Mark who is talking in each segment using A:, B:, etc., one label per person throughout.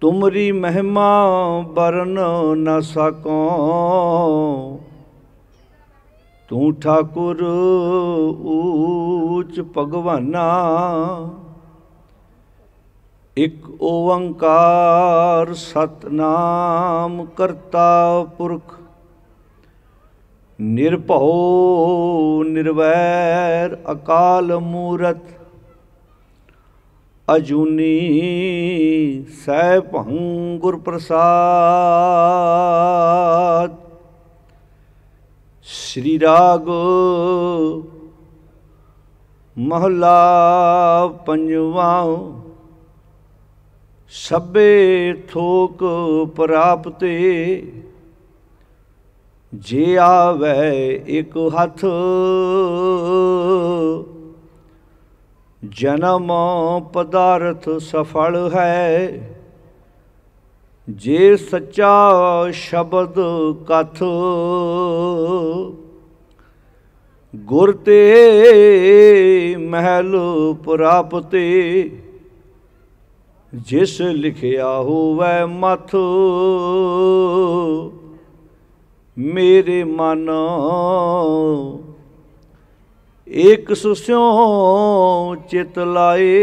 A: ਤੁਮਰੀ ਮਹਿਮਾ ਬਰਨ ਨ ਸਕੋ ਤੂੰ ਠਾਕੁਰ ਊਚ ਭਗਵਾਨਾ ਇਕ ਓੰਕਾਰ ਸਤਨਾਮ ਕਰਤਾ ਪੁਰਖ ਨਿਰਭਉ ਨਿਰਵੈਰ ਅਕਾਲ ਮੂਰਤਿ ਅਜੂਨੀ ਸਹਿ ਭੰ ਗੁਰ ਪ੍ਰਸਾਦ ਸ੍ਰੀ ਰਾਗ ਮਹਲਾ ਪੰਜਵਾਂ ਸਭੇ ਥੋਕ ਪ੍ਰਾਪਤੇ ਜੇ ਆਵੇ ਇੱਕ ਹੱਥ ਜਨਮ ਪਦਾਰਥ ਸਫਲ ਹੈ ਜੇ ਸੱਚਾ ਸ਼ਬਦ ਕਥ ਗੁਰ ਤੇ ਮਹਿਲ ਪ੍ਰਾਪਤੇ ਜਿਸ ਲਿਖਿਆ ਹੋਵੇ ਮਥ ਮੇਰੇ ਮਨ ਇਕ ਸੁਸਿਓ ਚਿਤ ਲਾਏ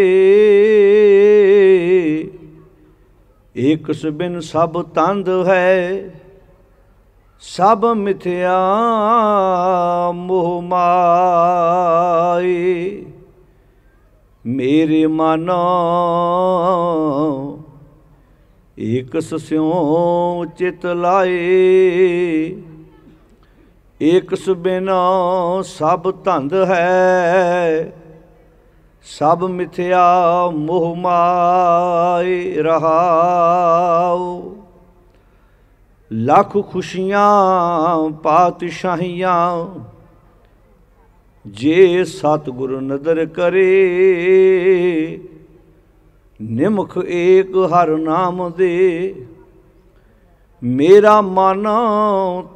A: ਇਕ ਬਿਨ ਸਭ ਤੰਦ ਹੈ ਸਭ ਮਿਥਿਆ ਮੋਹ ਮਾਈ ਮੇਰੇ ਮਨ ਇਕ ਸਿਉ ਚਿਤ ਲਾਏ ਏਕਸ ਬਿਨਾ ਸਭ ਧੰਦ ਹੈ ਸਭ ਮਿਥਿਆ ਮੋਹ ਮਾਇ ਰਹਾਉ ਲੱਖ ਖੁਸ਼ੀਆਂ ਪਾਤਸ਼ਾਹੀਆਂ ਜੇ ਸਤਗੁਰ ਨਦਰ ਕਰੇ ਨਿਮਖ ਏਕ ਹਰ ਨਾਮ ਦੇ ਮੇਰਾ ਮਨ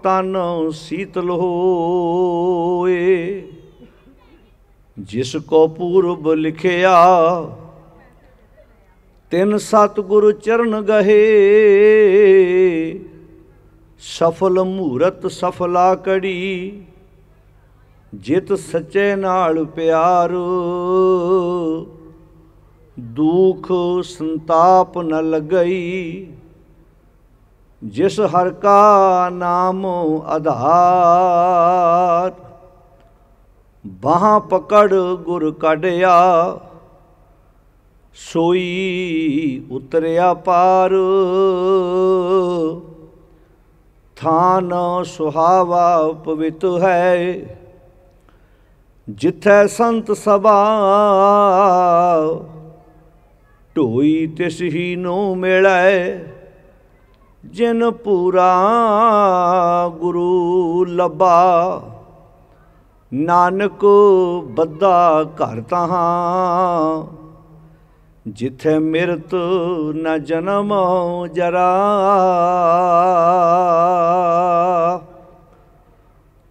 A: ਤਨ ਸੀਤਲ ਹੋਏ ਜਿਸ ਕੋ ਪੂਰਬ ਲਿਖਿਆ ਤਿੰਨ ਸਤਗੁਰ ਚਰਨ ਗਹੇ ਸਫਲ ਮੂਰਤ ਸਫਲਾ ਕੜੀ ਜਿਤ ਸੱਚੇ ਨਾਲ ਪਿਆਰ ਦੁਖ ਸੰਤਾਪ ਨ ਲਗਈ ਜਿਸ ਹਰ ਕਾ ਨਾਮ ਆਧਾਰ ਬਾਹ ਪਕੜ ਗੁਰ ਕਢਿਆ ਸੋਈ ਉਤਰਿਆ ਪਾਰ ਥਾਨ ਸੁਹਾਵਾ ਪਵਿੱਤ ਹੈ ਜਿੱਥੈ ਸੰਤ ਸਭਾ ਢੋਈ ਤਿਸ ਹੀ ਨੂੰ ਮਿਲੈ ਜਿਨ ਪੂਰਾ ਗੁਰੂ ਲੱਭਾ ਨਾਨਕ ਬੱਦਾ ਘਰ ਤਹਾਂ ਜਿਥੇ ਮਿਰਤ ਨ ਜਨਮ ਜਰਾ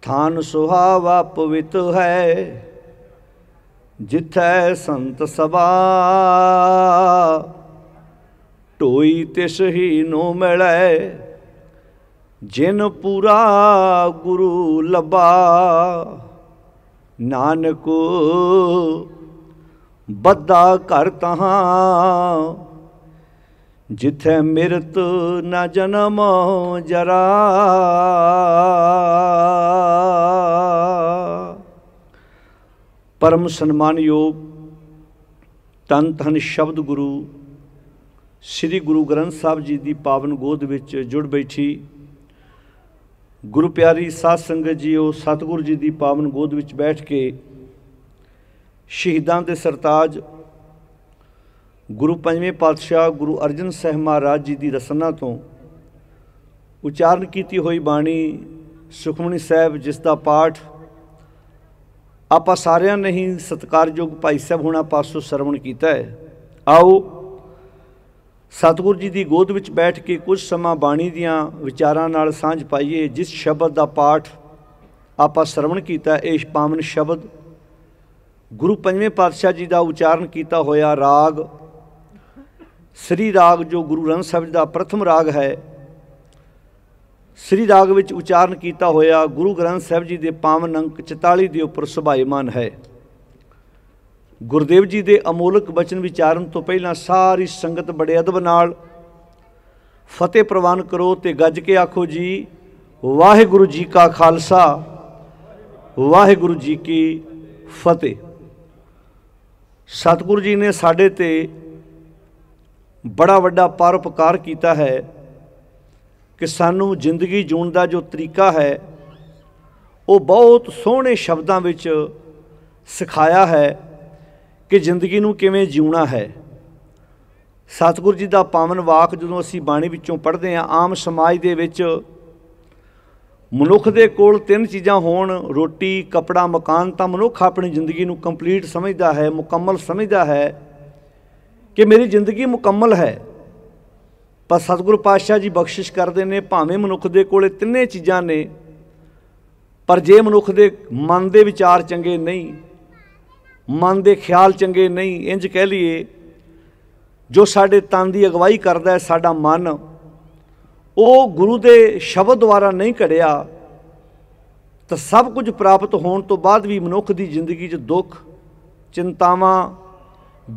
A: ਥਾਨ ਸੁਹਾਵਾ ਪਵਿੱਤ ਹੈ ਜਿਥੈ ਸੰਤ ਸਭਾ ਢੋਈ ਤਿਸ ਹੀ ਨੂੰ ਮਿਲੈ ਜਿਨ ਪੂਰਾ ਗੁਰੂ ਲਬਾ ਨਾਨਕ ਬੱਦਾ ਘਰ ਤਹਾਂ ਜਿਥੈ ਮਿਰਤ ਨਾ ਜਨਮ ਜਰਾ ਪਰਮ ਸਨਮਾਨਯੋਗ ਤਨ ਤਨ ਸ਼ਬਦ ਗੁਰੂ ਸ੍ਰੀ ਗੁਰੂ ਗ੍ਰੰਥ ਸਾਹਿਬ ਜੀ ਦੀ ਪਾਵਨ ਗੋਦ ਵਿੱਚ ਜੁੜ ਬੈਠੀ ਗੁਰੂ ਪਿਆਰੀ ਸਾਧ ਸੰਗਤ ਜੀਓ ਸਤਿਗੁਰੂ ਜੀ ਦੀ ਪਾਵਨ ਗੋਦ ਵਿੱਚ ਬੈਠ ਕੇ ਸ਼ਹੀਦਾਂ ਦੇ ਸਰਤਾਜ ਗੁਰੂ ਪੰਜਵੇਂ ਪਾਤਸ਼ਾਹ ਗੁਰੂ ਅਰਜਨ ਸਾਹਿਬ ਮਹਾਰਾਜ ਜੀ ਦੀ ਰਸਨਾ ਤੋਂ ਉਚਾਰਨ ਕੀਤੀ ਹੋਈ ਬਾਣੀ ਸੁਖਮਨੀ ਸਾਹਿਬ ਜਿਸ ਦਾ ਪਾਠ ਆਪਾਂ ਸਾਰਿਆਂ ਨੇ ਹੀ ਸਤਕਾਰਯੋਗ ਭਾਈ ਸਾਹਿਬ ਹੋਣਾ ਪਾਸੋਂ ਸਰਵਣ ਕੀਤਾ ਹੈ ਆਓ ਸਤਗੁਰੂ ਜੀ ਦੀ ਗੋਦ ਵਿੱਚ ਬੈਠ ਕੇ ਕੁਝ ਸਮਾਂ ਬਾਣੀ ਦੀਆਂ ਵਿਚਾਰਾਂ ਨਾਲ ਸਾਂਝ ਪਾਈਏ ਜਿਸ ਸ਼ਬਦ ਦਾ ਪਾਠ ਆਪਾਂ ਸਰਵਣ ਕੀਤਾ ਇਹ ਪਾਵਨ ਸ਼ਬਦ ਗੁਰੂ ਪੰਜਵੇਂ ਪਾਤਸ਼ਾਹ ਜੀ ਦਾ ਉਚਾਰਨ ਕੀਤਾ ਹੋਇਆ ਰਾਗ ਸ੍ਰੀ ਰਾਗ ਜੋ ਗੁਰੂ ਰੰਗ ਸਾਹਿਬ ਦਾ ਪ੍ਰਥਮ ਰਾਗ ਹੈ ਸ੍ਰੀ ਰਾਗ ਵਿੱਚ ਉਚਾਰਨ ਕੀਤਾ ਹੋਇਆ ਗੁਰੂ ਗ੍ਰੰਥ ਸਾਹਿਬ ਜੀ ਦੇ ਪਾਵਨ ਅੰਕ 44 ਦੇ ਉੱਪਰ ਸੁਭਾਇਮਾਨ ਹੈ ਗੁਰਦੇਵ ਜੀ ਦੇ ਅਮੋਲਕ ਬਚਨ ਵਿਚਾਰਨ ਤੋਂ ਪਹਿਲਾਂ ਸਾਰੀ ਸੰਗਤ ਬੜੇ ਅਦਬ ਨਾਲ ਫਤਿਹ ਪ੍ਰਵਾਨ ਕਰੋ ਤੇ ਗੱਜ ਕੇ ਆਖੋ ਜੀ ਵਾਹਿਗੁਰੂ ਜੀ ਕਾ ਖਾਲਸਾ ਵਾਹਿਗੁਰੂ ਜੀ ਕੀ ਫਤਿਹ ਸਤਿਗੁਰੂ ਜੀ ਨੇ ਸਾਡੇ ਤੇ ਬੜਾ ਵੱਡਾ ਪਰਉਪਕਾਰ ਕੀਤਾ ਹੈ ਕਿ ਸਾਨੂੰ ਜ਼ਿੰਦਗੀ ਜੂਣ ਦਾ ਜੋ ਤਰੀਕਾ ਹੈ ਉਹ ਬਹੁਤ ਸੋਹਣੇ ਸ਼ਬਦਾਂ ਵਿੱਚ ਸਿਖਾਇਆ ਹੈ ਕਿ ਜ਼ਿੰਦਗੀ ਨੂੰ ਕਿਵੇਂ ਜਿਉਣਾ ਹੈ ਸਤਿਗੁਰ ਜੀ ਦਾ ਪਾਵਨ ਵਾਕ ਜਦੋਂ ਅਸੀਂ ਬਾਣੀ ਵਿੱਚੋਂ ਪੜ੍ਹਦੇ ਹਾਂ ਆਮ ਸਮਾਜ ਦੇ ਵਿੱਚ ਮਨੁੱਖ ਦੇ ਕੋਲ ਤਿੰਨ ਚੀਜ਼ਾਂ ਹੋਣ ਰੋਟੀ ਕਪੜਾ ਮਕਾਨ ਤਾਂ ਮਨੁੱਖ ਆਪਣੀ ਜ਼ਿੰਦਗੀ ਨੂੰ ਕੰਪਲੀਟ ਸਮਝਦਾ ਹੈ ਮੁਕੰਮਲ ਸਮਝਦਾ ਹੈ ਕਿ ਮੇਰੀ ਜ਼ਿੰਦਗੀ ਮੁਕੰਮਲ ਹੈ ਪਰ ਸਤਿਗੁਰੂ ਪਾਤਸ਼ਾਹ ਜੀ ਬਖਸ਼ਿਸ਼ ਕਰਦੇ ਨੇ ਭਾਵੇਂ ਮਨੁੱਖ ਦੇ ਕੋਲੇ ਤਿੰਨੇ ਚੀਜ਼ਾਂ ਨੇ ਪਰ ਜੇ ਮਨੁੱਖ ਦੇ ਮਨ ਦੇ ਵਿਚਾਰ ਚੰਗੇ ਨਹੀਂ ਮਨ ਦੇ ਖਿਆਲ ਚੰਗੇ ਨਹੀਂ ਇੰਜ ਕਹਿ ਲਈਏ ਜੋ ਸਾਡੇ ਤਨ ਦੀ ਅਗਵਾਈ ਕਰਦਾ ਹੈ ਸਾਡਾ ਮਨ ਉਹ ਗੁਰੂ ਦੇ ਸ਼ਬਦ ਦੁਆਰਾ ਨਹੀਂ ਘੜਿਆ ਤਾਂ ਸਭ ਕੁਝ ਪ੍ਰਾਪਤ ਹੋਣ ਤੋਂ ਬਾਅਦ ਵੀ ਮਨੁੱਖ ਦੀ ਜ਼ਿੰਦਗੀ 'ਚ ਦੁੱਖ ਚਿੰਤਾਵਾਂ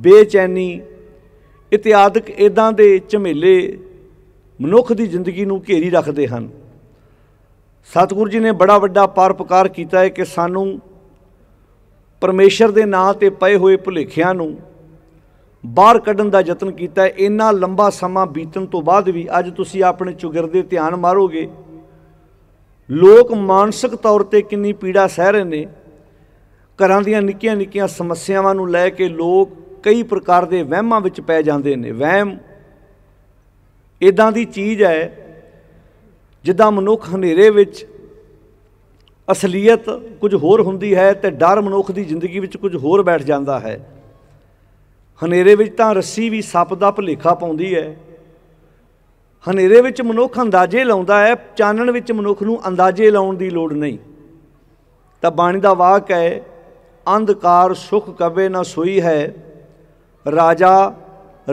A: ਬੇਚੈਨੀ ਇਤਿਆਦਿਕ ਇਦਾਂ ਦੇ ਝਮੇਲੇ ਮਨੁੱਖ ਦੀ ਜ਼ਿੰਦਗੀ ਨੂੰ ਘੇਰੀ ਰੱਖਦੇ ਹਨ ਸਤਿਗੁਰੂ ਜੀ ਨੇ ਬੜਾ ਵੱਡਾ ਪਰਪਕਾਰ ਕੀਤਾ ਹੈ ਕਿ ਸਾਨੂੰ ਪਰਮੇਸ਼ਰ ਦੇ ਨਾਂ ਤੇ ਪਏ ਹੋਏ ਭੁਲੇਖਿਆਂ ਨੂੰ ਬਾਹਰ ਕੱਢਣ ਦਾ ਯਤਨ ਕੀਤਾ ਹੈ ਇੰਨਾ ਲੰਬਾ ਸਮਾਂ ਬੀਤਣ ਤੋਂ ਬਾਅਦ ਵੀ ਅੱਜ ਤੁਸੀਂ ਆਪਣੇ ਚੁਗਿਰਦੇ ਧਿਆਨ ਮਾਰੋਗੇ ਲੋਕ ਮਾਨਸਿਕ ਤੌਰ ਤੇ ਕਿੰਨੀ ਪੀੜਾ ਸਹਿ ਰਹੇ ਨੇ ਘਰਾਂ ਦੀਆਂ ਨਿੱਕੀਆਂ-ਨਿੱਕੀਆਂ ਸਮੱਸਿਆਵਾਂ ਨੂੰ ਲੈ ਕੇ ਲੋਕ ਕਈ ਪ੍ਰਕਾਰ ਦੇ ਵਹਿਮਾਂ ਵਿੱਚ ਪੈ ਜਾਂਦੇ ਨੇ ਵਹਿਮ ਇਦਾਂ ਦੀ ਚੀਜ਼ ਹੈ ਜਿੱਦਾਂ ਮਨੁੱਖ ਹਨੇਰੇ ਵਿੱਚ ਅਸਲੀਅਤ ਕੁਝ ਹੋਰ ਹੁੰਦੀ ਹੈ ਤੇ ਡਰ ਮਨੁੱਖ ਦੀ ਜ਼ਿੰਦਗੀ ਵਿੱਚ ਕੁਝ ਹੋਰ ਬੈਠ ਜਾਂਦਾ ਹੈ ਹਨੇਰੇ ਵਿੱਚ ਤਾਂ ਰੱਸੀ ਵੀ ਸੱਪ ਦਾ ਭਲੇਖਾ ਪਾਉਂਦੀ ਹੈ ਹਨੇਰੇ ਵਿੱਚ ਮਨੁੱਖ ਅੰਦਾਜ਼ੇ ਲਾਉਂਦਾ ਹੈ ਚਾਨਣ ਵਿੱਚ ਮਨੁੱਖ ਨੂੰ ਅੰਦਾਜ਼ੇ ਲਾਉਣ ਦੀ ਲੋੜ ਨਹੀਂ ਤਾਂ ਬਾਣੀ ਦਾ ਵਾਕ ਹੈ ਅੰਧਕਾਰ ਸੁਖ ਕਵੇ ਨਾ ਸੋਈ ਹੈ ਰਾਜਾ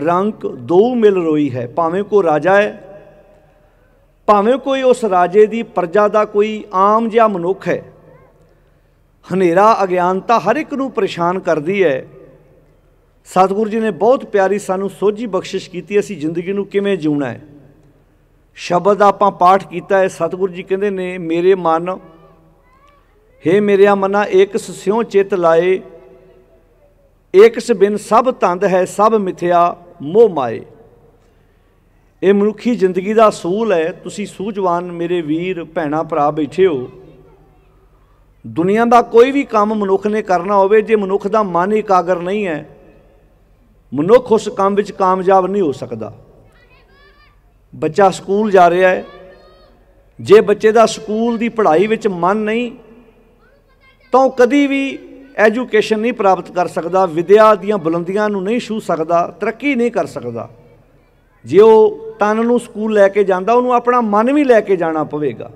A: ਰੰਕ ਦੋ ਮਿਲ ਰੋਈ ਹੈ ਭਾਵੇਂ ਕੋ ਰਾਜਾ ਹੈ ਭਾਵੇਂ ਕੋਈ ਉਸ ਰਾਜੇ ਦੀ ਪ੍ਰਜਾ ਦਾ ਕੋਈ ਆਮ ਜਿਹਾ ਮਨੁੱਖ ਹੈ ਹਨੇਰਾ ਅਗਿਆਨਤਾ ਹਰ ਇੱਕ ਨੂੰ ਪਰੇਸ਼ਾਨ ਕਰਦੀ ਹੈ ਸਤਿਗੁਰੂ ਜੀ ਨੇ ਬਹੁਤ ਪਿਆਰੀ ਸਾਨੂੰ ਸੋਝੀ ਬਖਸ਼ਿਸ਼ ਕੀਤੀ ਅਸੀਂ ਜ਼ਿੰਦਗੀ ਨੂੰ ਕਿਵੇਂ ਜਿਉਣਾ ਹੈ ਸ਼ਬਦ ਆਪਾਂ ਪਾਠ ਕੀਤਾ ਹੈ ਸਤਿਗੁਰੂ ਜੀ ਕਹਿੰਦੇ ਨੇ ਮੇਰੇ ਮਨ ਹੇ ਮੇਰਿਆ ਮਨਾ ਇੱਕ ਸਿਉ ਚਿਤ ਲਾਏ ਏਕਸ ਬਿਨ ਸਭ ਤੰਦ ਹੈ ਸਭ ਮਿਥਿਆ ਮੋਹ ਮਾਏ ਇਹ ਮਨੁੱਖੀ ਜ਼ਿੰਦਗੀ ਦਾ ਸੂਲ ਹੈ ਤੁਸੀਂ ਸੂਝਵਾਨ ਮੇਰੇ ਵੀਰ ਭੈਣਾ ਭਰਾ ਬੈਠੇ ਹੋ ਦੁਨੀਆ ਦਾ ਕੋਈ ਵੀ ਕੰਮ ਮਨੁੱਖ ਨੇ ਕਰਨਾ ਹੋਵੇ ਜੇ ਮਨੁੱਖ ਦਾ ਮਨ ਇਕਾਗਰ ਨਹੀਂ ਹੈ ਮਨੁੱਖ ਉਸ ਕੰਮ ਵਿੱਚ ਕਾਮਯਾਬ ਨਹੀਂ ਹੋ ਸਕਦਾ ਬੱਚਾ ਸਕੂਲ ਜਾ ਰਿਹਾ ਹੈ ਜੇ ਬੱਚੇ ਦਾ ਸਕੂਲ ਦੀ ਪੜ੍ਹਾਈ ਵਿੱਚ ਮਨ ਨਹੀਂ ਤਾਂ ਉਹ ਕਦੀ ਵੀ ਐਜੂਕੇਸ਼ਨ ਨਹੀਂ ਪ੍ਰਾਪਤ ਕਰ ਸਕਦਾ ਵਿਦਿਆ ਦੀਆਂ ਬੁਲੰਦੀਆਂ ਨੂੰ ਨਹੀਂ ਛੂ ਸਕਦਾ ਤਰੱਕੀ ਨਹੀਂ ਕਰ ਸਕਦਾ ਜੇ ਉਹ ਤਨ ਨੂੰ ਸਕੂਲ ਲੈ ਕੇ ਜਾਂਦਾ ਉਹਨੂੰ ਆਪਣਾ ਮਨ ਵੀ ਲੈ ਕੇ ਜਾਣਾ ਪਵੇਗਾ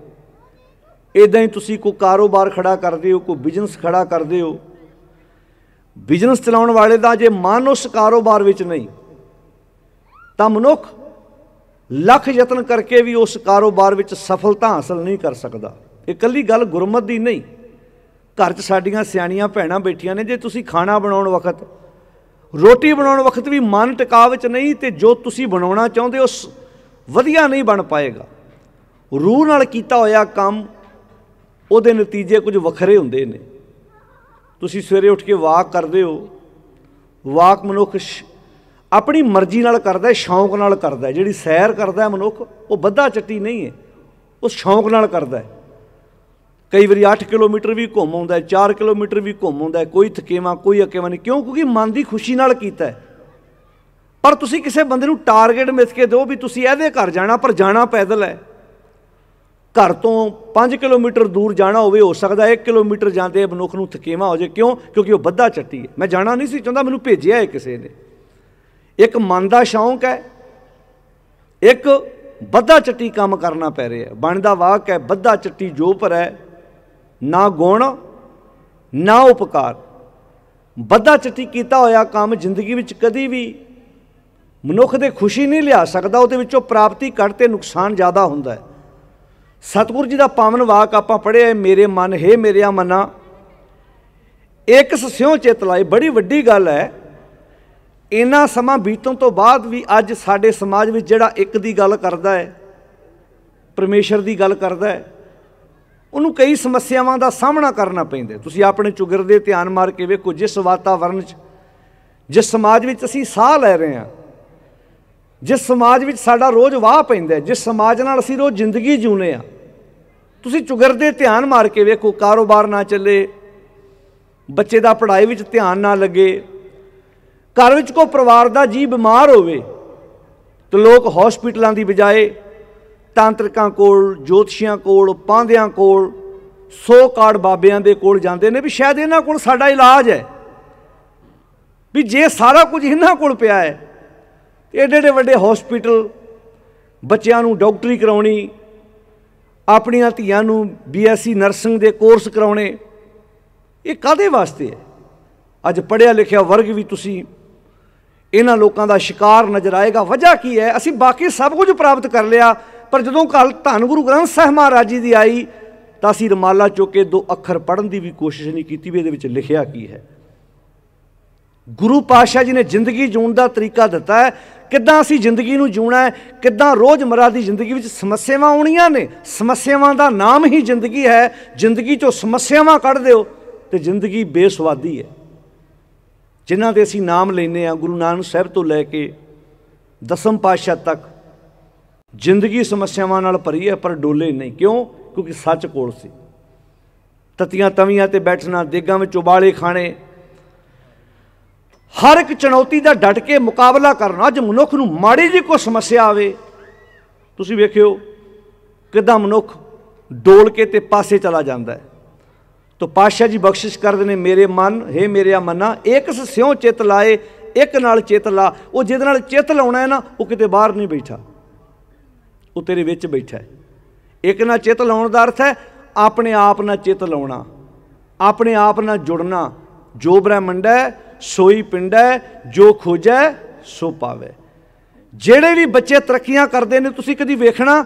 A: ਇਦਾਂ ਹੀ ਤੁਸੀਂ ਕੋਈ ਕਾਰੋਬਾਰ ਖੜਾ ਕਰਦੇ ਹੋ ਕੋਈ ਬਿਜ਼ਨਸ ਖੜਾ ਕਰਦੇ ਹੋ ਬਿਜ਼ਨਸ ਚਲਾਉਣ ਵਾਲੇ ਦਾ ਜੇ ਮਨ ਉਸ ਕਾਰੋਬਾਰ ਵਿੱਚ ਨਹੀਂ ਤਾਂ ਮਨੁੱਖ ਲੱਖ ਯਤਨ ਕਰਕੇ ਵੀ ਉਸ ਕਾਰੋਬਾਰ ਵਿੱਚ ਸਫਲਤਾ ਹਾਸਲ ਨਹੀਂ ਕਰ ਸਕਦਾ ਇਹ ਕੱਲੀ ਗੱਲ ਗੁਰਮਤ ਦੀ ਨਹੀਂ ਘਰ 'ਚ ਸਾਡੀਆਂ ਸਿਆਣੀਆਂ ਭੈਣਾਂ ਬੈਠੀਆਂ ਨੇ ਜੇ ਤੁਸੀਂ ਖਾਣਾ ਬਣਾਉਣ ਵਕਤ ਰੋਟੀ ਬਣਾਉਣ ਵਕਤ ਵੀ ਮਨ ਟਿਕਾ ਵਿੱਚ ਨਹੀਂ ਤੇ ਜੋ ਤੁਸੀਂ ਬਣਾਉਣਾ ਚਾਹੁੰਦੇ ਹੋ ਵਧੀਆ ਨਹੀਂ ਬਣ ਪਾਏਗਾ ਰੂਹ ਨਾਲ ਕੀਤਾ ਹੋਇਆ ਕੰਮ ਉਹਦੇ ਨਤੀਜੇ ਕੁਝ ਵੱਖਰੇ ਹੁੰਦੇ ਨੇ ਤੁਸੀਂ ਸਵੇਰੇ ਉੱਠ ਕੇ ਵਾਕ ਕਰਦੇ ਹੋ ਵਾਕ ਮਨੁੱਖ ਆਪਣੀ ਮਰਜ਼ੀ ਨਾਲ ਕਰਦਾ ਸ਼ੌਂਕ ਨਾਲ ਕਰਦਾ ਜਿਹੜੀ ਸੈਰ ਕਰਦਾ ਮਨੁੱਖ ਉਹ ਬੱਧਾ ਚੱਟੀ ਨਹੀਂ ਹੈ ਉਹ ਸ਼ੌਂਕ ਨਾਲ ਕਰਦਾ ਹੈ ਕਈ ਵਾਰੀ 8 ਕਿਲੋਮੀਟਰ ਵੀ ਘੁੰਮ ਆਉਂਦਾ 4 ਕਿਲੋਮੀਟਰ ਵੀ ਘੁੰਮ ਆਉਂਦਾ ਕੋਈ ਥਕੇਵਾ ਕੋਈ ਅਕੇਵਾ ਨਹੀਂ ਕਿਉਂ ਕਿਉਂਕਿ ਮਨ ਦੀ ਖੁਸ਼ੀ ਨਾਲ ਕੀਤਾ ਹੈ ਪਰ ਤੁਸੀਂ ਕਿਸੇ ਬੰਦੇ ਨੂੰ ਟਾਰਗੇਟ ਮਿਸ ਕੇ ਦਿਓ ਵੀ ਤੁਸੀਂ ਇਹਦੇ ਘਰ ਜਾਣਾ ਪਰ ਜਾਣਾ ਪੈਦਲ ਹੈ ਘਰ ਤੋਂ 5 ਕਿਲੋਮੀਟਰ ਦੂਰ ਜਾਣਾ ਹੋਵੇ ਹੋ ਸਕਦਾ 1 ਕਿਲੋਮੀਟਰ ਜਾਂਦੇ ਮਨੁੱਖ ਨੂੰ ਥਕੇਵਾ ਹੋ ਜਾਏ ਕਿਉਂ ਕਿਉਂਕਿ ਉਹ ਵੱਧਾ ਚੱਟੀ ਹੈ ਮੈਂ ਜਾਣਾ ਨਹੀਂ ਸੀ ਚਾਹੁੰਦਾ ਮੈਨੂੰ ਭੇਜਿਆ ਹੈ ਕਿਸੇ ਨੇ ਇੱਕ ਮਨ ਦਾ ਸ਼ੌਂਕ ਹੈ ਇੱਕ ਵੱਧਾ ਚੱਟੀ ਕੰਮ ਕਰਨਾ ਪੈ ਰਿਹਾ ਬਣਦਾ ਵਾਕ ਹੈ ਵੱਧਾ ਚੱਟੀ ਜੋ ਪਰ ਹੈ ਨਾ ਗੁਣ ਨਾ ਉਪਕਾਰ ਬੱਧਾ ਚਿੱਟੀ ਕੀਤਾ ਹੋਇਆ ਕੰਮ ਜ਼ਿੰਦਗੀ ਵਿੱਚ ਕਦੀ ਵੀ ਮਨੁੱਖ ਦੇ ਖੁਸ਼ੀ ਨਹੀਂ ਲਿਆ ਸਕਦਾ ਉਹਦੇ ਵਿੱਚੋਂ ਪ੍ਰਾਪਤੀ ਘੱਟ ਤੇ ਨੁਕਸਾਨ ਜ਼ਿਆਦਾ ਹੁੰਦਾ ਹੈ ਸਤਿਗੁਰੂ ਜੀ ਦਾ ਪਾਵਨ ਵਾਕ ਆਪਾਂ ਪੜਿਆ ਮੇਰੇ ਮਨ ਹੈ ਮੇਰਿਆ ਮਨਾ ਇੱਕ ਸਿਉ ਚਿਤ ਲਾਈ ਬੜੀ ਵੱਡੀ ਗੱਲ ਹੈ ਇਨਾ ਸਮਾਂ ਬੀਤਣ ਤੋਂ ਬਾਅਦ ਵੀ ਅੱਜ ਸਾਡੇ ਸਮਾਜ ਵਿੱਚ ਜਿਹੜਾ ਇੱਕ ਦੀ ਗੱਲ ਕਰਦਾ ਹੈ ਪਰਮੇਸ਼ਰ ਦੀ ਗੱਲ ਕਰਦਾ ਹੈ ਉਹਨੂੰ ਕਈ ਸਮੱਸਿਆਵਾਂ ਦਾ ਸਾਹਮਣਾ ਕਰਨਾ ਪੈਂਦਾ ਤੁਸੀਂ ਆਪਣੇ ਦੇ ਧਿਆਨ ਮਾਰ ਕੇ ਵੇਖੋ ਜਿਸ ਵਾਤਾਵਰਣ 'ਚ ਜਿਸ ਸਮਾਜ ਵਿੱਚ ਅਸੀਂ ਸਾਹ ਲੈ ਰਹੇ ਹਾਂ ਜਿਸ ਸਮਾਜ ਵਿੱਚ ਸਾਡਾ ਰੋਜ਼ ਵਾਹ ਪੈਂਦਾ ਜਿਸ ਸਮਾਜ ਨਾਲ ਅਸੀਂ ਰੋਜ਼ ਜ਼ਿੰਦਗੀ ਜੂਨੇ ਆ ਤੁਸੀਂ ਦੇ ਧਿਆਨ ਮਾਰ ਕੇ ਵੇਖੋ ਕਾਰੋਬਾਰ ਨਾ ਚੱਲੇ ਬੱਚੇ ਦਾ ਪੜ੍ਹਾਈ ਵਿੱਚ ਧਿਆਨ ਨਾ ਲੱਗੇ ਘਰ ਵਿੱਚ ਕੋ ਪਰਿਵਾਰ ਦਾ ਜੀ ਬਿਮਾਰ ਹੋਵੇ ਤੇ ਲੋਕ ਹਸਪੀਟਲਾਂ ਦੀ ਬਜਾਏ ਤਾਂਤਰਿਕਾਂ ਕੋਲ ਜੋਤਸ਼ੀਆਂ ਕੋਲ ਪਾਂਧਿਆਂ ਕੋਲ ਸੋ ਕਾਰਡ ਬਾਬਿਆਂ ਦੇ ਕੋਲ ਜਾਂਦੇ ਨੇ ਵੀ ਸ਼ਾਇਦ ਇਹਨਾਂ ਕੋਲ ਸਾਡਾ ਇਲਾਜ ਹੈ ਵੀ ਜੇ ਸਾਰਾ ਕੁਝ ਇਹਨਾਂ ਕੋਲ ਪਿਆ ਹੈ ਏਡੇ ਏਡੇ ਵੱਡੇ ਹਸਪੀਟਲ ਬੱਚਿਆਂ ਨੂੰ ਡਾਕਟਰੀ ਕਰਾਉਣੀ ਆਪਣੀਆਂ ਧੀਆਂ ਨੂੰ ਬੀਐਸਸੀ ਨਰਸਿੰਗ ਦੇ ਕੋਰਸ ਕਰਾਉਣੇ ਇਹ ਕਾਦੇ ਵਾਸਤੇ ਹੈ ਅੱਜ ਪੜਿਆ ਲਿਖਿਆ ਵਰਗ ਵੀ ਤੁਸੀਂ ਇਹਨਾਂ ਲੋਕਾਂ ਦਾ ਸ਼ਿਕਾਰ ਨਜ਼ਰ ਆਏਗਾ ਵਜ੍ਹਾ ਕੀ ਹੈ ਅਸੀਂ ਬਾਕੀ ਸਭ ਕੁਝ ਪ੍ਰਾਪਤ ਕਰ ਲਿਆ ਪਰ ਜਦੋਂ ਕੱਲ ਧੰਨ ਗੁਰੂ ਗ੍ਰੰਥ ਸਾਹਿਬ ਮਹਾਰਾਜ ਜੀ ਦੀ ਆਈ ਤਾਂ ਅਸੀਂ ਰਮਾਲਾ ਚੁੱਕ ਕੇ ਦੋ ਅੱਖਰ ਪੜਨ ਦੀ ਵੀ ਕੋਸ਼ਿਸ਼ ਨਹੀਂ ਕੀਤੀ ਵੀ ਇਹਦੇ ਵਿੱਚ ਲਿਖਿਆ ਕੀ ਹੈ ਗੁਰੂ ਪਾਤਸ਼ਾਹ ਜੀ ਨੇ ਜ਼ਿੰਦਗੀ ਜੂਣ ਦਾ ਤਰੀਕਾ ਦਿੱਤਾ ਹੈ ਕਿੱਦਾਂ ਅਸੀਂ ਜ਼ਿੰਦਗੀ ਨੂੰ ਜੂਣਾ ਹੈ ਕਿੱਦਾਂ ਰੋਜ਼ਮਰਾ ਦੀ ਜ਼ਿੰਦਗੀ ਵਿੱਚ ਸਮੱਸਿਆਵਾਂ ਆਉਣੀਆਂ ਨੇ ਸਮੱਸਿਆਵਾਂ ਦਾ ਨਾਮ ਹੀ ਜ਼ਿੰਦਗੀ ਹੈ ਜ਼ਿੰਦਗੀ ਚੋਂ ਸਮੱਸਿਆਵਾਂ ਕੱਢ ਦਿਓ ਤੇ ਜ਼ਿੰਦਗੀ ਬੇਸਵਾਦੀ ਹੈ ਜਿਨ੍ਹਾਂ ਦੇ ਅਸੀਂ ਨਾਮ ਲੈਨੇ ਆ ਗੁਰੂ ਨਾਨਕ ਸਾਹਿਬ ਤੋਂ ਲੈ ਕੇ ਦਸਮ ਪਾਤਸ਼ਾਹ ਤੱਕ ਜ਼ਿੰਦਗੀ ਸਮੱਸਿਆਵਾਂ ਨਾਲ ਭਰੀ ਹੈ ਪਰ ਡੋਲੇ ਨਹੀਂ ਕਿਉਂ ਕਿਉਂਕਿ ਸੱਚ ਕੋਲ ਸੀ ਤਤੀਆਂ ਤਵੀਆਂ ਤੇ ਬੈਠਣਾ ਦੇਗਾਂ ਵਿੱਚ ਉਬਾਲੇ ਖਾਣੇ ਹਰ ਇੱਕ ਚੁਣੌਤੀ ਦਾ ਡਟ ਕੇ ਮੁਕਾਬਲਾ ਕਰਨਾ ਅੱਜ ਮਨੁੱਖ ਨੂੰ ਮਾੜੀ ਜੀ ਕੋਈ ਸਮੱਸਿਆ ਆਵੇ ਤੁਸੀਂ ਵੇਖਿਓ ਕਿਦਾਂ ਮਨੁੱਖ ਡੋਲ ਕੇ ਤੇ ਪਾਸੇ ਚਲਾ ਜਾਂਦਾ ਹੈ ਤੋ ਪਾਸ਼ਾ ਜੀ ਬਖਸ਼ਿਸ਼ ਕਰਦੇ ਨੇ ਮੇਰੇ ਮਨ ਹੈ ਮੇਰਿਆ ਮਨਾ ਇੱਕ ਸਿਉ ਚਿਤ ਲਾਏ ਇੱਕ ਨਾਲ ਚਿਤ ਲਾ ਉਹ ਜਿਹਦੇ ਨਾਲ ਚਿਤ ਲਾਉਣਾ ਹੈ ਨਾ ਉਹ ਕਿਤੇ ਬਾਹਰ ਨਹੀਂ ਬੈਠਾ ਉਹ ਤੇਰੇ ਵਿੱਚ ਬੈਠਾ ਹੈ ਇੱਕ ਨਾ ਚਿੱਤ ਲਾਉਣ ਦਾ ਅਰਥ ਹੈ ਆਪਣੇ ਆਪ ਨਾਲ ਚਿੱਤ ਲਾਉਣਾ ਆਪਣੇ ਆਪ ਨਾਲ ਜੁੜਨਾ ਜੋ ਬ੍ਰਹਮੰਡ ਹੈ ਸੋਈ ਪਿੰਡ ਹੈ ਜੋ ਖੋਜੈ ਸੋ ਪਾਵੇ ਜਿਹੜੇ ਵੀ ਬੱਚੇ ਤਰੱਕੀਆਂ ਕਰਦੇ ਨੇ ਤੁਸੀਂ ਕਦੀ ਵੇਖਣਾ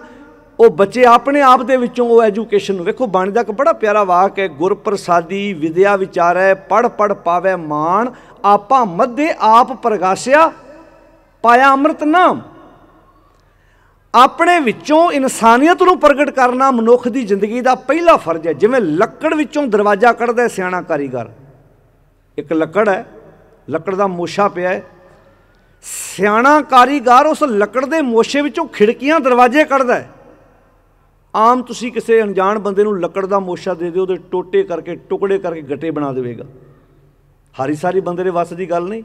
A: ਉਹ ਬੱਚੇ ਆਪਣੇ ਆਪ ਦੇ ਵਿੱਚੋਂ ਉਹ ਐਜੂਕੇਸ਼ਨ ਨੂੰ ਵੇਖੋ ਬਾਣੀ ਦਾ ਕਿ ਬੜਾ ਪਿਆਰਾ ਵਾਕ ਹੈ ਗੁਰ ਪ੍ਰਸਾਦੀ ਵਿਦਿਆ ਵਿਚਾਰੈ ਪੜ ਪੜ ਪਾਵੇ ਮਾਨ ਆਪਾਂ ਮੱਧੇ ਆਪ ਪ੍ਰਗਾਸਿਆ ਪਾਇਆ ਅੰਮ੍ਰਿਤ ਨਾਮ ਆਪਣੇ ਵਿੱਚੋਂ ਇਨਸਾਨੀਅਤ ਨੂੰ ਪ੍ਰਗਟ ਕਰਨਾ ਮਨੁੱਖ ਦੀ ਜ਼ਿੰਦਗੀ ਦਾ ਪਹਿਲਾ ਫਰਜ਼ ਹੈ ਜਿਵੇਂ ਲੱਕੜ ਵਿੱਚੋਂ ਦਰਵਾਜ਼ਾ ਕੱਢਦਾ ਸਿਆਣਾ ਕਾਰੀਗਰ ਇੱਕ ਲੱਕੜ ਹੈ ਲੱਕੜ ਦਾ ਮੋਸ਼ਾ ਪਿਆ ਹੈ ਸਿਆਣਾ ਕਾਰੀਗਰ ਉਸ ਲੱਕੜ ਦੇ ਮੋਸ਼ੇ ਵਿੱਚੋਂ ਖਿੜਕੀਆਂ ਦਰਵਾਜ਼ੇ ਕੱਢਦਾ ਹੈ ਆਮ ਤੁਸੀਂ ਕਿਸੇ ਅਣਜਾਣ ਬੰਦੇ ਨੂੰ ਲੱਕੜ ਦਾ ਮੋਸ਼ਾ ਦੇ ਦਿਓ ਉਹਦੇ ਟੋਟੇ ਕਰਕੇ ਟੁਕੜੇ ਕਰਕੇ ਗੱਟੇ ਬਣਾ ਦੇਵੇਗਾ ਹਰੀ ਸਾਰੀ ਬੰਦੇ ਦੇ ਵੱਸ ਦੀ ਗੱਲ ਨਹੀਂ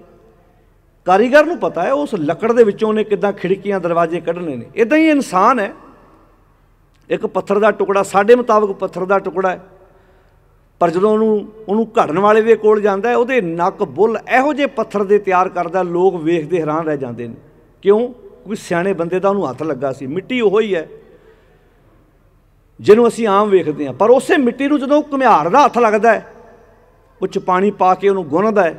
A: ਕਾਰੀਗਰ ਨੂੰ ਪਤਾ ਹੈ ਉਸ ਲੱਕੜ ਦੇ ਵਿੱਚੋਂ ਨੇ ਕਿਦਾਂ ਖਿੜਕੀਆਂ ਦਰਵਾਜ਼ੇ ਕੱਢਣੇ ਨੇ ਇਦਾਂ ਹੀ ਇਨਸਾਨ ਹੈ ਇੱਕ ਪੱਥਰ ਦਾ ਟੁਕੜਾ ਸਾਡੇ ਮੁਤਾਬਕ ਪੱਥਰ ਦਾ ਟੁਕੜਾ ਹੈ ਪਰ ਜਦੋਂ ਉਹਨੂੰ ਉਹਨੂੰ ਘੜਨ ਵਾਲੇ ਦੇ ਕੋਲ ਜਾਂਦਾ ਉਹਦੇ ਨੱਕ ਬੁੱਲ ਇਹੋ ਜਿਹੇ ਪੱਥਰ ਦੇ ਤਿਆਰ ਕਰਦਾ ਲੋਕ ਵੇਖਦੇ ਹੈਰਾਨ ਰਹਿ ਜਾਂਦੇ ਨੇ ਕਿਉਂ ਕੋਈ ਸਿਆਣੇ ਬੰਦੇ ਦਾ ਉਹਨੂੰ ਹੱਥ ਲੱਗਾ ਸੀ ਮਿੱਟੀ ਉਹੋ ਹੀ ਹੈ ਜਿਹਨੂੰ ਅਸੀਂ ਆਮ ਵੇਖਦੇ ਹਾਂ ਪਰ ਉਸੇ ਮਿੱਟੀ ਨੂੰ ਜਦੋਂ ਘੁਮਿਆਰ ਦਾ ਹੱਥ ਲੱਗਦਾ ਹੈ ਉਹ ਚ ਪਾਣੀ ਪਾ ਕੇ ਉਹਨੂੰ ਗੁੰਨਦਾ ਹੈ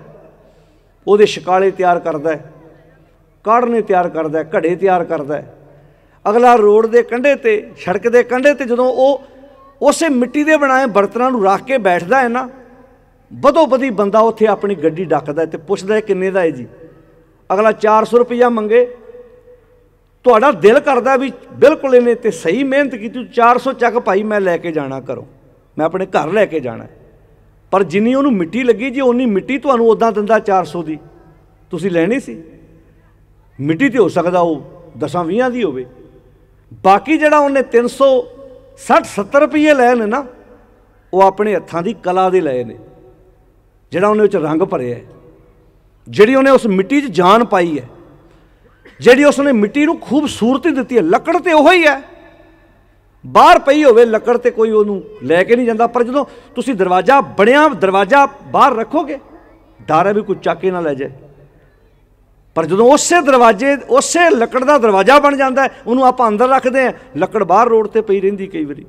A: ਉਹਦੇ ਸ਼ਿਕਾਲੇ ਤਿਆਰ ਕਰਦਾ ਹੈ ਕਾੜਨੇ ਤਿਆਰ ਕਰਦਾ ਹੈ ਘੜੇ ਤਿਆਰ ਕਰਦਾ ਹੈ ਅਗਲਾ ਰੋਡ ਦੇ ਕੰਢੇ ਤੇ ਸੜਕ ਦੇ ਕੰਢੇ ਤੇ ਜਦੋਂ ਉਹ ਉਸੇ ਮਿੱਟੀ ਦੇ ਬਣਾਏ ਬਰਤਨਾਂ ਨੂੰ ਰੱਖ ਕੇ ਬੈਠਦਾ ਹੈ ਨਾ ਬਦੋ ਬਦੀ ਬੰਦਾ ਉੱਥੇ ਆਪਣੀ ਗੱਡੀ ਡੱਕਦਾ ਤੇ ਪੁੱਛਦਾ ਕਿੰਨੇ ਦਾ ਹੈ ਜੀ ਅਗਲਾ 400 ਰੁਪਇਆ ਮੰਗੇ ਤੁਹਾਡਾ ਦਿਲ ਕਰਦਾ ਵੀ ਬਿਲਕੁਲ ਇਹਨੇ ਤੇ ਸਹੀ ਮਿਹਨਤ ਕੀਤੀ 400 ਚੱਕ ਭਾਈ ਮੈਂ ਲੈ ਕੇ ਜਾਣਾ ਕਰੋ ਮੈਂ ਆਪਣੇ ਘਰ ਲੈ ਕੇ ਜਾਣਾ ਪਰ ਜਿੰਨੀ ਉਹਨੂੰ ਮਿੱਟੀ ਲੱਗੀ ਜੀ ਉਨੀ ਮਿੱਟੀ ਤੁਹਾਨੂੰ ਉਦਾਂ ਦਿੰਦਾ 400 ਦੀ ਤੁਸੀਂ ਲੈਣੀ ਸੀ ਮਿੱਟੀ ਤੇ ਹੋ ਸਕਦਾ ਉਹ ਦਸਾਂ 20 ਦੀ ਹੋਵੇ ਬਾਕੀ ਜਿਹੜਾ ਉਹਨੇ 360 70 ਰੁਪਏ ਲੈ ਨੇ ਨਾ ਉਹ ਆਪਣੇ ਹੱਥਾਂ ਦੀ ਕਲਾ ਦੇ ਲਏ ਨੇ ਜਿਹੜਾ ਉਹਨੇ ਵਿੱਚ ਰੰਗ ਭਰਿਆ ਹੈ ਜਿਹੜੀ ਉਹਨੇ ਉਸ ਮਿੱਟੀ 'ਚ ਜਾਨ ਪਾਈ ਹੈ ਜਿਹੜੀ ਉਸਨੇ ਮਿੱਟੀ ਨੂੰ ਖੂਬਸੂਰਤੀ ਦਿੱਤੀ ਹੈ ਲੱਕੜ ਤੇ ਉਹੀ ਹੈ ਬਾਹਰ ਪਈ ਹੋਵੇ ਲੱਕੜ ਤੇ ਕੋਈ ਉਹਨੂੰ ਲੈ ਕੇ ਨਹੀਂ ਜਾਂਦਾ ਪਰ ਜਦੋਂ ਤੁਸੀਂ ਦਰਵਾਜ਼ਾ ਬਣਿਆ ਦਰਵਾਜ਼ਾ ਬਾਹਰ ਰੱਖੋਗੇ ਡਰ ਹੈ ਵੀ ਕੋਈ ਚੱਕ ਕੇ ਨਾ ਲੈ ਜਾਏ ਪਰ ਜਦੋਂ ਉਸੇ ਦਰਵਾਜ਼ੇ ਉਸੇ ਲੱਕੜ ਦਾ ਦਰਵਾਜ਼ਾ ਬਣ ਜਾਂਦਾ ਉਹਨੂੰ ਆਪਾਂ ਅੰਦਰ ਰੱਖਦੇ ਆ ਲੱਕੜ ਬਾਹਰ ਰੋਡ ਤੇ ਪਈ ਰਹਿੰਦੀ ਕਈ ਵਾਰੀ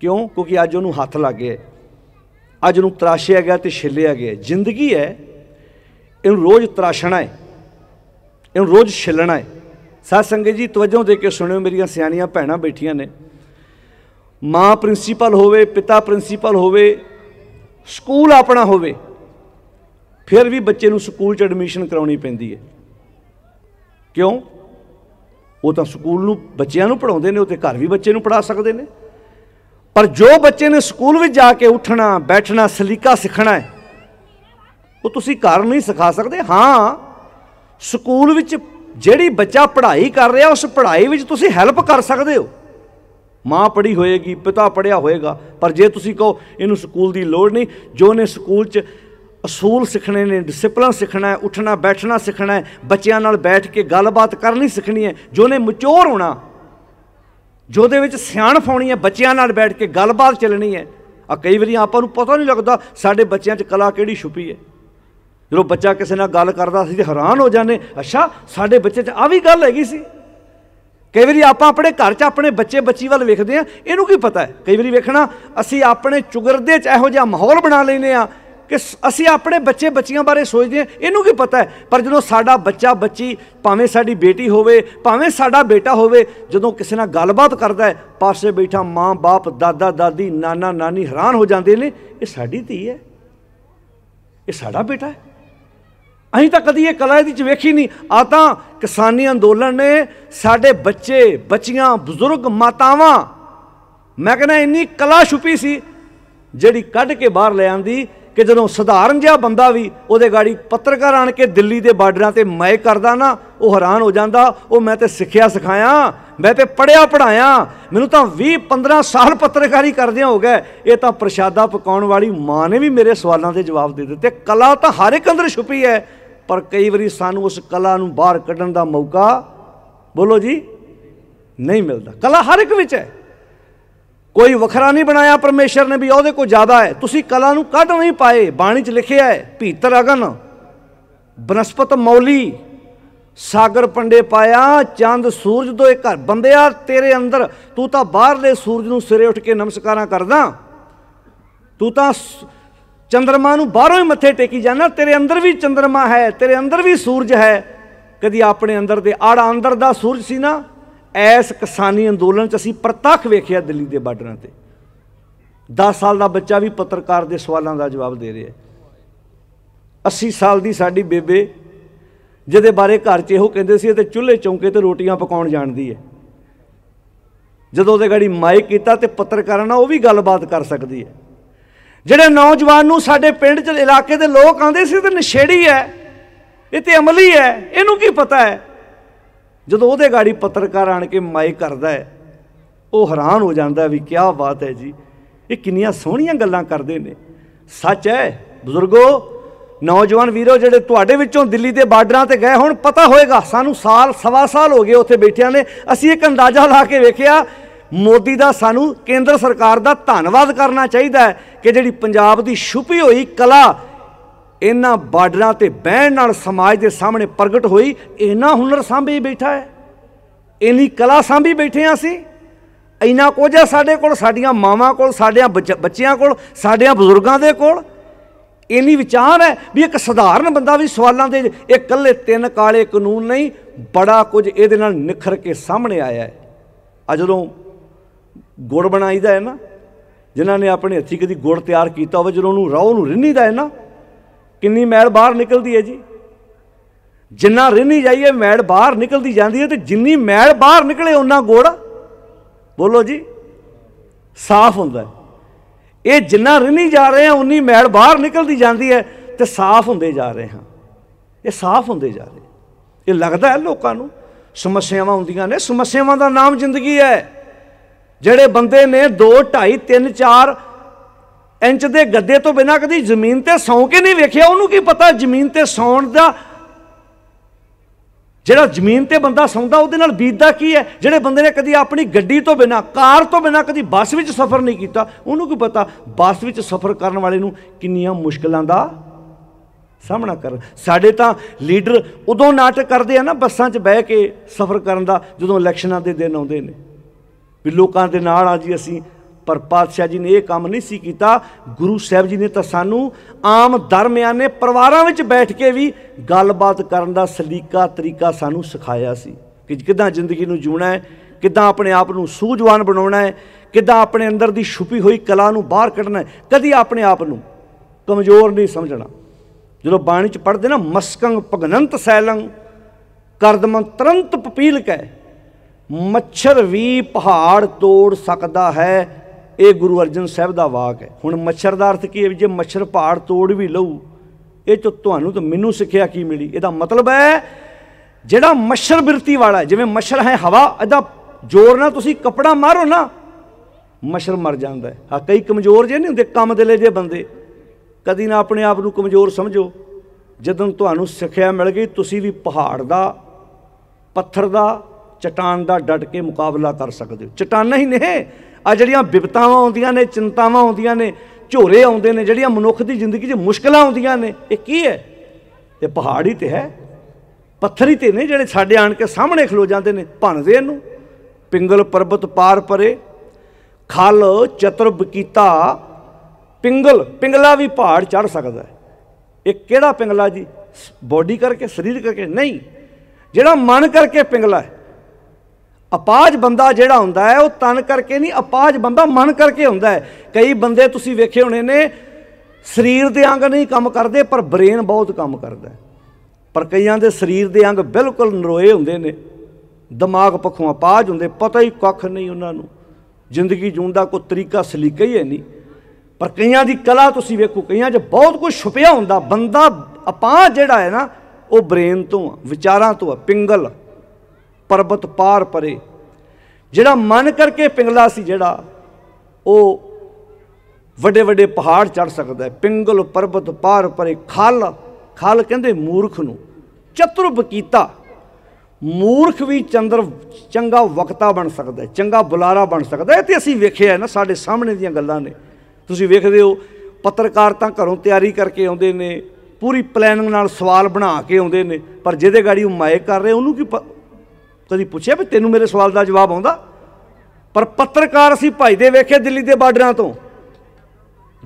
A: ਕਿਉਂ ਕਿਉਂਕਿ ਅੱਜ ਉਹਨੂੰ ਹੱਥ ਲੱਗ ਗਿਆ ਅੱਜ ਉਹਨੂੰ ਤਰਾਸ਼ਿਆ ਗਿਆ ਤੇ ਛਿੱਲਿਆ ਗਿਆ ਜ਼ਿੰਦਗੀ ਹੈ ਇਹਨੂੰ ਰੋਜ਼ ਤਰਾਸ਼ਣਾ ਹੈ ਇਹਨੂੰ ਰੋਜ਼ ਛਿੱਲਣਾ ਹੈ ਸਾਧ ਸੰਗਤ ਜੀ ਤਵੱਜੋ ਦੇ ਕੇ ਸੁਣਿਓ ਮੇਰੀਆਂ ਸਿਆਣੀਆਂ ਭੈਣਾਂ ਬੈਠੀਆਂ ਨੇ ਮਾਂ ਪ੍ਰਿੰਸੀਪਲ ਹੋਵੇ ਪਿਤਾ ਪ੍ਰਿੰਸੀਪਲ ਹੋਵੇ ਸਕੂਲ ਆਪਣਾ ਹੋਵੇ ਫਿਰ ਵੀ ਬੱਚੇ ਨੂੰ ਸਕੂਲ 'ਚ ਐਡਮਿਸ਼ਨ ਕਰਾਉਣੀ ਪੈਂਦੀ ਹੈ ਕਿਉਂ ਉਹ ਤਾਂ ਸਕੂਲ ਨੂੰ ਬੱਚਿਆਂ ਨੂੰ ਪੜਾਉਂਦੇ ਨੇ ਉਹ ਤੇ ਘਰ ਵੀ ਬੱਚੇ ਨੂੰ ਪੜਾ ਸਕਦੇ ਨੇ ਪਰ ਜੋ ਬੱਚੇ ਨੇ ਸਕੂਲ ਵਿੱਚ ਜਾ ਕੇ ਉੱਠਣਾ ਬੈਠਣਾ ਸਲੀਕਾ ਸਿੱਖਣਾ ਹੈ ਉਹ ਤੁਸੀਂ ਘਰ ਨਹੀਂ ਸਿਖਾ ਸਕਦੇ ਹਾਂ ਸਕੂਲ ਵਿੱਚ ਜਿਹੜੀ ਬੱਚਾ ਪੜ੍ਹਾਈ ਕਰ ਰਿਹਾ ਉਸ ਪੜ੍ਹਾਈ ਵਿੱਚ ਤੁਸੀਂ ਹੈਲਪ ਕਰ ਸਕਦੇ ਹੋ ਮਾਂ ਪੜ੍ਹੀ ਹੋਏਗੀ ਪਿਤਾ ਪੜਿਆ ਹੋਏਗਾ ਪਰ ਜੇ ਤੁਸੀਂ ਕਹੋ ਇਹਨੂੰ ਸਕੂਲ ਦੀ ਲੋੜ ਨਹੀਂ ਜੋ ਨੇ ਸਕੂਲ 'ਚ ਅਸੂਲ ਸਿੱਖਣੇ ਨੇ ਡਿਸਪਲਿਨ ਸਿੱਖਣਾ ਹੈ ਉੱਠਣਾ ਬੈਠਣਾ ਸਿੱਖਣਾ ਹੈ ਬੱਚਿਆਂ ਨਾਲ ਬੈਠ ਕੇ ਗੱਲਬਾਤ ਕਰਨੀ ਸਿੱਖਣੀ ਹੈ ਜੋ ਨੇ ਮਚੋਰ ਹੋਣਾ ਜੋਦੇ ਵਿੱਚ ਸਿਆਣ ਫੌਣੀ ਹੈ ਬੱਚਿਆਂ ਨਾਲ ਬੈਠ ਕੇ ਗੱਲਬਾਤ ਚੱਲਣੀ ਹੈ ਆ ਕਈ ਵਾਰੀ ਆਪਾਂ ਨੂੰ ਪਤਾ ਨਹੀਂ ਲੱਗਦਾ ਸਾਡੇ ਬੱਚਿਆਂ 'ਚ ਕਲਾ ਕਿਹੜੀ ਛੁਪੀ ਹੈ ਜਦੋਂ ਬੱਚਾ ਕਿਸੇ ਨਾਲ ਗੱਲ ਕਰਦਾ ਸੀ ਤੇ ਹੈਰਾਨ ਹੋ ਜਾਂਦੇ ਅੱਛਾ ਸਾਡੇ ਬੱਚੇ 'ਚ ਆ ਵੀ ਗੱਲ ਹੈਗੀ ਸੀ ਕਈ ਵਾਰੀ ਆਪਾਂ ਆਪਣੇ ਘਰ 'ਚ ਆਪਣੇ ਬੱਚੇ ਬੱਚੀ ਵੱਲ ਵੇਖਦੇ ਆ ਇਹਨੂੰ ਕੀ ਪਤਾ ਹੈ ਕਈ ਵਾਰੀ ਵੇਖਣਾ ਅਸੀਂ ਆਪਣੇ ਚੁਗਰਦੇ 'ਚ ਇਹੋ ਜਿਹਾ ਮਾਹੌਲ ਬਣਾ ਲੈਨੇ ਆ ਕਿ ਅਸੀਂ ਆਪਣੇ ਬੱਚੇ ਬੱਚੀਆਂ ਬਾਰੇ ਸੋਚਦੇ ਆ ਇਹਨੂੰ ਕੀ ਪਤਾ ਹੈ ਪਰ ਜਦੋਂ ਸਾਡਾ ਬੱਚਾ ਬੱਚੀ ਭਾਵੇਂ ਸਾਡੀ ਬੇਟੀ ਹੋਵੇ ਭਾਵੇਂ ਸਾਡਾ ਬੇਟਾ ਹੋਵੇ ਜਦੋਂ ਕਿਸੇ ਨਾਲ ਗੱਲਬਾਤ ਕਰਦਾ ਹੈ ਪਾਸੇ ਬੈਠਾ ਮਾਂ ਬਾਪ ਦਾਦਾ ਦਾਦੀ ਨਾਨਾ ਨਾਨੀ ਹੈਰਾਨ ਹੋ ਜਾਂਦੇ ਨੇ ਇਹ ਸਾਡੀ ਧੀ ਹੈ ਇਹ ਸਾਡਾ ਬੇਟਾ ਹੈ ਅਸੀਂ ਤਾਂ ਕਦੀ ਇਹ ਕਲਾ ਇਹਦੀ ਚ ਵੇਖੀ ਨਹੀਂ ਆ ਤਾਂ ਕਿਸਾਨੀ ਅੰਦੋਲਨ ਨੇ ਸਾਡੇ ਬੱਚੇ ਬੱਚੀਆਂ ਬਜ਼ੁਰਗ ਮਾਤਾਵਾਂ ਮੈਂ ਕਹਿੰਦਾ ਇੰਨੀ ਕਲਾ ਛੁਪੀ ਸੀ ਜਿਹੜੀ ਕੱਢ ਕੇ ਬਾਹਰ ਲੈ ਆਂਦੀ ਕਿ ਜਦੋਂ ਸਧਾਰਨ ਜਿਹਾ ਬੰਦਾ ਵੀ ਉਹਦੇ ਗਾੜੀ ਪੱਤਰਕਾਰ ਆਣ ਕੇ ਦਿੱਲੀ ਦੇ ਬਾਰਡਰਾਂ ਤੇ ਮੈਂ ਕਰਦਾ ਨਾ ਉਹ ਹੈਰਾਨ ਹੋ ਜਾਂਦਾ ਉਹ ਮੈਂ ਤੇ ਸਿੱਖਿਆ ਸਿਖਾਇਆ ਮੈਂ ਤੇ ਪੜਿਆ ਪੜਾਇਆ ਮੈਨੂੰ ਤਾਂ 20 15 ਸਾਲ ਪੱਤਰਕਾਰੀ ਕਰਦਿਆਂ ਹੋ ਗਏ ਇਹ ਤਾਂ ਪ੍ਰਸ਼ਾਦਾ ਪਕਾਉਣ ਵਾਲੀ ਮਾਂ ਨੇ ਵੀ ਮੇਰੇ ਸਵਾਲਾਂ ਦੇ ਜਵਾਬ ਦੇ ਦਿੱਤੇ ਕਲਾ ਤਾਂ ਹਰ ਇੱਕ ਅੰਦਰ ਛੁਪੀ ਹੈ ਪਰ ਕਈ ਵਾਰੀ ਸਾਨੂੰ ਉਸ ਕਲਾ ਨੂੰ ਬਾਹਰ ਕੱਢਣ ਦਾ ਮੌਕਾ ਬੋਲੋ ਜੀ ਨਹੀਂ ਮਿਲਦਾ ਕਲਾ ਹਰ ਇੱਕ ਵਿੱਚ ਹੈ ਕੋਈ ਵੱਖਰਾ ਨਹੀਂ ਬਣਾਇਆ ਪਰਮੇਸ਼ਰ ਨੇ ਵੀ ਉਹਦੇ ਕੋਲ ਜ਼ਿਆਦਾ ਹੈ ਤੁਸੀਂ ਕਲਾ ਨੂੰ ਕੱਢ ਨਹੀਂ ਪਾਏ ਬਾਣੀ 'ਚ ਲਿਖਿਆ ਹੈ ਭੀਤਰ ਅਗਨ ਬਨਸਪਤ ਮੌਲੀ ਸਾਗਰ ਪੰਡੇ ਪਾਇਆ ਚੰਦ ਸੂਰਜ ਤੋਂ ਇਹ ਘਰ ਬੰਦਿਆ ਤੇਰੇ ਅੰਦਰ ਤੂੰ ਤਾਂ ਬਾਹਰਲੇ ਸੂਰਜ ਨੂੰ ਸਿਰੇ ਉੱਠ ਕੇ ਨਮਸਕਾਰਾਂ ਕਰਦਾ ਤੂੰ ਤਾਂ ਚੰਦਰਮਾ ਨੂੰ ਬਾਹਰੋਂ ਹੀ ਮੱਥੇ ਟੇਕੀ ਜਾਂਦਾ ਤੇਰੇ ਅੰਦਰ ਵੀ ਚੰਦਰਮਾ ਹੈ ਤੇਰੇ ਅੰਦਰ ਵੀ ਸੂਰਜ ਹੈ ਕਦੀ ਆਪਣੇ ਅੰਦਰ ਦੇ ਆੜ ਅੰਦਰ ਦਾ ਸੂਰਜ ਸੀ ਨਾ ਐਸ ਕਿਸਾਨੀ ਅੰਦੋਲਨ 'ਚ ਅਸੀਂ ਪ੍ਰਤੱਖ ਵੇਖਿਆ ਦਿੱਲੀ ਦੇ ਬਾਰਡਰਾਂ ਤੇ 10 ਸਾਲ ਦਾ ਬੱਚਾ ਵੀ ਪੱਤਰਕਾਰ ਦੇ ਸਵਾਲਾਂ ਦਾ ਜਵਾਬ ਦੇ ਰਿਹਾ ਹੈ 80 ਸਾਲ ਦੀ ਸਾਡੀ ਬੇਬੇ ਜਿਹਦੇ ਬਾਰੇ ਘਰ 'ਚ ਇਹੋ ਕਹਿੰਦੇ ਸੀ ਤੇ ਚੁੱਲ੍ਹੇ ਚੌਂਕੇ ਤੇ ਰੋਟੀਆਂ ਪਕਾਉਣ ਜਾਣਦੀ ਹੈ ਜਦੋਂ ਉਹਦੇ ਗਾੜੀ ਮਾਈਕ ਕੀਤਾ ਤੇ ਪੱਤਰਕਾਰਾਂ ਨਾਲ ਉਹ ਵੀ ਗੱਲਬਾਤ ਕਰ ਸਕਦੀ ਹੈ ਜਿਹੜੇ ਨੌਜਵਾਨ ਨੂੰ ਸਾਡੇ ਪਿੰਡ ਚ ਇਲਾਕੇ ਦੇ ਲੋਕ ਆਂਦੇ ਸੀ ਤੇ ਨਸ਼ੇੜੀ ਹੈ ਇਹ ਤੇ ਅਮਲੀ ਹੈ ਇਹਨੂੰ ਕੀ ਪਤਾ ਹੈ ਜਦੋਂ ਉਹਦੇ ਗਾੜੀ ਪੱਤਰਕਾਰ ਆਣ ਕੇ ਮਾਈ ਕਰਦਾ ਹੈ ਉਹ ਹੈਰਾਨ ਹੋ ਜਾਂਦਾ ਵੀ ਕੀ ਬਾਤ ਹੈ ਜੀ ਇਹ ਕਿੰਨੀਆਂ ਸੋਹਣੀਆਂ ਗੱਲਾਂ ਕਰਦੇ ਨੇ ਸੱਚ ਹੈ ਬਜ਼ੁਰਗੋ ਨੌਜਵਾਨ ਵੀਰੋ ਜਿਹੜੇ ਤੁਹਾਡੇ ਵਿੱਚੋਂ ਦਿੱਲੀ ਦੇ ਬਾਰਡਰਾਂ ਤੇ ਗਏ ਹੁਣ ਪਤਾ ਹੋਏਗਾ ਸਾਨੂੰ ਸਾਲ ਸਵਾ ਸਾਲ ਹੋ ਗਏ ਉੱਥੇ ਬੈਠਿਆਂ ਨੇ ਅਸੀਂ ਇੱਕ ਅੰਦਾਜ਼ਾ ਲਾ ਕੇ ਵੇਖਿਆ ਮੋਦੀ ਦਾ ਸਾਨੂੰ ਕੇਂਦਰ ਸਰਕਾਰ ਦਾ ਧੰਨਵਾਦ ਕਰਨਾ ਚਾਹੀਦਾ ਹੈ ਕਿ ਜਿਹੜੀ ਪੰਜਾਬ ਦੀ ਛੁਪੀ ਹੋਈ ਕਲਾ ਇਹਨਾਂ ਬਾਰਡਰਾਂ ਤੇ ਬਹਿਣ ਨਾਲ ਸਮਾਜ ਦੇ ਸਾਹਮਣੇ ਪ੍ਰਗਟ ਹੋਈ ਇਹਨਾਂ ਹੁਨਰ ਸਾਂਭੀ ਬੈਠਾ ਹੈ ਇਨੀ ਕਲਾ ਸਾਂਭੀ ਬੈਠੇ ਆ ਸੀ ਇੰਨਾ ਕੁਝ ਆ ਸਾਡੇ ਕੋਲ ਸਾਡੀਆਂ ਮਾਵਾਂ ਕੋਲ ਸਾਡਿਆਂ ਬੱਚਿਆਂ ਕੋਲ ਸਾਡਿਆਂ ਬਜ਼ੁਰਗਾਂ ਦੇ ਕੋਲ ਇਨੀ ਵਿਚਾਰ ਹੈ ਵੀ ਇੱਕ ਸਧਾਰਨ ਬੰਦਾ ਵੀ ਸਵਾਲਾਂ ਦੇ ਇਹ ਕੱਲੇ ਤਿੰਨ ਕਾਲੇ ਕਾਨੂੰਨ ਨਹੀਂ ਬੜਾ ਕੁਝ ਇਹਦੇ ਨਾਲ ਨਿਖਰ ਕੇ ਸਾਹਮਣੇ ਆਇਆ ਹੈ ਆ ਜਦੋਂ ਗੁੜ ਬਣਾਈਦਾ ਹੈ ਨਾ ਜਿਨ੍ਹਾਂ ਨੇ ਆਪਣੇ ਹੱਥੀ ਕਦੀ ਗੁੜ ਤਿਆਰ ਕੀਤਾ ਹੋਵੇ ਜਦੋਂ ਉਹਨੂੰ ਰੌ ਨੂੰ ਰਿੰਨੀਦਾ ਹੈ ਨਾ ਕਿੰਨੀ ਮੈਲ ਬਾਹਰ ਨਿਕਲਦੀ ਹੈ ਜੀ ਜਿੰਨਾ ਰਿੰਨੀ ਜਾਈਏ ਮੈਲ ਬਾਹਰ ਨਿਕਲਦੀ ਜਾਂਦੀ ਹੈ ਤੇ ਜਿੰਨੀ ਮੈਲ ਬਾਹਰ ਨਿਕਲੇ ਉਹਨਾਂ ਗੁੜ ਬੋਲੋ ਜੀ ਸਾਫ਼ ਹੁੰਦਾ ਹੈ ਇਹ ਜਿੰਨਾ ਰਿੰਨੀ ਜਾ ਰਹੇ ਆ ਉਨੀ ਮੈਲ ਬਾਹਰ ਨਿਕਲਦੀ ਜਾਂਦੀ ਹੈ ਤੇ ਸਾਫ਼ ਹੁੰਦੇ ਜਾ ਰਹੇ ਹਾਂ ਇਹ ਸਾਫ਼ ਹੁੰਦੇ ਜਾ ਰਹੇ ਇਹ ਲੱਗਦਾ ਹੈ ਲੋਕਾਂ ਨੂੰ ਸਮੱਸਿਆਵਾਂ ਹੁੰਦੀਆਂ ਨੇ ਸਮੱਸਿਆਵਾਂ ਦਾ ਨਾਮ ਜ਼ਿੰਦਗੀ ਹੈ ਜਿਹੜੇ ਬੰਦੇ ਨੇ 2 2.5 3 4 ਇੰਚ ਦੇ ਗੱਦੇ ਤੋਂ ਬਿਨਾਂ ਕਦੀ ਜ਼ਮੀਨ ਤੇ ਸੌਂ ਕੇ ਨਹੀਂ ਵੇਖਿਆ ਉਹਨੂੰ ਕੀ ਪਤਾ ਜ਼ਮੀਨ ਤੇ ਸੌਣ ਦਾ ਜਿਹੜਾ ਜ਼ਮੀਨ ਤੇ ਬੰਦਾ ਸੌਂਦਾ ਉਹਦੇ ਨਾਲ ਬੀਤਦਾ ਕੀ ਹੈ ਜਿਹੜੇ ਬੰਦੇ ਨੇ ਕਦੀ ਆਪਣੀ ਗੱਡੀ ਤੋਂ ਬਿਨਾ ਕਾਰ ਤੋਂ ਬਿਨਾ ਕਦੀ ਬੱਸ ਵਿੱਚ ਸਫ਼ਰ ਨਹੀਂ ਕੀਤਾ ਉਹਨੂੰ ਕੀ ਪਤਾ ਬੱਸ ਵਿੱਚ ਸਫ਼ਰ ਕਰਨ ਵਾਲੇ ਨੂੰ ਕਿੰਨੀਆਂ ਮੁਸ਼ਕਲਾਂ ਦਾ ਸਾਹਮਣਾ ਕਰ ਸਾਡੇ ਤਾਂ ਲੀਡਰ ਉਦੋਂ ਨਾਟਕ ਕਰਦੇ ਆ ਨਾ ਬੱਸਾਂ 'ਚ ਬਹਿ ਕੇ ਸਫ਼ਰ ਕਰਨ ਦਾ ਜਦੋਂ ਇਲੈਕਸ਼ਨਾਂ ਦੇ ਦਿਨ ਆਉਂਦੇ ਨੇ ਵੀ ਲੋਕਾਂ ਦੇ ਨਾਲ ਆ ਜੀ ਅਸੀਂ ਪਰ ਪਾਤਸ਼ਾਹ ਜੀ ਨੇ ਇਹ ਕੰਮ ਨਹੀਂ ਸੀ ਕੀਤਾ ਗੁਰੂ ਸਾਹਿਬ ਜੀ ਨੇ ਤਾਂ ਸਾਨੂੰ ਆਮ ਦਰਮਿਆਨੇ ਪਰਿਵਾਰਾਂ ਵਿੱਚ ਬੈਠ ਕੇ ਵੀ ਗੱਲਬਾਤ ਕਰਨ ਦਾ ਸਲੀਕਾ ਤਰੀਕਾ ਸਾਨੂੰ ਸਿਖਾਇਆ ਸੀ ਕਿ ਕਿਦਾਂ ਜ਼ਿੰਦਗੀ ਨੂੰ ਜੂਣਾ ਹੈ ਕਿਦਾਂ ਆਪਣੇ ਆਪ ਨੂੰ ਸੂਝਵਾਨ ਬਣਾਉਣਾ ਹੈ ਕਿਦਾਂ ਆਪਣੇ ਅੰਦਰ ਦੀ ਛੁਪੀ ਹੋਈ ਕਲਾ ਨੂੰ ਬਾਹਰ ਕੱਢਣਾ ਹੈ ਕਦੀ ਆਪਣੇ ਆਪ ਨੂੰ ਕਮਜ਼ੋਰ ਨਹੀਂ ਸਮਝਣਾ ਜਦੋਂ ਬਾਣੀ ਚ ਪੜਦੇ ਨਾ ਮਸਕੰ ਭਗਨੰਤ ਸੈਲੰ ਕਰਦਮੰ ਤਰੰਤ ਪਪੀਲ ਕੈ ਮੱਛਰ ਵੀ ਪਹਾੜ ਤੋੜ ਸਕਦਾ ਹੈ ਇਹ ਗੁਰੂ ਅਰਜਨ ਸਾਹਿਬ ਦਾ ਵਾਕ ਹੈ ਹੁਣ ਮੱਛਰ ਦਾ ਅਰਥ ਕੀ ਹੈ ਜੇ ਮੱਛਰ ਪਹਾੜ ਤੋੜ ਵੀ ਲਊ ਇਹ ਤੋਂ ਤੁਹਾਨੂੰ ਤਾਂ ਮੈਨੂੰ ਸਿੱਖਿਆ ਕੀ ਮਿਲੀ ਇਹਦਾ ਮਤਲਬ ਹੈ ਜਿਹੜਾ ਮੱਛਰ ਬਿਰਤੀ ਵਾਲਾ ਜਿਵੇਂ ਮੱਛਰ ਹੈ ਹਵਾ ਇਹਦਾ ਜ਼ੋਰ ਨਾਲ ਤੁਸੀਂ ਕਪੜਾ ਮਾਰੋ ਨਾ ਮੱਛਰ ਮਰ ਜਾਂਦਾ ਹੈ ਆ ਕਈ ਕਮਜ਼ੋਰ ਜੇ ਨਹੀਂ ਹੁੰਦੇ ਕੰਮ ਦੇ ਲਈ ਜੇ ਬੰਦੇ ਕਦੀ ਨਾ ਆਪਣੇ ਆਪ ਨੂੰ ਕਮਜ਼ੋਰ ਸਮਝੋ ਜਦੋਂ ਤੁਹਾਨੂੰ ਸਿੱਖਿਆ ਮਿਲ ਗਈ ਤੁਸੀਂ ਵੀ ਪਹਾੜ ਦਾ ਪੱਥਰ ਦਾ ਚਟਾਨ ਦਾ ਡਟ ਕੇ ਮੁਕਾਬਲਾ ਕਰ ਸਕਦੇ ਹੋ ਚਟਾਨਾਂ ਹੀ ਨੇ ਆ ਜਿਹੜੀਆਂ ਵਿਪਤਾਵਾਂ ਆਉਂਦੀਆਂ ਨੇ ਚਿੰਤਾਵਾਂ ਆਉਂਦੀਆਂ ਨੇ ਝੋਰੇ ਆਉਂਦੇ ਨੇ ਜਿਹੜੀਆਂ ਮਨੁੱਖ ਦੀ ਜ਼ਿੰਦਗੀ 'ਚ ਮੁਸ਼ਕਲਾਂ ਆਉਂਦੀਆਂ ਨੇ ਇਹ ਕੀ ਹੈ ਇਹ ਪਹਾੜੀ ਤੇ ਹੈ ਪੱਥਰ ਹੀ ਤੇ ਨੇ ਜਿਹੜੇ ਸਾਡੇ ਆਣ ਕੇ ਸਾਹਮਣੇ ਖਲੋ ਜਾਂਦੇ ਨੇ ਭਣਦੇ ਇਹਨੂੰ ਪਿੰਗਲ ਪਰਬਤ ਪਾਰ ਪਰੇ ਖਲ ਚਤਰਬ ਕੀਤਾ ਪਿੰਗਲ ਪਿੰਗਲਾ ਵੀ ਪਹਾੜ ਚੜ ਸਕਦਾ ਹੈ ਇਹ ਕਿਹੜਾ ਪਿੰਗਲਾ ਜੀ ਬੋਡੀ ਕਰਕੇ ਸਰੀਰ ਕਰਕੇ ਨਹੀਂ ਜਿਹੜਾ ਮਨ ਕਰਕੇ ਪਿੰਗਲਾ ਹੈ ਅਪਾਜ ਬੰਦਾ ਜਿਹੜਾ ਹੁੰਦਾ ਹੈ ਉਹ ਤਨ ਕਰਕੇ ਨਹੀਂ ਅਪਾਜ ਬੰਦਾ ਮਨ ਕਰਕੇ ਹੁੰਦਾ ਹੈ ਕਈ ਬੰਦੇ ਤੁਸੀਂ ਵੇਖੇ ਹੋਣੇ ਨੇ ਸਰੀਰ ਦੇ ਅੰਗ ਨਹੀਂ ਕੰਮ ਕਰਦੇ ਪਰ ਬ੍ਰੇਨ ਬਹੁਤ ਕੰਮ ਕਰਦਾ ਹੈ ਪਰ ਕਈਆਂ ਦੇ ਸਰੀਰ ਦੇ ਅੰਗ ਬਿਲਕੁਲ ਨਰੋਏ ਹੁੰਦੇ ਨੇ ਦਿਮਾਗ ਪੱਖੋਂ ਅਪਾਜ ਹੁੰਦੇ ਪਤਾ ਹੀ ਕੱਖ ਨਹੀਂ ਉਹਨਾਂ ਨੂੰ ਜ਼ਿੰਦਗੀ ਜੂਣ ਦਾ ਕੋਈ ਤਰੀਕਾ ਸਲੀਕਾ ਹੀ ਹੈ ਨਹੀਂ ਪਰ ਕਈਆਂ ਦੀ ਕਲਾ ਤੁਸੀਂ ਵੇਖੋ ਕਈਆਂ 'ਚ ਬਹੁਤ ਕੁਝ ਛੁਪਿਆ ਹੁੰਦਾ ਬੰਦਾ ਅਪਾਹ ਜਿਹੜਾ ਹੈ ਨਾ ਉਹ ਬ੍ਰੇਨ ਤੋਂ ਵਿਚਾਰਾਂ ਤੋਂ ਪਿੰਗਲ ਪਰਬਤ ਪਾਰ ਪਰੇ ਜਿਹੜਾ ਮਨ ਕਰਕੇ ਪਿੰਗਲਾ ਸੀ ਜਿਹੜਾ ਉਹ ਵੱਡੇ ਵੱਡੇ ਪਹਾੜ ਚੜ ਸਕਦਾ ਹੈ ਪਿੰਗਲ ਪਰਬਤ ਪਾਰ ਪਰੇ ਖਲ ਖਲ ਕਹਿੰਦੇ ਮੂਰਖ ਨੂੰ ਚਤੁਰਬ ਕੀਤਾ ਮੂਰਖ ਵੀ ਚੰਦਰ ਚੰਗਾ ਵਕਤਾ ਬਣ ਸਕਦਾ ਹੈ ਚੰਗਾ ਬੁਲਾਰਾ ਬਣ ਸਕਦਾ ਹੈ ਤੇ ਅਸੀਂ ਵੇਖਿਆ ਹੈ ਨਾ ਸਾਡੇ ਸਾਹਮਣੇ ਦੀਆਂ ਗੱਲਾਂ ਨੇ ਤੁਸੀਂ ਵੇਖਦੇ ਹੋ ਪੱਤਰਕਾਰ ਤਾਂ ਘਰੋਂ ਤਿਆਰੀ ਕਰਕੇ ਆਉਂਦੇ ਨੇ ਪੂਰੀ ਪਲੈਨਿੰਗ ਨਾਲ ਸਵਾਲ ਬਣਾ ਕੇ ਆਉਂਦੇ ਨੇ ਪਰ ਜਿਹਦੇ ਗਾੜੀ ਉਹ ਮਾਇਕ ਕਰ ਰਹੇ ਉਹਨੂੰ ਕੀ ਤੁਸੀਂ ਪੁੱਛਿਆ ਵੀ ਤੈਨੂੰ ਮੇਰੇ ਸਵਾਲ ਦਾ ਜਵਾਬ ਆਉਂਦਾ ਪਰ ਪੱਤਰਕਾਰ ਅਸੀਂ ਭਾਈ ਦੇ ਵੇਖੇ ਦਿੱਲੀ ਦੇ ਬਾਰਡਰਾਂ ਤੋਂ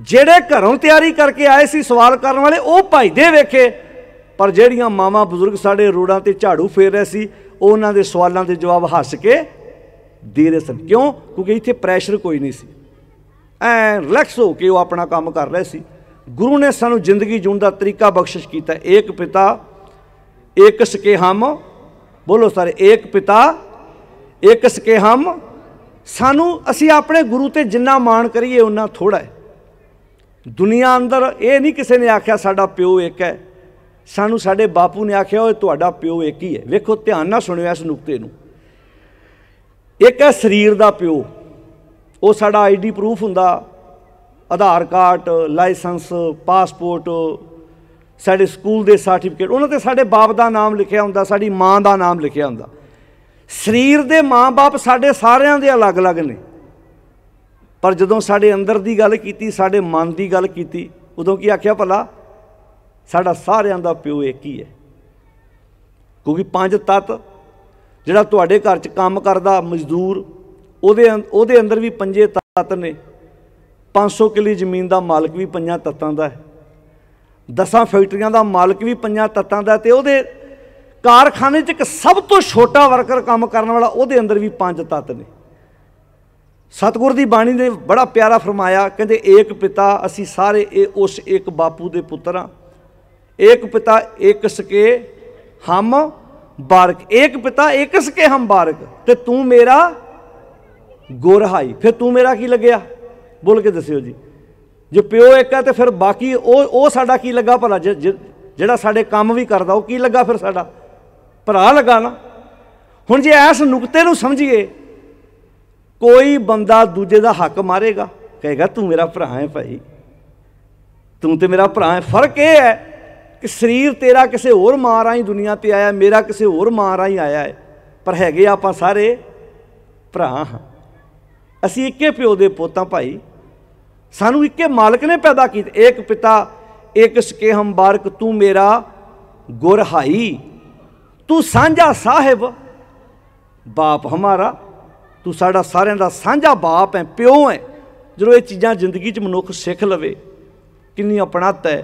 A: ਜਿਹੜੇ ਘਰੋਂ ਤਿਆਰੀ ਕਰਕੇ ਆਏ ਸੀ ਸਵਾਲ ਕਰਨ ਵਾਲੇ ਉਹ ਭਾਈ ਦੇ ਵੇਖੇ ਪਰ ਜਿਹੜੀਆਂ ਮਾਵਾਂ ਬਜ਼ੁਰਗ ਸਾਡੇ ਰੋੜਾਂ ਤੇ ਝਾੜੂ ਫੇਰ ਰਹੇ ਸੀ ਉਹਨਾਂ ਦੇ ਸਵਾਲਾਂ ਦੇ ਜਵਾਬ ਹੱਸ ਕੇ ਦੇ ਰਹੇ ਸਨ ਕਿਉਂ ਕਿਉਂਕਿ ਇੱਥੇ ਪ੍ਰੈਸ਼ਰ ਕੋਈ ਨਹੀਂ ਸੀ ਐ ਰਿਲੈਕਸ ਹੋ ਕੇ ਉਹ ਆਪਣਾ ਕੰਮ ਕਰ ਰਹੇ ਸੀ ਗੁਰੂ ਨੇ ਸਾਨੂੰ ਜ਼ਿੰਦਗੀ ਜੂਣ ਦਾ ਤਰੀਕਾ ਬਖਸ਼ਿਸ਼ ਕੀਤਾ ਏਕ ਪਿਤਾ ਏਕ ਸਕੇ ਹਮ ਬੋਲੋ ਸਾਰੇ ਏਕ ਪਿਤਾ ਇੱਕ ਸਕੇ ਹਮ ਸਾਨੂੰ ਅਸੀਂ ਆਪਣੇ ਗੁਰੂ ਤੇ ਜਿੰਨਾ ਮਾਣ ਕਰੀਏ ਉਹਨਾਂ ਥੋੜਾ ਹੈ ਦੁਨੀਆ ਅੰਦਰ ਇਹ ਨਹੀਂ ਕਿਸੇ ਨੇ ਆਖਿਆ ਸਾਡਾ ਪਿਓ ਇੱਕ ਹੈ ਸਾਨੂੰ ਸਾਡੇ ਬਾਪੂ ਨੇ ਆਖਿਆ ਓਏ ਤੁਹਾਡਾ ਪਿਓ ਇੱਕ ਹੀ ਹੈ ਵੇਖੋ ਧਿਆਨ ਨਾਲ ਸੁਣਿਓ ਇਸ ਨੁਕਤੇ ਨੂੰ ਇੱਕ ਹੈ ਸਰੀਰ ਦਾ ਪਿਓ ਉਹ ਸਾਡਾ ਆਈਡੀ ਪ੍ਰੂਫ ਹੁੰਦਾ ਆਧਾਰ ਕਾਰਡ ਲਾਇਸੈਂਸ ਪਾਸਪੋਰਟ ਸਾਡੇ ਸਕੂਲ ਦੇ ਸਰਟੀਫਿਕੇਟ ਉਹਨਾਂ ਤੇ ਸਾਡੇ ਬਾਪ ਦਾ ਨਾਮ ਲਿਖਿਆ ਹੁੰਦਾ ਸਾਡੀ ਮਾਂ ਦਾ ਨਾਮ ਲਿਖਿਆ ਹੁੰਦਾ ਸਰੀਰ ਦੇ ਮਾਂ-ਬਾਪ ਸਾਡੇ ਸਾਰਿਆਂ ਦੇ ਅਲੱਗ-ਅਲੱਗ ਨੇ ਪਰ ਜਦੋਂ ਸਾਡੇ ਅੰਦਰ ਦੀ ਗੱਲ ਕੀਤੀ ਸਾਡੇ ਮਨ ਦੀ ਗੱਲ ਕੀਤੀ ਉਦੋਂ ਕੀ ਆਖਿਆ ਭਲਾ ਸਾਡਾ ਸਾਰਿਆਂ ਦਾ ਪਿਓ ਇੱਕ ਹੀ ਹੈ ਕਿਉਂਕਿ ਪੰਜ ਤਤ ਜਿਹੜਾ ਤੁਹਾਡੇ ਘਰ 'ਚ ਕੰਮ ਕਰਦਾ ਮਜ਼ਦੂਰ ਉਹਦੇ ਉਹਦੇ ਅੰਦਰ ਵੀ ਪੰਜੇ ਤਤ ਨੇ 500 ਕਿੱਲੀ ਜ਼ਮੀਨ ਦਾ ਮਾਲਕ ਵੀ ਪੰਜਾਂ ਤਤਾਂ ਦਾ ਹੈ ਦਸਾਂ ਫੈਕਟਰੀਆਂ ਦਾ ਮਾਲਕ ਵੀ ਪੰਜਾਂ ਤੱਤਾਂ ਦਾ ਤੇ ਉਹਦੇ ਕਾਰਖਾਨੇ 'ਚ ਇੱਕ ਸਭ ਤੋਂ ਛੋਟਾ ਵਰਕਰ ਕੰਮ ਕਰਨ ਵਾਲਾ ਉਹਦੇ ਅੰਦਰ ਵੀ ਪੰਜ ਤੱਤ ਨੇ ਸਤਗੁਰ ਦੀ ਬਾਣੀ ਨੇ ਬੜਾ ਪਿਆਰਾ ਫਰਮਾਇਆ ਕਹਿੰਦੇ ਏਕ ਪਿਤਾ ਅਸੀਂ ਸਾਰੇ ਇਹ ਉਸ ਇੱਕ ਬਾਪੂ ਦੇ ਪੁੱਤਰ ਆ ਏਕ ਪਿਤਾ ਏਕ ਸਕੇ ਹਮ ਬਾਰਕ ਏਕ ਪਿਤਾ ਏਕ ਸਕੇ ਹਮ ਬਾਰਕ ਤੇ ਤੂੰ ਮੇਰਾ ਗੋਰਹਾਈ ਫਿਰ ਤੂੰ ਮੇਰਾ ਕੀ ਲੱਗਿਆ ਬੋਲ ਕੇ ਦੱਸਿਓ ਜੀ ਜੇ ਪਿਓ ਇੱਕ ਹੈ ਤੇ ਫਿਰ ਬਾਕੀ ਉਹ ਉਹ ਸਾਡਾ ਕੀ ਲੱਗਾ ਭਲਾ ਜਿਹੜਾ ਸਾਡੇ ਕੰਮ ਵੀ ਕਰਦਾ ਉਹ ਕੀ ਲੱਗਾ ਫਿਰ ਸਾਡਾ ਭਰਾ ਲੱਗਾ ਨਾ ਹੁਣ ਜੇ ਐਸ ਨੁਕਤੇ ਨੂੰ ਸਮਝੀਏ ਕੋਈ ਬੰਦਾ ਦੂਜੇ ਦਾ ਹੱਕ ਮਾਰੇਗਾ ਕਹੇਗਾ ਤੂੰ ਮੇਰਾ ਭਰਾ ਹੈ ਭਾਈ ਤੂੰ ਤੇ ਮੇਰਾ ਭਰਾ ਹੈ ਫਰਕ ਇਹ ਹੈ ਕਿ ਸਰੀਰ ਤੇਰਾ ਕਿਸੇ ਹੋਰ ਮਾਂ ਰਾਹੀਂ ਦੁਨੀਆ ਤੇ ਆਇਆ ਮੇਰਾ ਕਿਸੇ ਹੋਰ ਮਾਂ ਰਾਹੀਂ ਆਇਆ ਹੈ ਪਰ ਹੈਗੇ ਆਪਾਂ ਸਾਰੇ ਭਰਾ ਹਾਂ ਅਸੀਂ ਇੱਕੇ ਪਿਓ ਦੇ ਪੋਤਾ ਭਾਈ ਸਾਨੂੰ ਇੱਕੇ ਮਾਲਕ ਨੇ ਪੈਦਾ ਕੀਤਾ ਇੱਕ ਪਿਤਾ ਇੱਕ ਸਕੇ ਹਮ ਬਾਰਕ ਤੂੰ ਮੇਰਾ ਗੁਰਹਾਈ ਤੂੰ ਸਾਂਝਾ ਸਾਹਿਬ ਬਾਪ ਹਮਾਰਾ ਤੂੰ ਸਾਡਾ ਸਾਰਿਆਂ ਦਾ ਸਾਂਝਾ ਬਾਪ ਹੈ ਪਿਓ ਹੈ ਜਦੋਂ ਇਹ ਚੀਜ਼ਾਂ ਜ਼ਿੰਦਗੀ 'ਚ ਮਨੁੱਖ ਸਿੱਖ ਲਵੇ ਕਿੰਨੀ ਅਪਣਾਤ ਹੈ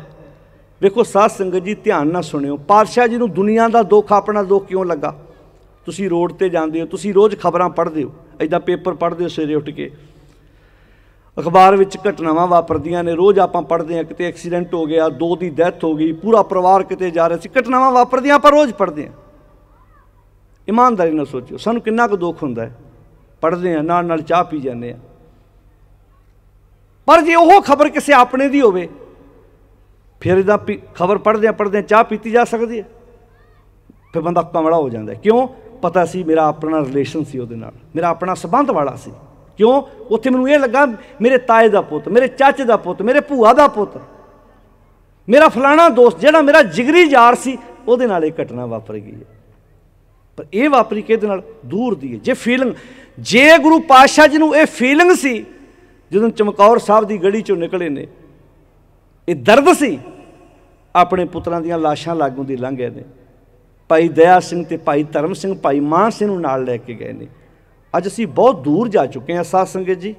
A: ਵੇਖੋ ਸਾਧ ਸੰਗਤ ਜੀ ਧਿਆਨ ਨਾਲ ਸੁਣਿਓ ਪਾਤਸ਼ਾਹ ਜੀ ਨੂੰ ਦੁਨੀਆ ਦਾ ਦੁੱਖ ਆਪਣਾ ਦੁੱਖ ਕਿਉਂ ਲੱਗਾ ਤੁਸੀਂ ਰੋਡ ਤੇ ਜਾਂਦੇ ਹੋ ਤੁਸੀਂ ਰੋਜ਼ ਖਬਰਾਂ ਪੜ੍ਹਦੇ ਹੋ ਐਦਾਂ ਪੇਪਰ ਪੜ੍ਹਦੇ ਹੋ ਸਵੇਰੇ ਉੱਠ ਕੇ ਅਖਬਾਰ ਵਿੱਚ ਘਟਨਾਵਾਂ ਵਾਪਰਦੀਆਂ ਨੇ ਰੋਜ਼ ਆਪਾਂ ਪੜ੍ਹਦੇ ਹਾਂ ਕਿਤੇ ਐਕਸੀਡੈਂਟ ਹੋ ਗਿਆ ਦੋ ਦੀ ਡੈਥ ਹੋ ਗਈ ਪੂਰਾ ਪਰਿਵਾਰ ਕਿਤੇ ਜਾ ਰਿਹਾ ਸੀ ਘਟਨਾਵਾਂ ਵਾਪਰਦੀਆਂ ਆਪਾਂ ਰੋਜ਼ ਪੜ੍ਹਦੇ ਹਾਂ ਇਮਾਨਦਾਰੀ ਨਾਲ ਸੋਚਿਓ ਸਾਨੂੰ ਕਿੰਨਾ ਕੁ ਦੁੱਖ ਹੁੰਦਾ ਹੈ ਪੜ੍ਹਦੇ ਹਾਂ ਨਾਲ ਨਾਲ ਚਾਹ ਪੀ ਜਾਂਦੇ ਆ ਪਰ ਜੇ ਉਹ ਖਬਰ ਕਿਸੇ ਆਪਣੇ ਦੀ ਹੋਵੇ ਫਿਰ ਇਹਦਾ ਖਬਰ ਪੜ੍ਹਦੇ ਆ ਪੜ੍ਹਦੇ ਚਾਹ ਪੀਤੀ ਜਾ ਸਕਦੀ ਹੈ ਫਿਰ ਬੰਦਾ ਕਮੜਾ ਹੋ ਜਾਂਦਾ ਕਿਉਂ ਪਤਾ ਸੀ ਮੇਰਾ ਆਪਣਾ ਰਿਲੇਸ਼ਨ ਸੀ ਉਹਦੇ ਨਾਲ ਮੇਰਾ ਆਪਣਾ ਸਬੰਧ ਵਾਲਾ ਸੀ ਕਿਉਂ ਉੱਥੇ ਮੈਨੂੰ ਇਹ ਲੱਗਾ ਮੇਰੇ ਤਾਏ ਦਾ ਪੁੱਤ ਮੇਰੇ ਚਾਚੇ ਦਾ ਪੁੱਤ ਮੇਰੇ ਭੂਆ ਦਾ ਪੁੱਤ ਮੇਰਾ ਫਲਾਣਾ ਦੋਸਤ ਜਿਹੜਾ ਮੇਰਾ ਜਿਗਰੀ ਯਾਰ ਸੀ ਉਹਦੇ ਨਾਲ ਇਹ ਘਟਨਾ ਵਾਪਰ ਗਈ ਹੈ ਪਰ ਇਹ ਵਾਪਰੀ ਕਿਹਦੇ ਨਾਲ ਦੂਰ ਦੀ ਹੈ ਜੇ ਫੀਲਿੰਗ ਜੇ ਗੁਰੂ ਪਾਤਸ਼ਾਹ ਜੀ ਨੂੰ ਇਹ ਫੀਲਿੰਗ ਸੀ ਜਦੋਂ ਚਮਕੌਰ ਸਾਹਿਬ ਦੀ ਗੜੀ ਚੋਂ ਨਿਕਲੇ ਨੇ ਇਹ ਦਰਦ ਸੀ ਆਪਣੇ ਪੁੱਤਰਾਂ ਦੀਆਂ ਲਾਸ਼ਾਂ ਲਾਗੋਂ ਦੀ ਲੰਘੇ ਨੇ ਭਾਈ ਦਇਆ ਸਿੰਘ ਤੇ ਭਾਈ ਧਰਮ ਸਿੰਘ ਭਾਈ ਮਾਨ ਸਿੰਘ ਨੂੰ ਨਾਲ ਲੈ ਕੇ ਗਏ ਨੇ ਅੱਜ ਅਸੀਂ ਬਹੁਤ ਦੂਰ ਜਾ ਚੁੱਕੇ ਹਾਂ ਸਾਧ ਸੰਗਤ ਜੀ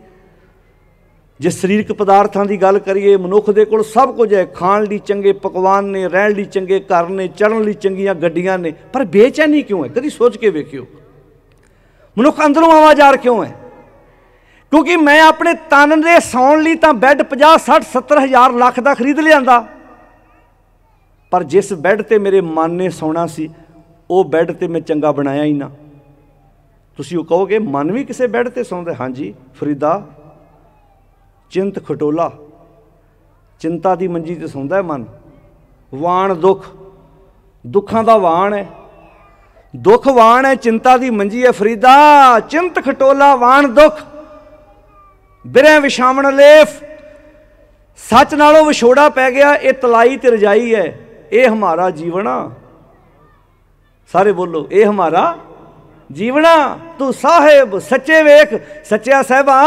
A: ਜੇ ਸਰੀਰਕ ਪਦਾਰਥਾਂ ਦੀ ਗੱਲ ਕਰੀਏ ਮਨੁੱਖ ਦੇ ਕੋਲ ਸਭ ਕੁਝ ਹੈ ਖਾਣ ਲਈ ਚੰਗੇ ਪਕਵਾਨ ਨੇ ਰਹਿਣ ਲਈ ਚੰਗੇ ਘਰ ਨੇ ਚੜਨ ਲਈ ਚੰਗੀਆਂ ਗੱਡੀਆਂ ਨੇ ਪਰ ਬੇਚੈਨੀ ਕਿਉਂ ਹੈ ਕਦੀ ਸੋਚ ਕੇ ਵੇਖਿਓ ਮਨੁੱਖ ਅੰਦਰੋਂ ਆਵਾਜ਼ਾਰ ਕਿਉਂ ਹੈ ਕਿਉਂਕਿ ਮੈਂ ਆਪਣੇ ਤਨ ਦੇ ਸੌਣ ਲਈ ਤਾਂ ਬੈੱਡ 50 60 70 ਹਜ਼ਾਰ ਲੱਖ ਦਾ ਖਰੀਦ ਲਿਆਂਦਾ ਪਰ ਜਿਸ ਬੈੱਡ ਤੇ ਮੇਰੇ ਮਨ ਨੇ ਸੌਣਾ ਸੀ ਉਹ ਬੈੱਡ ਤੇ ਮੈਂ ਚੰਗਾ ਬਣਾਇਆ ਹੀ ਨਾ ਤੁਸੀਂ ਉਹ ਕਹੋਗੇ ਮਨ ਵੀ ਕਿਸੇ ਬੈੱਡ ਤੇ ਸੌਂਦਾ ਹਾਂਜੀ ਫਰੀਦਾ ਚਿੰਤ ਖਟੋਲਾ ਚਿੰਤਾ ਦੀ ਮੰਜੀ ਤੇ ਸੌਂਦਾ ਹੈ ਮਨ ਵਾਣ ਦੁੱਖ ਦੁੱਖਾਂ ਦਾ ਵਾਣ ਹੈ ਦੁੱਖ ਵਾਣ ਹੈ ਚਿੰਤਾ ਦੀ ਮੰਜੀ ਹੈ ਫਰੀਦਾ ਚਿੰਤ ਖਟੋਲਾ ਵਾਣ ਦੁੱਖ ਬਿਰਹ ਵਿਸ਼ਾਵਣ ਲੇਫ ਸੱਚ ਨਾਲੋਂ ਵਿਛੋੜਾ ਪੈ ਗਿਆ ਇਹ ਤਲਾਈ ਤੇ ਰਜਾਈ ਹੈ ਇਹ ਹਮਾਰਾ ਜੀਵਨ ਆ ਸਾਰੇ ਬੋਲੋ ਇਹ ਹਮਾਰਾ ਜੀਵਣਾ ਤੂੰ ਸਾਹਿਬ ਸੱਚੇ ਵੇਖ ਸੱਚਿਆ ਸਹਿਬਾ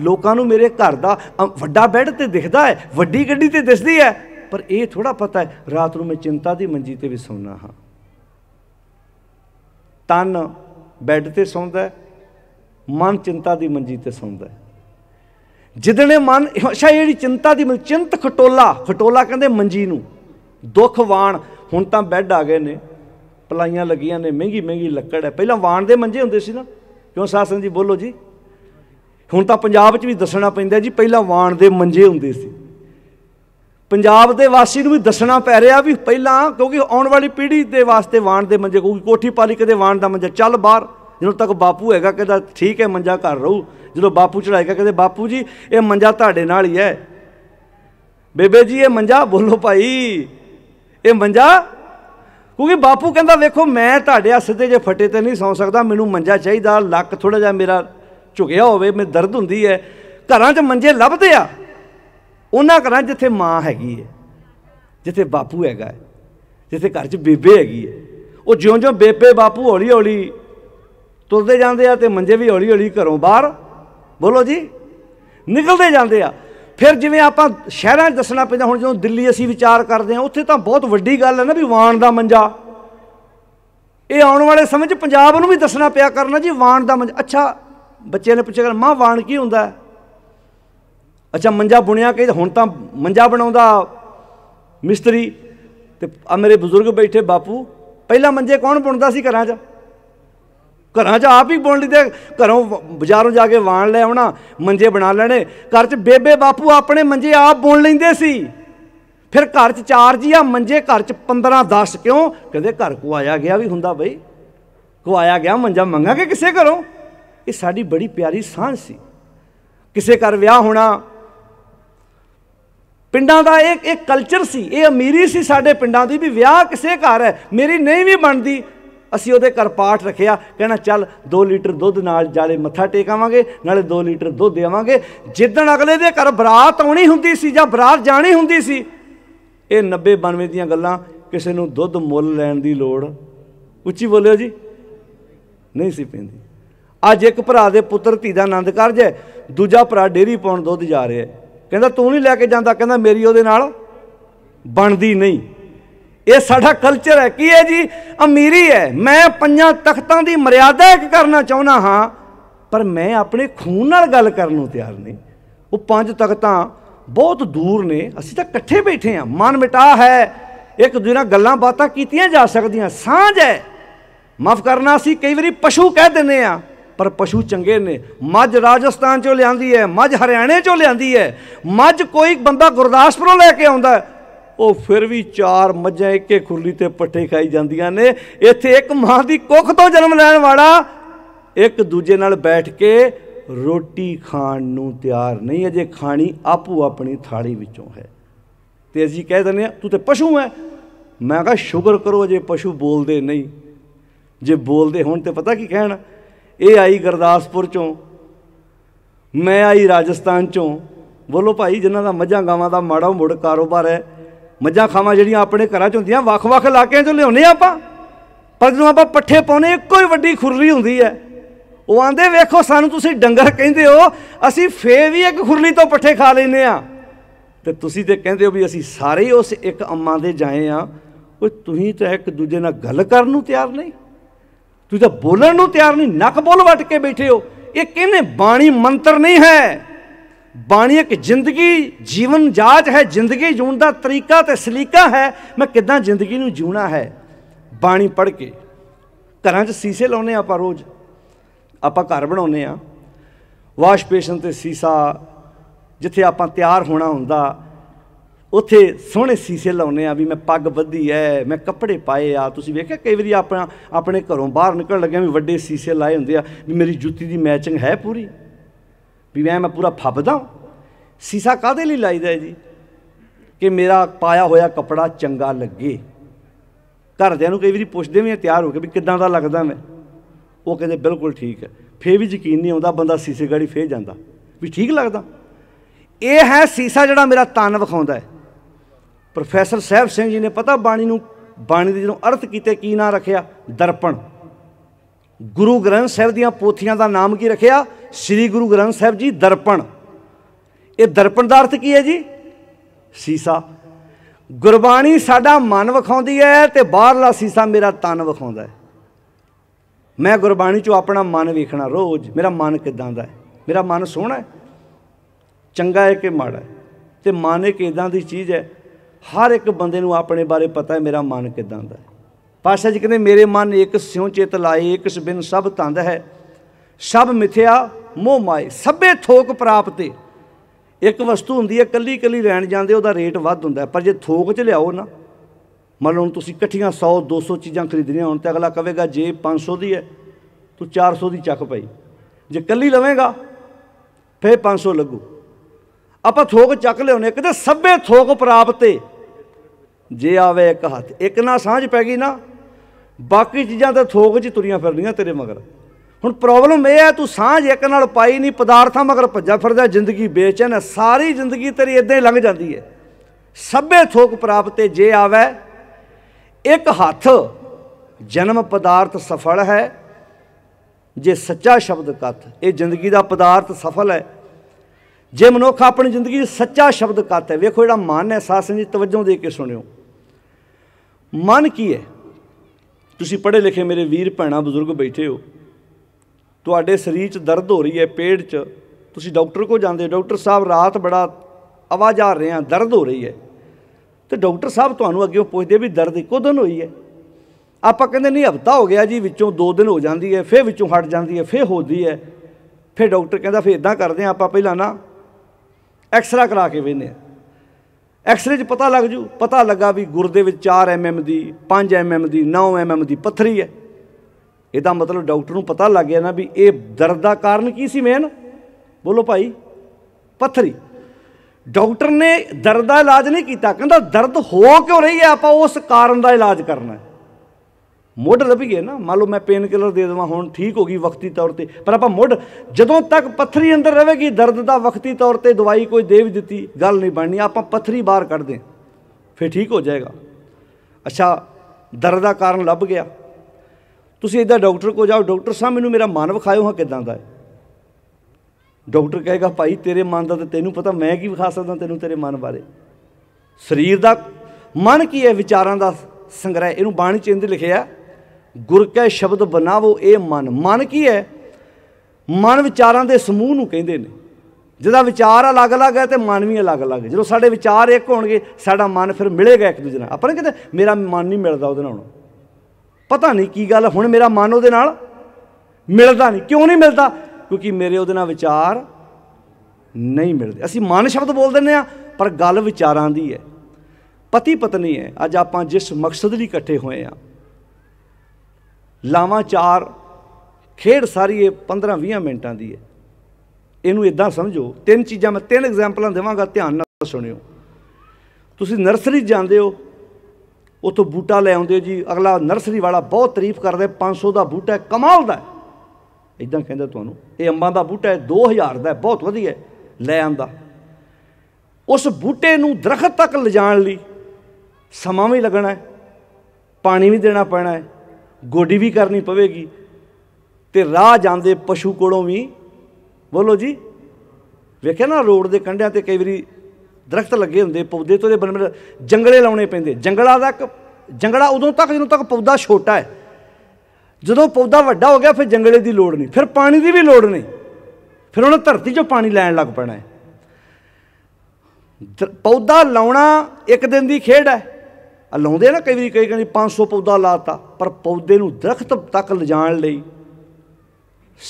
A: ਲੋਕਾਂ ਨੂੰ ਮੇਰੇ ਘਰ ਦਾ ਵੱਡਾ ਬੈੱਡ ਤੇ ਦਿਖਦਾ ਹੈ ਵੱਡੀ ਗੱਡੀ ਤੇ ਦਿਸਦੀ ਹੈ ਪਰ ਇਹ ਥੋੜਾ ਪਤਾ ਹੈ ਰਾਤ ਨੂੰ ਮੈਂ ਚਿੰਤਾ ਦੀ ਮੰਜੀ ਤੇ ਵੀ ਸੌਣਾ ਹਾਂ ਤਨ ਬੈੱਡ ਤੇ ਸੌਂਦਾ ਮਨ ਚਿੰਤਾ ਦੀ ਮੰਜੀ ਤੇ ਸੌਂਦਾ ਜਿਦਣੇ ਮਨ ਹਮੇਸ਼ਾ ਜਿਹੜੀ ਚਿੰਤਾ ਦੀ ਚਿੰਤ ਖਟੋਲਾ ਖਟੋਲਾ ਕਹਿੰਦੇ ਮੰਜੀ ਨੂੰ ਦੁੱਖ ਵਾਣ ਹੁਣ ਤਾਂ ਬੈੱਡ ਆ ਗਏ ਨੇ ਪਲਾਈਆਂ ਲੱਗੀਆਂ ਨੇ ਮਹਿੰਗੀ ਮਹਿੰਗੀ ਲੱਕੜ ਹੈ ਪਹਿਲਾਂ ਵਾਣ ਦੇ ਮੰਜੇ ਹੁੰਦੇ ਸੀ ਨਾ ਕਿਉਂ ਸਾਸਨ ਜੀ ਬੋਲੋ ਜੀ ਹੁਣ ਤਾਂ ਪੰਜਾਬ 'ਚ ਵੀ ਦੱਸਣਾ ਪੈਂਦਾ ਜੀ ਪਹਿਲਾਂ ਵਾਣ ਦੇ ਮੰਜੇ ਹੁੰਦੇ ਸੀ ਪੰਜਾਬ ਦੇ ਵਾਸੀ ਨੂੰ ਵੀ ਦੱਸਣਾ ਪੈ ਰਿਹਾ ਵੀ ਪਹਿਲਾਂ ਕਿਉਂਕਿ ਆਉਣ ਵਾਲੀ ਪੀੜ੍ਹੀ ਦੇ ਵਾਸਤੇ ਵਾਣ ਦੇ ਮੰਜੇ ਕੋਈ ਕੋਠੀ ਪਾਲੀ ਕਦੇ ਵਾਣ ਦਾ ਮੰਜਾ ਚੱਲ ਬਾਹਰ ਜਦੋਂ ਤੱਕ ਬਾਪੂ ਹੈਗਾ ਕਹਿੰਦਾ ਠੀਕ ਹੈ ਮੰਜਾ ਘਰ ਰਹੂ ਜਦੋਂ ਬਾਪੂ ਚੜਾਏਗਾ ਕਹਿੰਦੇ ਬਾਪੂ ਜੀ ਇਹ ਮੰਜਾ ਤੁਹਾਡੇ ਨਾਲ ਹੀ ਹੈ ਬੇਬੇ ਜੀ ਇਹ ਮੰਜਾ ਬੋਲੋ ਭਾਈ ਇਹ ਮੰਜਾ ਕਿਉਂਕਿ ਬਾਪੂ ਕਹਿੰਦਾ ਵੇਖੋ ਮੈਂ ਤੁਹਾਡੇ ਅਸਤੇ ਜੇ ਫਟੇ ਤੇ ਨਹੀਂ ਸੌ ਸਕਦਾ ਮੈਨੂੰ ਮੰਜਾ ਚਾਹੀਦਾ ਲੱਕ ਥੋੜਾ ਜਿਹਾ ਮੇਰਾ ਝੁਕਿਆ ਹੋਵੇ ਮੈਂ ਦਰਦ ਹੁੰਦੀ ਹੈ ਘਰਾਂ 'ਚ ਮੰਜੇ ਲੱਭਦੇ ਆ ਉਹਨਾਂ ਘਰਾਂ ਜਿੱਥੇ ਮਾਂ ਹੈਗੀ ਹੈ ਜਿੱਥੇ ਬਾਪੂ ਹੈਗਾ ਜਿੱਥੇ ਘਰ 'ਚ ਬੇਬੇ ਹੈਗੀ ਹੈ ਉਹ ਜਿਉਂ-ਜਿਉਂ ਬੇਬੇ ਬਾਪੂ ਹੌਲੀ-ਹੌਲੀ ਤੁਰਦੇ ਜਾਂਦੇ ਆ ਤੇ ਮੰਜੇ ਵੀ ਹੌਲੀ-ਹੌਲੀ ਘਰੋਂ ਬਾਹਰ ਬੋਲੋ ਜੀ ਨਿਕਲਦੇ ਜਾਂਦੇ ਆ ਫਿਰ ਜਿਵੇਂ ਆਪਾਂ ਸ਼ਹਿਰਾਂ 'ਚ ਦੱਸਣਾ ਪੈਂਦਾ ਹੁਣ ਜਦੋਂ ਦਿੱਲੀ ਅਸੀਂ ਵਿਚਾਰ ਕਰਦੇ ਹਾਂ ਉੱਥੇ ਤਾਂ ਬਹੁਤ ਵੱਡੀ ਗੱਲ ਹੈ ਨਾ ਵੀ ਵਾਣ ਦਾ ਮੰਜਾ ਇਹ ਆਉਣ ਵਾਲੇ ਸਮੇਂ 'ਚ ਪੰਜਾਬ ਨੂੰ ਵੀ ਦੱਸਣਾ ਪਿਆ ਕਰਨਾ ਜੀ ਵਾਣ ਦਾ ਮੰਜਾ ਅੱਛਾ ਬੱਚੇ ਨੇ ਪੁੱਛਿਆ ਮਾਂ ਵਾਣ ਕੀ ਹੁੰਦਾ ਅੱਛਾ ਮੰਜਾ ਬੁਣਿਆ ਕਿ ਹੁਣ ਤਾਂ ਮੰਜਾ ਬਣਾਉਂਦਾ ਮਿਸਤਰੀ ਤੇ ਆ ਮੇਰੇ ਬਜ਼ੁਰਗ ਬੈਠੇ ਬਾਪੂ ਪਹਿਲਾਂ ਮੰਜੇ ਕੌਣ ਬੁਣਦਾ ਸੀ ਘਰਾਂ 'ਚ ਘਰਾਂ 'ਚ ਆਪ ਹੀ ਬੁਣ ਲਈਦੇ ਘਰੋਂ ਬਾਜ਼ਾਰੋਂ ਜਾ ਕੇ ਵਾਣ ਲੈ ਆਉਣਾ ਮੰਜੇ ਬਣਾ ਲੈਣੇ ਘਰ 'ਚ ਬੇਬੇ ਬਾਪੂ ਆਪਣੇ ਮੰਜੇ ਆਪ ਬੁਣ ਲੈਂਦੇ ਸੀ ਫਿਰ ਘਰ 'ਚ ਚਾਰ ਜੀ ਆ ਮੰਜੇ ਘਰ 'ਚ 15 10 ਕਿਉਂ ਕਹਿੰਦੇ ਘਰ ਕੋ ਆਇਆ ਗਿਆ ਵੀ ਹੁੰਦਾ ਬਈ ਕੋ ਆਇਆ ਗਿਆ ਮੰਜਾ ਮੰਗਾਂਗੇ ਕਿਸੇ ਘਰੋਂ ਇਹ ਸਾਡੀ ਬੜੀ ਪਿਆਰੀ ਸਾਂਝ ਸੀ ਕਿਸੇ ਘਰ ਵਿਆਹ ਹੋਣਾ ਪਿੰਡਾਂ ਦਾ ਇਹ ਇੱਕ ਕਲਚਰ ਸੀ ਇਹ ਅਮੀਰੀ ਸੀ ਸਾਡੇ ਪਿੰਡਾਂ ਦੀ ਵੀ ਵਿਆਹ ਕਿਸੇ ਘਰ ਹੈ ਮੇਰੀ ਨਹੀਂ ਵੀ ਬਣਦੀ ਅਸੀਂ ਉਹਦੇ ਘਰ ਪਾਠ ਰੱਖਿਆ ਕਹਿੰਦਾ ਚੱਲ 2 ਲੀਟਰ ਦੁੱਧ ਨਾਲ ਜਾਲੇ ਮੱਥਾ ਟੇਕਾਵਾਂਗੇ ਨਾਲੇ 2 ਲੀਟਰ ਦੁੱਧ ਦੇਵਾਂਗੇ ਜਿੱਦਣ ਅਗਲੇ ਦੇ ਘਰ ਬਰਾਤ ਆਉਣੀ ਹੁੰਦੀ ਸੀ ਜਾਂ ਬਰਾਤ ਜਾਣੀ ਹੁੰਦੀ ਸੀ ਇਹ 90 92 ਦੀਆਂ ਗੱਲਾਂ ਕਿਸੇ ਨੂੰ ਦੁੱਧ ਮੁੱਲ ਲੈਣ ਦੀ ਲੋੜ ਉੱਚੀ ਬੋਲਿਓ ਜੀ ਨਹੀਂ ਸੀ ਪੈਂਦੀ ਅੱਜ ਇੱਕ ਭਰਾ ਦੇ ਪੁੱਤਰ ਧੀ ਦਾ ਆਨੰਦ ਕਰਜ ਹੈ ਦੂਜਾ ਭਰਾ ਡੇਰੀ ਪਾਉਣ ਦੁੱਧ ਜਾ ਰਿਹਾ ਕਹਿੰਦਾ ਤੂੰ ਨਹੀਂ ਲੈ ਕੇ ਜਾਂਦਾ ਕਹਿੰਦਾ ਮੇਰੀ ਉਹਦੇ ਨਾਲ ਬਣਦੀ ਨਹੀਂ ਇਹ ਸਾਡਾ ਕਲਚਰ ਹੈ ਕੀ ਹੈ ਜੀ ਅਮੀਰੀ ਹੈ ਮੈਂ ਪੰਜਾਂ ਤਖਤਾਂ ਦੀ ਮਰਿਆਦਾ ਇੱਕ ਕਰਨਾ ਚਾਹੁੰਦਾ ਹਾਂ ਪਰ ਮੈਂ ਆਪਣੇ ਖੂਨ ਨਾਲ ਗੱਲ ਕਰਨ ਨੂੰ ਤਿਆਰ ਨਹੀਂ ਉਹ ਪੰਜ ਤਖਤਾਂ ਬਹੁਤ ਦੂਰ ਨੇ ਅਸੀਂ ਤਾਂ ਇਕੱਠੇ ਬੈਠੇ ਹਾਂ ਮਨ ਮਿਟਾ ਹੈ ਇੱਕ ਦੂਜੇ ਨਾਲ ਗੱਲਾਂ ਬਾਤਾਂ ਕੀਤੀਆਂ ਜਾ ਸਕਦੀਆਂ ਸਾਂਝ ਹੈ ਮਾਫ ਕਰਨਾ ਸੀ ਕਈ ਵਾਰੀ ਪਸ਼ੂ ਕਹਿ ਦਿੰਨੇ ਆ ਪਰ ਪਸ਼ੂ ਚੰਗੇ ਨੇ ਮੱਝ ਰਾਜਸਥਾਨ ਚੋਂ ਲਿਆਂਦੀ ਹੈ ਮੱਝ ਹਰਿਆਣੇ ਚੋਂ ਲਿਆਂਦੀ ਹੈ ਮੱਝ ਕੋਈ ਬੰਦਾ ਗੁਰਦਾਸਪੁਰੋਂ ਲੈ ਕੇ ਆਉਂਦਾ ਉਹ ਫਿਰ ਵੀ ਚਾਰ ਮੱਝਾਂ ਇੱਕੇ ਖੁਰਲੀ ਤੇ ਪੱਠੇ ਖਾਈ ਜਾਂਦੀਆਂ ਨੇ ਇੱਥੇ ਇੱਕ ਮਾਂ ਦੀ ਕੁੱਖ ਤੋਂ ਜਨਮ ਲੈਣ ਵਾਲਾ ਇੱਕ ਦੂਜੇ ਨਾਲ ਬੈਠ ਕੇ ਰੋਟੀ ਖਾਣ ਨੂੰ ਤਿਆਰ ਨਹੀਂ ਅਜੇ ਖਾਣੀ ਆਪੂ ਆਪਣੀ ਥਾਲੀ ਵਿੱਚੋਂ ਹੈ ਤੇ ਅਸੀਂ ਕਹਿ ਦਿੰਦੇ ਆ ਤੂੰ ਤੇ ਪਸ਼ੂ ਹੈ ਮੈਂ ਕਹਾ ਸ਼ੁਕਰ ਕਰੋ ਜੇ ਪਸ਼ੂ ਬੋਲਦੇ ਨਹੀਂ ਜੇ ਬੋਲਦੇ ਹੋਣ ਤੇ ਪਤਾ ਕੀ ਕਹਿਣ ਇਹ ਆਈ ਗਰਦਾਸਪੁਰ ਚੋਂ ਮੈਂ ਆਈ ਰਾਜਸਥਾਨ ਚੋਂ ਬੋਲੋ ਭਾਈ ਜਿਨ੍ਹਾਂ ਦਾ ਮੱਝਾਂ ਗਾਵਾਂ ਦਾ ਮਾੜਾ ਮੁੜ ਕਾਰੋਬਾਰ ਹੈ ਮੱਝਾਂ ਖਾਵਾਂ ਜਿਹੜੀਆਂ ਆਪਣੇ ਘਰਾਂ 'ਚ ਹੁੰਦੀਆਂ ਵੱਖ-ਵੱਖ ਇਲਾਕਿਆਂ 'ਚੋਂ ਲਿਆਉਨੇ ਆਪਾਂ ਪਰ ਜਦੋਂ ਆਪਾਂ ਪੱਠੇ ਪਾਉਨੇ ਇੱਕੋ ਹੀ ਵੱਡੀ ਖੁਰਲੀ ਹੁੰਦੀ ਹੈ ਉਹ ਆਂਦੇ ਵੇਖੋ ਸਾਨੂੰ ਤੁਸੀਂ ਡੰਗਰ ਕਹਿੰਦੇ ਹੋ ਅਸੀਂ ਫੇ ਵੀ ਇੱਕ ਖੁਰਲੀ ਤੋਂ ਪੱਠੇ ਖਾ ਲੈਨੇ ਆ ਤੇ ਤੁਸੀਂ ਤੇ ਕਹਿੰਦੇ ਹੋ ਵੀ ਅਸੀਂ ਸਾਰੇ ਉਸ ਇੱਕ ਅੰਮਾ ਦੇ ਜਾਏ ਆ ਉਹ ਤੁਸੀਂ ਤਾਂ ਇੱਕ ਦੂਜੇ ਨਾਲ ਗੱਲ ਕਰਨ ਨੂੰ ਤਿਆਰ ਨਹੀਂ ਤੁਸੀਂ ਤਾਂ ਬੋਲਣ ਨੂੰ ਤਿਆਰ ਨਹੀਂ ਨੱਕ ਬੋਲ ਵਟ ਕੇ ਬੈਠੇ ਹੋ ਇਹ ਕਿਹਨੇ ਬਾਣੀ ਮੰਤਰ ਨਹੀਂ ਹੈ ਬਾਣੀ ਇੱਕ ਜ਼ਿੰਦਗੀ ਜੀਵਨ ਜਾਚ ਹੈ ਜ਼ਿੰਦਗੀ ਜੂਣ ਦਾ ਤਰੀਕਾ ਤੇ ਸਲੀਕਾ ਹੈ ਮੈਂ ਕਿਦਾਂ ਜ਼ਿੰਦਗੀ ਨੂੰ ਜੂਣਾ ਹੈ ਬਾਣੀ ਪੜ ਕੇ ਘਰਾਂ 'ਚ ਸੀਸੇ ਲਾਉਨੇ ਆਪਾਂ ਰੋਜ਼ ਆਪਾਂ ਘਰ ਬਣਾਉਨੇ ਆ ਵਾਸ਼ ਪੇਸ਼ਨ ਤੇ ਸੀਸਾ ਜਿੱਥੇ ਆਪਾਂ ਤਿਆਰ ਹੋਣਾ ਹੁੰਦਾ ਉੱਥੇ ਸੋਹਣੇ ਸੀਸੇ ਲਾਉਨੇ ਆ ਵੀ ਮੈਂ ਪੱਗ ਵੱਧੀ ਐ ਮੈਂ ਕੱਪੜੇ ਪਾਏ ਆ ਤੁਸੀਂ ਵੇਖਿਆ ਕਈ ਵਾਰੀ ਆਪਣਾ ਆਪਣੇ ਘਰੋਂ ਬਾਹਰ ਨਿਕਲਣ ਲੱਗਿਆ ਵੀ ਵੱਡੇ ਸੀਸੇ ਲਾਏ ਹੁੰਦੇ ਆ ਵੀ ਮੇਰੀ ਜੁੱਤੀ ਦੀ ਮੈਚਿੰਗ ਹੈ ਪੂਰੀ ਵੀ ਮੈਂ ਮੈਂ ਪੂਰਾ ਫੱਬਦਾ ਸੀਸਾ ਕਾਦੇ ਲਈ ਲਾਈਦਾ ਜੀ ਕਿ ਮੇਰਾ ਪਾਇਆ ਹੋਇਆ ਕਪੜਾ ਚੰਗਾ ਲੱਗੇ ਘਰਦਿਆਂ ਨੂੰ ਕਈ ਵਾਰੀ ਪੁੱਛਦੇ ਵੀ ਤਿਆਰ ਹੋ ਕੇ ਵੀ ਕਿੱਦਾਂ ਦਾ ਲੱਗਦਾ ਮੈਂ ਉਹ ਕਹਿੰਦੇ ਬਿਲਕੁਲ ਠੀਕ ਹੈ ਫੇਰ ਵੀ ਯਕੀਨ ਨਹੀਂ ਆਉਂਦਾ ਬੰਦਾ ਸੀਸੇ ਗਾੜੀ ਫੇਰ ਜਾਂਦਾ ਵੀ ਠੀਕ ਲੱਗਦਾ ਇਹ ਹੈ ਸੀਸਾ ਜਿਹੜਾ ਮੇਰਾ ਤਨ ਵਿਖਾਉਂਦਾ ਹੈ ਪ੍ਰੋਫੈਸਰ ਸਹਿਬ ਸਿੰਘ ਜੀ ਨੇ ਪਤਾ ਬਾਣੀ ਨੂੰ ਬਾਣੀ ਦੇ ਜਦੋਂ ਅਰਥ ਕੀਤੇ ਕੀ ਨਾਂ ਰੱਖਿਆ ਦਰਪਣ ਗੁਰੂ ਗ੍ਰੰਥ ਸਾਹਿਬ ਦੀਆਂ ਪੋਥੀਆਂ ਦਾ ਨਾਮ ਕੀ ਰੱਖਿਆ ਸ੍ਰੀ ਗੁਰੂ ਗ੍ਰੰਥ ਸਾਹਿਬ ਜੀ ਦਰਪਣ ਇਹ ਦਰਪਣ ਦਾ ਅਰਥ ਕੀ ਹੈ ਜੀ ਸੀਸਾ ਗੁਰਬਾਣੀ ਸਾਡਾ ਮਨ ਵਿਖਾਉਂਦੀ ਹੈ ਤੇ ਬਾਹਰਲਾ ਸੀਸਾ ਮੇਰਾ ਤਨ ਵਿਖਾਉਂਦਾ ਹੈ ਮੈਂ ਗੁਰਬਾਣੀ ਚੋਂ ਆਪਣਾ ਮਨ ਵੇਖਣਾ ਰੋਜ਼ ਮੇਰਾ ਮਨ ਕਿਦਾਂ ਦਾ ਹੈ ਮੇਰਾ ਮਨ ਸੋਹਣਾ ਹੈ ਚੰਗਾ ਹੈ ਕਿ ਮਾੜਾ ਹੈ ਤੇ ਮਨ ਇੱਕ ਇਦਾਂ ਦੀ ਚੀਜ਼ ਹੈ ਹਰ ਇੱਕ ਬੰਦੇ ਨੂੰ ਆਪਣੇ ਬਾਰੇ ਪਤਾ ਹੈ ਮੇਰਾ ਮਨ ਕਿਦਾਂ ਦਾ ਹੈ ਪਾਸ਼ਾ ਜੀ ਕਹਿੰਦੇ ਮੇਰੇ ਮਨ ਇੱਕ ਸਿਉ ਚਿਤ ਲਾਏ ਇੱਕ ਬਿਨ ਸਭ ਤੰਦ ਹੈ ਸਭ ਮਿਥਿਆ ਮੋਹ ਮਾਇ ਸਭੇ ਥੋਕ ਪ੍ਰਾਪਤੇ ਇੱਕ ਵਸਤੂ ਹੁੰਦੀ ਹੈ ਕੱਲੀ ਕੱਲੀ ਲੈਣ ਜਾਂਦੇ ਉਹਦਾ ਰੇਟ ਵੱਧ ਹੁੰਦਾ ਪਰ ਜੇ ਥੋਕ 'ਚ ਲਿਆਓ ਨਾ ਮੰਨ ਲਓ ਤੁਸੀਂ ਇਕੱਠੀਆਂ 100 200 ਚੀਜ਼ਾਂ ਖਰੀਦਣੀਆਂ ਹੋਣ ਤੇ ਅਗਲਾ ਕਹੇਗਾ ਜੇ 500 ਦੀ ਹੈ ਤੂੰ 400 ਦੀ ਚੱਕ ਪਈ ਜੇ ਕੱਲੀ ਲਵੇਂਗਾ ਫੇਰ 500 ਲੱਗੂ ਆਪਾਂ ਥੋਕ ਚੱਕ ਲਿਆਉਨੇ ਕਿਤੇ ਸਭੇ ਥੋਕ ਪ੍ਰਾਪਤੇ ਜੇ ਆਵੇ ਇੱਕ ਹੱਥ ਇੱਕ ਨਾ ਸਾਂਝ ਪੈ ਗਈ ਨਾ ਬਾਕੀ ਚੀਜ਼ਾਂ ਤਾਂ ਥੋਕ 'ਚ ਤੁਰੀਆਂ ਫਿਰਦੀਆਂ ਤੇਰੇ ਮਗਰ ਹੁਣ ਪ੍ਰੋਬਲਮ ਇਹ ਹੈ ਤੂੰ ਸਾਂਝ ਇੱਕ ਨਾਲ ਪਾਈ ਨਹੀਂ ਪਦਾਰਥਾਂ ਮਗਰ ਭੱਜਾ ਫਿਰਦਾ ਜ਼ਿੰਦਗੀ ਬੇਚੈਨ ਹੈ ਸਾਰੀ ਜ਼ਿੰਦਗੀ ਤੇਰੀ ਇਦਾਂ ਹੀ ਲੰਘ ਜਾਂਦੀ ਹੈ ਸਭੇ ਥੋਕ ਪ੍ਰਾਪਤੇ ਜੇ ਆਵੇ ਇੱਕ ਹੱਥ ਜਨਮ ਪਦਾਰਥ ਸਫਲ ਹੈ ਜੇ ਸੱਚਾ ਸ਼ਬਦ ਕਥ ਇਹ ਜ਼ਿੰਦਗੀ ਦਾ ਪਦਾਰਥ ਸਫਲ ਹੈ ਜੇ ਮਨੁੱਖ ਆਪਣੀ ਜ਼ਿੰਦਗੀ ਵਿੱਚ ਸੱਚਾ ਸ਼ਬਦ ਕਥ ਹੈ ਵੇਖੋ ਜਿਹੜਾ ਮਨ ਹੈ ਸਾਸਨ ਜੀ ਤਵੱਜੋ ਦੇ ਕੇ ਸੁਣਿਓ ਮਨ ਕੀ ਹੈ ਤੁਸੀਂ ਪੜ੍ਹੇ ਲਿਖੇ ਮੇਰੇ ਵੀਰ ਭੈਣਾ ਬਜ਼ੁਰਗ ਬੈਠੇ ਹੋ ਤੁਹਾਡੇ ਸਰੀਰ 'ਚ ਦਰਦ ਹੋ ਰਹੀ ਹੈ ਪੇਟ 'ਚ ਤੁਸੀਂ ਡਾਕਟਰ ਕੋਲ ਜਾਂਦੇ ਡਾਕਟਰ ਸਾਹਿਬ ਰਾਤ ਬੜਾ ਆਵਾਜ਼ ਆ ਰਹੇ ਆ ਦਰਦ ਹੋ ਰਹੀ ਹੈ ਤੇ ਡਾਕਟਰ ਸਾਹਿਬ ਤੁਹਾਨੂੰ ਅੱਗੇ ਪੁੱਛਦੇ ਵੀ ਦਰਦ ਇੱਕੋ ਦਿਨ ਹੋਈ ਹੈ ਆਪਾਂ ਕਹਿੰਦੇ ਨਹੀਂ ਹਫਤਾ ਹੋ ਗਿਆ ਜੀ ਵਿੱਚੋਂ 2 ਦਿਨ ਹੋ ਜਾਂਦੀ ਹੈ ਫਿਰ ਵਿੱਚੋਂ ਹਟ ਜਾਂਦੀ ਹੈ ਫਿਰ ਹੋਦੀ ਹੈ ਫਿਰ ਡਾਕਟਰ ਕਹਿੰਦਾ ਫਿਰ ਇਦਾਂ ਕਰਦੇ ਆ ਆਪਾਂ ਪਹਿਲਾਂ ਨਾ ਐਕਸਰਾ ਕਰਾ ਕੇ ਵੇਨੇ ਆ ਐਕਸ-ਰੇ 'ਚ ਪਤਾ ਲੱਗ ਜੂ ਪਤਾ ਲੱਗਾ ਵੀ ਗੁਰਦੇ ਵਿੱਚ 4 ਐਮਐਮ ਦੀ 5 ਐਮਐਮ ਦੀ 9 ਐਮਐਮ ਦੀ ਪੱਥਰੀ ਹੈ ਇਹਦਾ ਮਤਲਬ ਡਾਕਟਰ ਨੂੰ ਪਤਾ ਲੱਗ ਗਿਆ ਨਾ ਵੀ ਇਹ ਦਰਦ ਦਾ ਕਾਰਨ ਕੀ ਸੀ ਮੇਨ ਬੋਲੋ ਭਾਈ ਪੱਥਰੀ ਡਾਕਟਰ ਨੇ ਦਰਦ ਦਾ ਇਲਾਜ ਨਹੀਂ ਕੀਤਾ ਕਹਿੰਦਾ ਦਰਦ ਹੋ ਕਿਉਂ ਰਹੀ ਹੈ ਆਪਾਂ ਉਸ ਕਾਰਨ ਦਾ ਇਲਾਜ ਕਰਨਾ ਹੈ ਮੁੱਢ ਲੱਭੀਏ ਨਾ ਮੰਨ ਲਓ ਮੈਂ ਪੇਨ ਕਿਲਰ ਦੇ ਦਵਾਂ ਹੁਣ ਠੀਕ ਹੋ ਗਈ ਵਕਤੀ ਤੌਰ ਤੇ ਪਰ ਆਪਾਂ ਮੋੜ ਜਦੋਂ ਤੱਕ ਪੱਥਰੀ ਅੰਦਰ ਰਹੇਗੀ ਦਰਦ ਦਾ ਵਕਤੀ ਤੌਰ ਤੇ ਦਵਾਈ ਕੋਈ ਦੇ ਵੀ ਦਿੱਤੀ ਗੱਲ ਨਹੀਂ ਬਣਨੀ ਆਪਾਂ ਪੱਥਰੀ ਬਾਹਰ ਕੱਢ ਦੇ ਫੇ ਠੀਕ ਹੋ ਜਾਏਗਾ ਅੱਛਾ ਦਰਦ ਦਾ ਕਾਰਨ ਲੱਭ ਗਿਆ ਤੁਸੀਂ ਇਦਾਂ ਡਾਕਟਰ ਕੋ ਜਾਓ ਡਾਕਟਰ ਸਾਹਿਬ ਮੈਨੂੰ ਮੇਰਾ ਮਨ ਵਿਖਾਇਓ ਹਾਂ ਕਿਦਾਂ ਦਾ ਹੈ ਡਾਕਟਰ ਕਹੇਗਾ ਭਾਈ ਤੇਰੇ ਮਨ ਦਾ ਤੇ ਤੈਨੂੰ ਪਤਾ ਮੈਂ ਕੀ ਵਿਖਾ ਸਕਦਾ ਤੈਨੂੰ ਤੇਰੇ ਮਨ ਬਾਰੇ ਸਰੀਰ ਦਾ ਮਨ ਕੀ ਹੈ ਵਿਚਾਰਾਂ ਦਾ ਸੰਗ੍ਰਹਿ ਇਹਨੂੰ ਬਾਣੀ ਚ ਇੰਦ ਲਿਖਿਆ ਗੁਰ ਕੈ ਸ਼ਬਦ ਬਣਾਵੋ ਇਹ ਮਨ ਮਨ ਕੀ ਹੈ ਮਨ ਵਿਚਾਰਾਂ ਦੇ ਸਮੂਹ ਨੂੰ ਕਹਿੰਦੇ ਨੇ ਜਿਹਦਾ ਵਿਚਾਰ ਅਲੱਗ-ਅਲੱਗ ਹੈ ਤੇ ਮਨ ਵੀ ਅਲੱਗ-ਅਲੱਗ ਜਦੋਂ ਸਾਡੇ ਵਿਚਾਰ ਇੱਕ ਹੋਣਗੇ ਸਾਡਾ ਮਨ ਫਿਰ ਮਿਲੇਗਾ ਇੱਕ ਦੂਜੇ ਨਾਲ ਆਪਾਂ ਕਹਿੰਦੇ ਮੇਰਾ ਮਨ ਨਹੀਂ ਮਿਲਦਾ ਉਹਦੇ ਨਾਲ ਪਤਾ ਨਹੀਂ ਕੀ ਗੱਲ ਹੁਣ ਮੇਰਾ ਮਨ ਉਹਦੇ ਨਾਲ ਮਿਲਦਾ ਨਹੀਂ ਕਿਉਂ ਨਹੀਂ ਮਿਲਦਾ ਕਿਉਂਕਿ ਮੇਰੇ ਉਹਦੇ ਨਾਲ ਵਿਚਾਰ ਨਹੀਂ ਮਿਲਦੇ ਅਸੀਂ ਮਨ ਸ਼ਬਦ ਬੋਲ ਦਿੰਨੇ ਆ ਪਰ ਗੱਲ ਵਿਚਾਰਾਂ ਦੀ ਹੈ ਪਤੀ ਪਤਨੀ ਹੈ ਅੱਜ ਆਪਾਂ ਜਿਸ ਮਕਸਦ ਲਈ ਇਕੱਠੇ ਹੋਏ ਆ ਲਾਵਾਂ ਚਾਰ ਖੇਡ ਸਾਰੀ ਇਹ 15-20 ਮਿੰਟਾਂ ਦੀ ਹੈ ਇਹਨੂੰ ਇਦਾਂ ਸਮਝੋ ਤਿੰਨ ਚੀਜ਼ਾਂ ਮੈਂ ਤਿੰਨ ਐਗਜ਼ਾਮਪਲਾਂ ਦੇਵਾਂਗਾ ਧਿਆਨ ਨਾਲ ਸੁਣਿਓ ਤੁਸੀਂ ਨਰਸਰੀ ਜਾਂਦੇ ਹੋ ਉਥੋਂ ਬੂਟਾ ਲੈ ਆਉਂਦੇ ਹੋ ਜੀ ਅਗਲਾ ਨਰਸਰੀ ਵਾਲਾ ਬਹੁਤ ਤਾਰੀਫ ਕਰਦਾ 500 ਦਾ ਬੂਟਾ ਕਮਾਲ ਦਾ ਇਦਾਂ ਕਹਿੰਦਾ ਤੁਹਾਨੂੰ ਇਹ ਅੰਬਾਂ ਦਾ ਬੂਟਾ ਹੈ 2000 ਦਾ ਬਹੁਤ ਵਧੀਆ ਲੈ ਆਂਦਾ ਉਸ ਬੂਟੇ ਨੂੰ ਦਰਖਤ ਤੱਕ ਲਿਜਾਣ ਲਈ ਸਮਾਂ ਵੀ ਲੱਗਣਾ ਹੈ ਪਾਣੀ ਵੀ ਦੇਣਾ ਪੈਣਾ ਹੈ ਗੋਡੀ ਵੀ ਕਰਨੀ ਪਵੇਗੀ ਤੇ ਰਾਹ ਜਾਂਦੇ ਪਸ਼ੂ ਕੋਲੋਂ ਵੀ ਬੋਲੋ ਜੀ ਵੇਖਿਆ ਨਾ ਰੋਡ ਦੇ ਕੰਢਿਆਂ ਤੇ ਕਈ ਵਾਰੀ ਦਰਖਤ ਲੱਗੇ ਹੁੰਦੇ ਪੌਦੇ ਤੋਂ ਦੇ ਬਣ ਜੰਗਲੇ ਲਾਉਣੇ ਪੈਂਦੇ ਜੰਗਲਾ ਦਾ ਜੰਗਲਾ ਉਦੋਂ ਤੱਕ ਜਦੋਂ ਤੱਕ ਪੌਦਾ ਛੋਟਾ ਹੈ ਜਦੋਂ ਪੌਦਾ ਵੱਡਾ ਹੋ ਗਿਆ ਫਿਰ ਜੰਗਲੇ ਦੀ ਲੋੜ ਨਹੀਂ ਫਿਰ ਪਾਣੀ ਦੀ ਵੀ ਲੋੜ ਨਹੀਂ ਫਿਰ ਉਹਨਾਂ ਧਰਤੀ 'ਚੋਂ ਪਾਣੀ ਲੈਣ ਲੱਗ ਪੈਣਾ ਹੈ ਪੌਦਾ ਲਾਉਣਾ ਇੱਕ ਦਿਨ ਦੀ ਖੇਡ ਹੈ ਲਾਉਂਦੇ ਨਾ ਕਈ ਵਾਰੀ ਕਈ ਕਹਿੰਦੇ 500 ਪੌਦਾ ਲਾਤਾ ਪਰ ਪੌਦੇ ਨੂੰ ਦਰਖਤ ਤੱਕ ਲਿਜਾਣ ਲਈ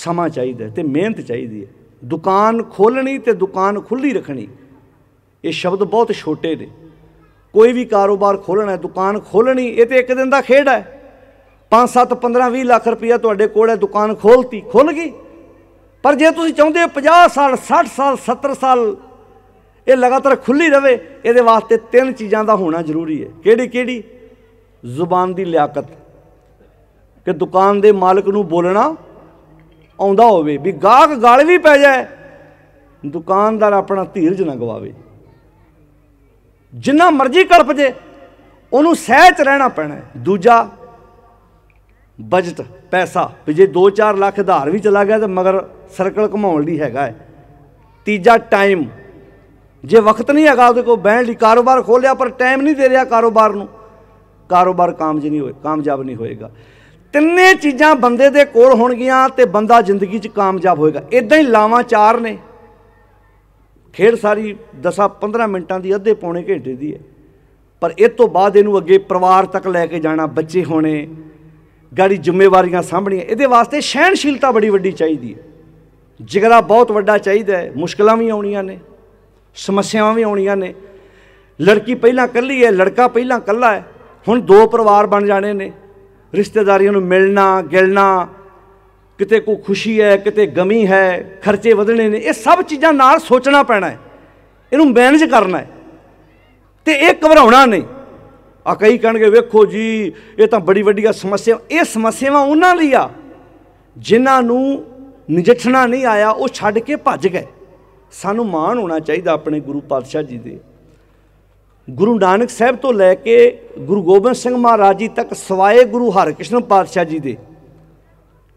A: ਸਮਾਂ ਚਾਹੀਦਾ ਤੇ ਮਿਹਨਤ ਚਾਹੀਦੀ ਹੈ ਦੁਕਾਨ ਖੋਲਣੀ ਤੇ ਦੁਕਾਨ ਖੁੱਲੀ ਰੱਖਣੀ ਇਹ ਸ਼ਬਦ ਬਹੁਤ ਛੋਟੇ ਨੇ ਕੋਈ ਵੀ ਕਾਰੋਬਾਰ ਖੋਲਣਾ ਦੁਕਾਨ ਖੋਲਣੀ ਇਹ ਤੇ ਇੱਕ ਦਿਨ ਦਾ ਖੇਡ ਹੈ 5 7 15 20 ਲੱਖ ਰੁਪਇਆ ਤੁਹਾਡੇ ਕੋਲ ਹੈ ਦੁਕਾਨ ਖੋਲਤੀ ਖੁੱਲ ਗਈ ਪਰ ਜੇ ਤੁਸੀਂ ਚਾਹੁੰਦੇ ਹੋ 50 ਸਾਲ 60 ਸਾਲ 70 ਸਾਲ ਇਹ ਲਗਾਤਾਰ ਖੁੱਲੀ ਰਵੇ ਇਹਦੇ ਵਾਸਤੇ ਤਿੰਨ ਚੀਜ਼ਾਂ ਦਾ ਹੋਣਾ ਜ਼ਰੂਰੀ ਹੈ ਕਿਹੜੀ ਕਿਹੜੀ ਜ਼ੁਬਾਨ ਦੀ ਲਿਆਕਤ ਕਿ ਦੁਕਾਨ ਦੇ ਮਾਲਕ ਨੂੰ ਬੋਲਣਾ ਆਉਂਦਾ ਹੋਵੇ ਵੀ ਗਾਹਕ ਗਾਲ ਵੀ ਪੈ ਜਾਏ ਦੁਕਾਨਦਾਰ ਆਪਣਾ ਧੀਰਜ ਨਾ ਗਵਾਵੇ ਜਿੰਨਾ ਮਰਜ਼ੀ ਕਲਪ ਜੇ ਉਹਨੂੰ ਸਹਿਜ ਰਹਿਣਾ ਪੈਣਾ ਹੈ ਦੂਜਾ ਬਜਟ ਪੈਸਾ ਵੀ ਜੇ 2-4 ਲੱਖ ਧਾਰ ਵੀ ਚਲਾ ਗਿਆ ਤਾਂ ਮਗਰ ਸਰਕਲ ਘਮਾਉਣ ਦੀ ਹੈਗਾ ਹੈ ਤੀਜਾ ਟਾਈਮ ਜੇ ਵਕਤ ਨਹੀਂ ਹੈਗਾ ਉਹਦੇ ਕੋਲ ਬਹਿਣ ਲਈ ਕਾਰੋਬਾਰ ਖੋਲਿਆ ਪਰ ਟਾਈਮ ਨਹੀਂ ਦੇ ਰਿਹਾ ਕਾਰੋਬਾਰ ਨੂੰ ਕਾਰੋਬਾਰ ਕਾਮਜ ਨਹੀਂ ਹੋਏ ਕਾਮਯਾਬ ਨਹੀਂ ਹੋਏਗਾ ਤਿੰਨੇ ਚੀਜ਼ਾਂ ਬੰਦੇ ਦੇ ਕੋਲ ਹੋਣਗੀਆਂ ਤੇ ਬੰਦਾ ਜ਼ਿੰਦਗੀ 'ਚ ਕਾਮਯਾਬ ਹੋਏਗਾ ਇਦਾਂ ਹੀ ਲਾਵਾਂ ਚਾਰ ਨੇ ਖੇਡ ਸਾਰੀ 10-15 ਮਿੰਟਾਂ ਦੀ ਅੱਧੇ ਪੌਣੇ ਘੰਟੇ ਦੀ ਹੈ ਪਰ ਇਹ ਤੋਂ ਬਾਅਦ ਇਹਨੂੰ ਅੱਗੇ ਪਰਿਵਾਰ ਤੱਕ ਲੈ ਕੇ ਜਾਣਾ ਬੱਚੇ ਹੋਣੇ ਗਾੜੀ ਜ਼ਿੰਮੇਵਾਰੀਆਂ ਸਾਂਭਣੀਆਂ ਇਹਦੇ ਵਾਸਤੇ ਸਹਿਣਸ਼ੀਲਤਾ ਬੜੀ ਵੱਡੀ ਚਾਹੀਦੀ ਹੈ ਜਿਗਰਾ ਬਹੁਤ ਵੱਡਾ ਚਾਹੀਦਾ ਹੈ ਮੁਸ਼ਕਲਾਂ ਵੀ ਆਉਣੀਆਂ ਨੇ ਸਮੱਸਿਆਵਾਂ ਵੀ ਆਉਣੀਆਂ ਨੇ ਲੜਕੀ ਪਹਿਲਾਂ ਇਕੱਲੀ ਹੈ ਲੜਕਾ ਪਹਿਲਾਂ ਇਕੱਲਾ ਹੈ ਹੁਣ ਦੋ ਪਰਿਵਾਰ ਬਣ ਜਾਣੇ ਨੇ ਰਿਸ਼ਤੇਦਾਰੀਆਂ ਨੂੰ ਮਿਲਣਾ ਗਿਲਣਾ ਕਿਤੇ ਕੋਈ ਖੁਸ਼ੀ ਹੈ ਕਿਤੇ ਗਮੀ ਹੈ ਖਰਚੇ ਵਧਣੇ ਨੇ ਇਹ ਸਭ ਚੀਜ਼ਾਂ ਨਾਲ ਸੋਚਣਾ ਪੈਣਾ ਹੈ ਇਹਨੂੰ ਮੈਨੇਜ ਕਰਨਾ ਹੈ ਤੇ ਇਹ ਘਬਰਾਉਣਾ ਨਹੀਂ ਆ ਕਈ ਕਹਣਗੇ ਵੇਖੋ ਜੀ ਇਹ ਤਾਂ ਬੜੀ ਵੱਡੀਆਂ ਸਮੱਸਿਆ ਇਹ ਸਮੱਸਿਆਵਾਂ ਉਹਨਾਂ ਲਈ ਆ ਜਿਨ੍ਹਾਂ ਨੂੰ ਨਜਿੱਠਣਾ ਨਹੀਂ ਆਇਆ ਉਹ ਛੱਡ ਕੇ ਭੱਜ ਗਏ ਸਾਨੂੰ ਮਾਣ ਹੋਣਾ ਚਾਹੀਦਾ ਆਪਣੇ ਗੁਰੂ ਪਾਤਸ਼ਾਹ ਜੀ ਦੇ ਗੁਰੂ ਨਾਨਕ ਸਾਹਿਬ ਤੋਂ ਲੈ ਕੇ ਗੁਰੂ ਗੋਬਿੰਦ ਸਿੰਘ ਮਹਾਰਾਜ ਜੀ ਤੱਕ ਸਵਾਏ ਗੁਰੂ ਹਰਿਕ੍ਰਿਸ਼ਨ ਪਾਤਸ਼ਾਹ ਜੀ ਦੇ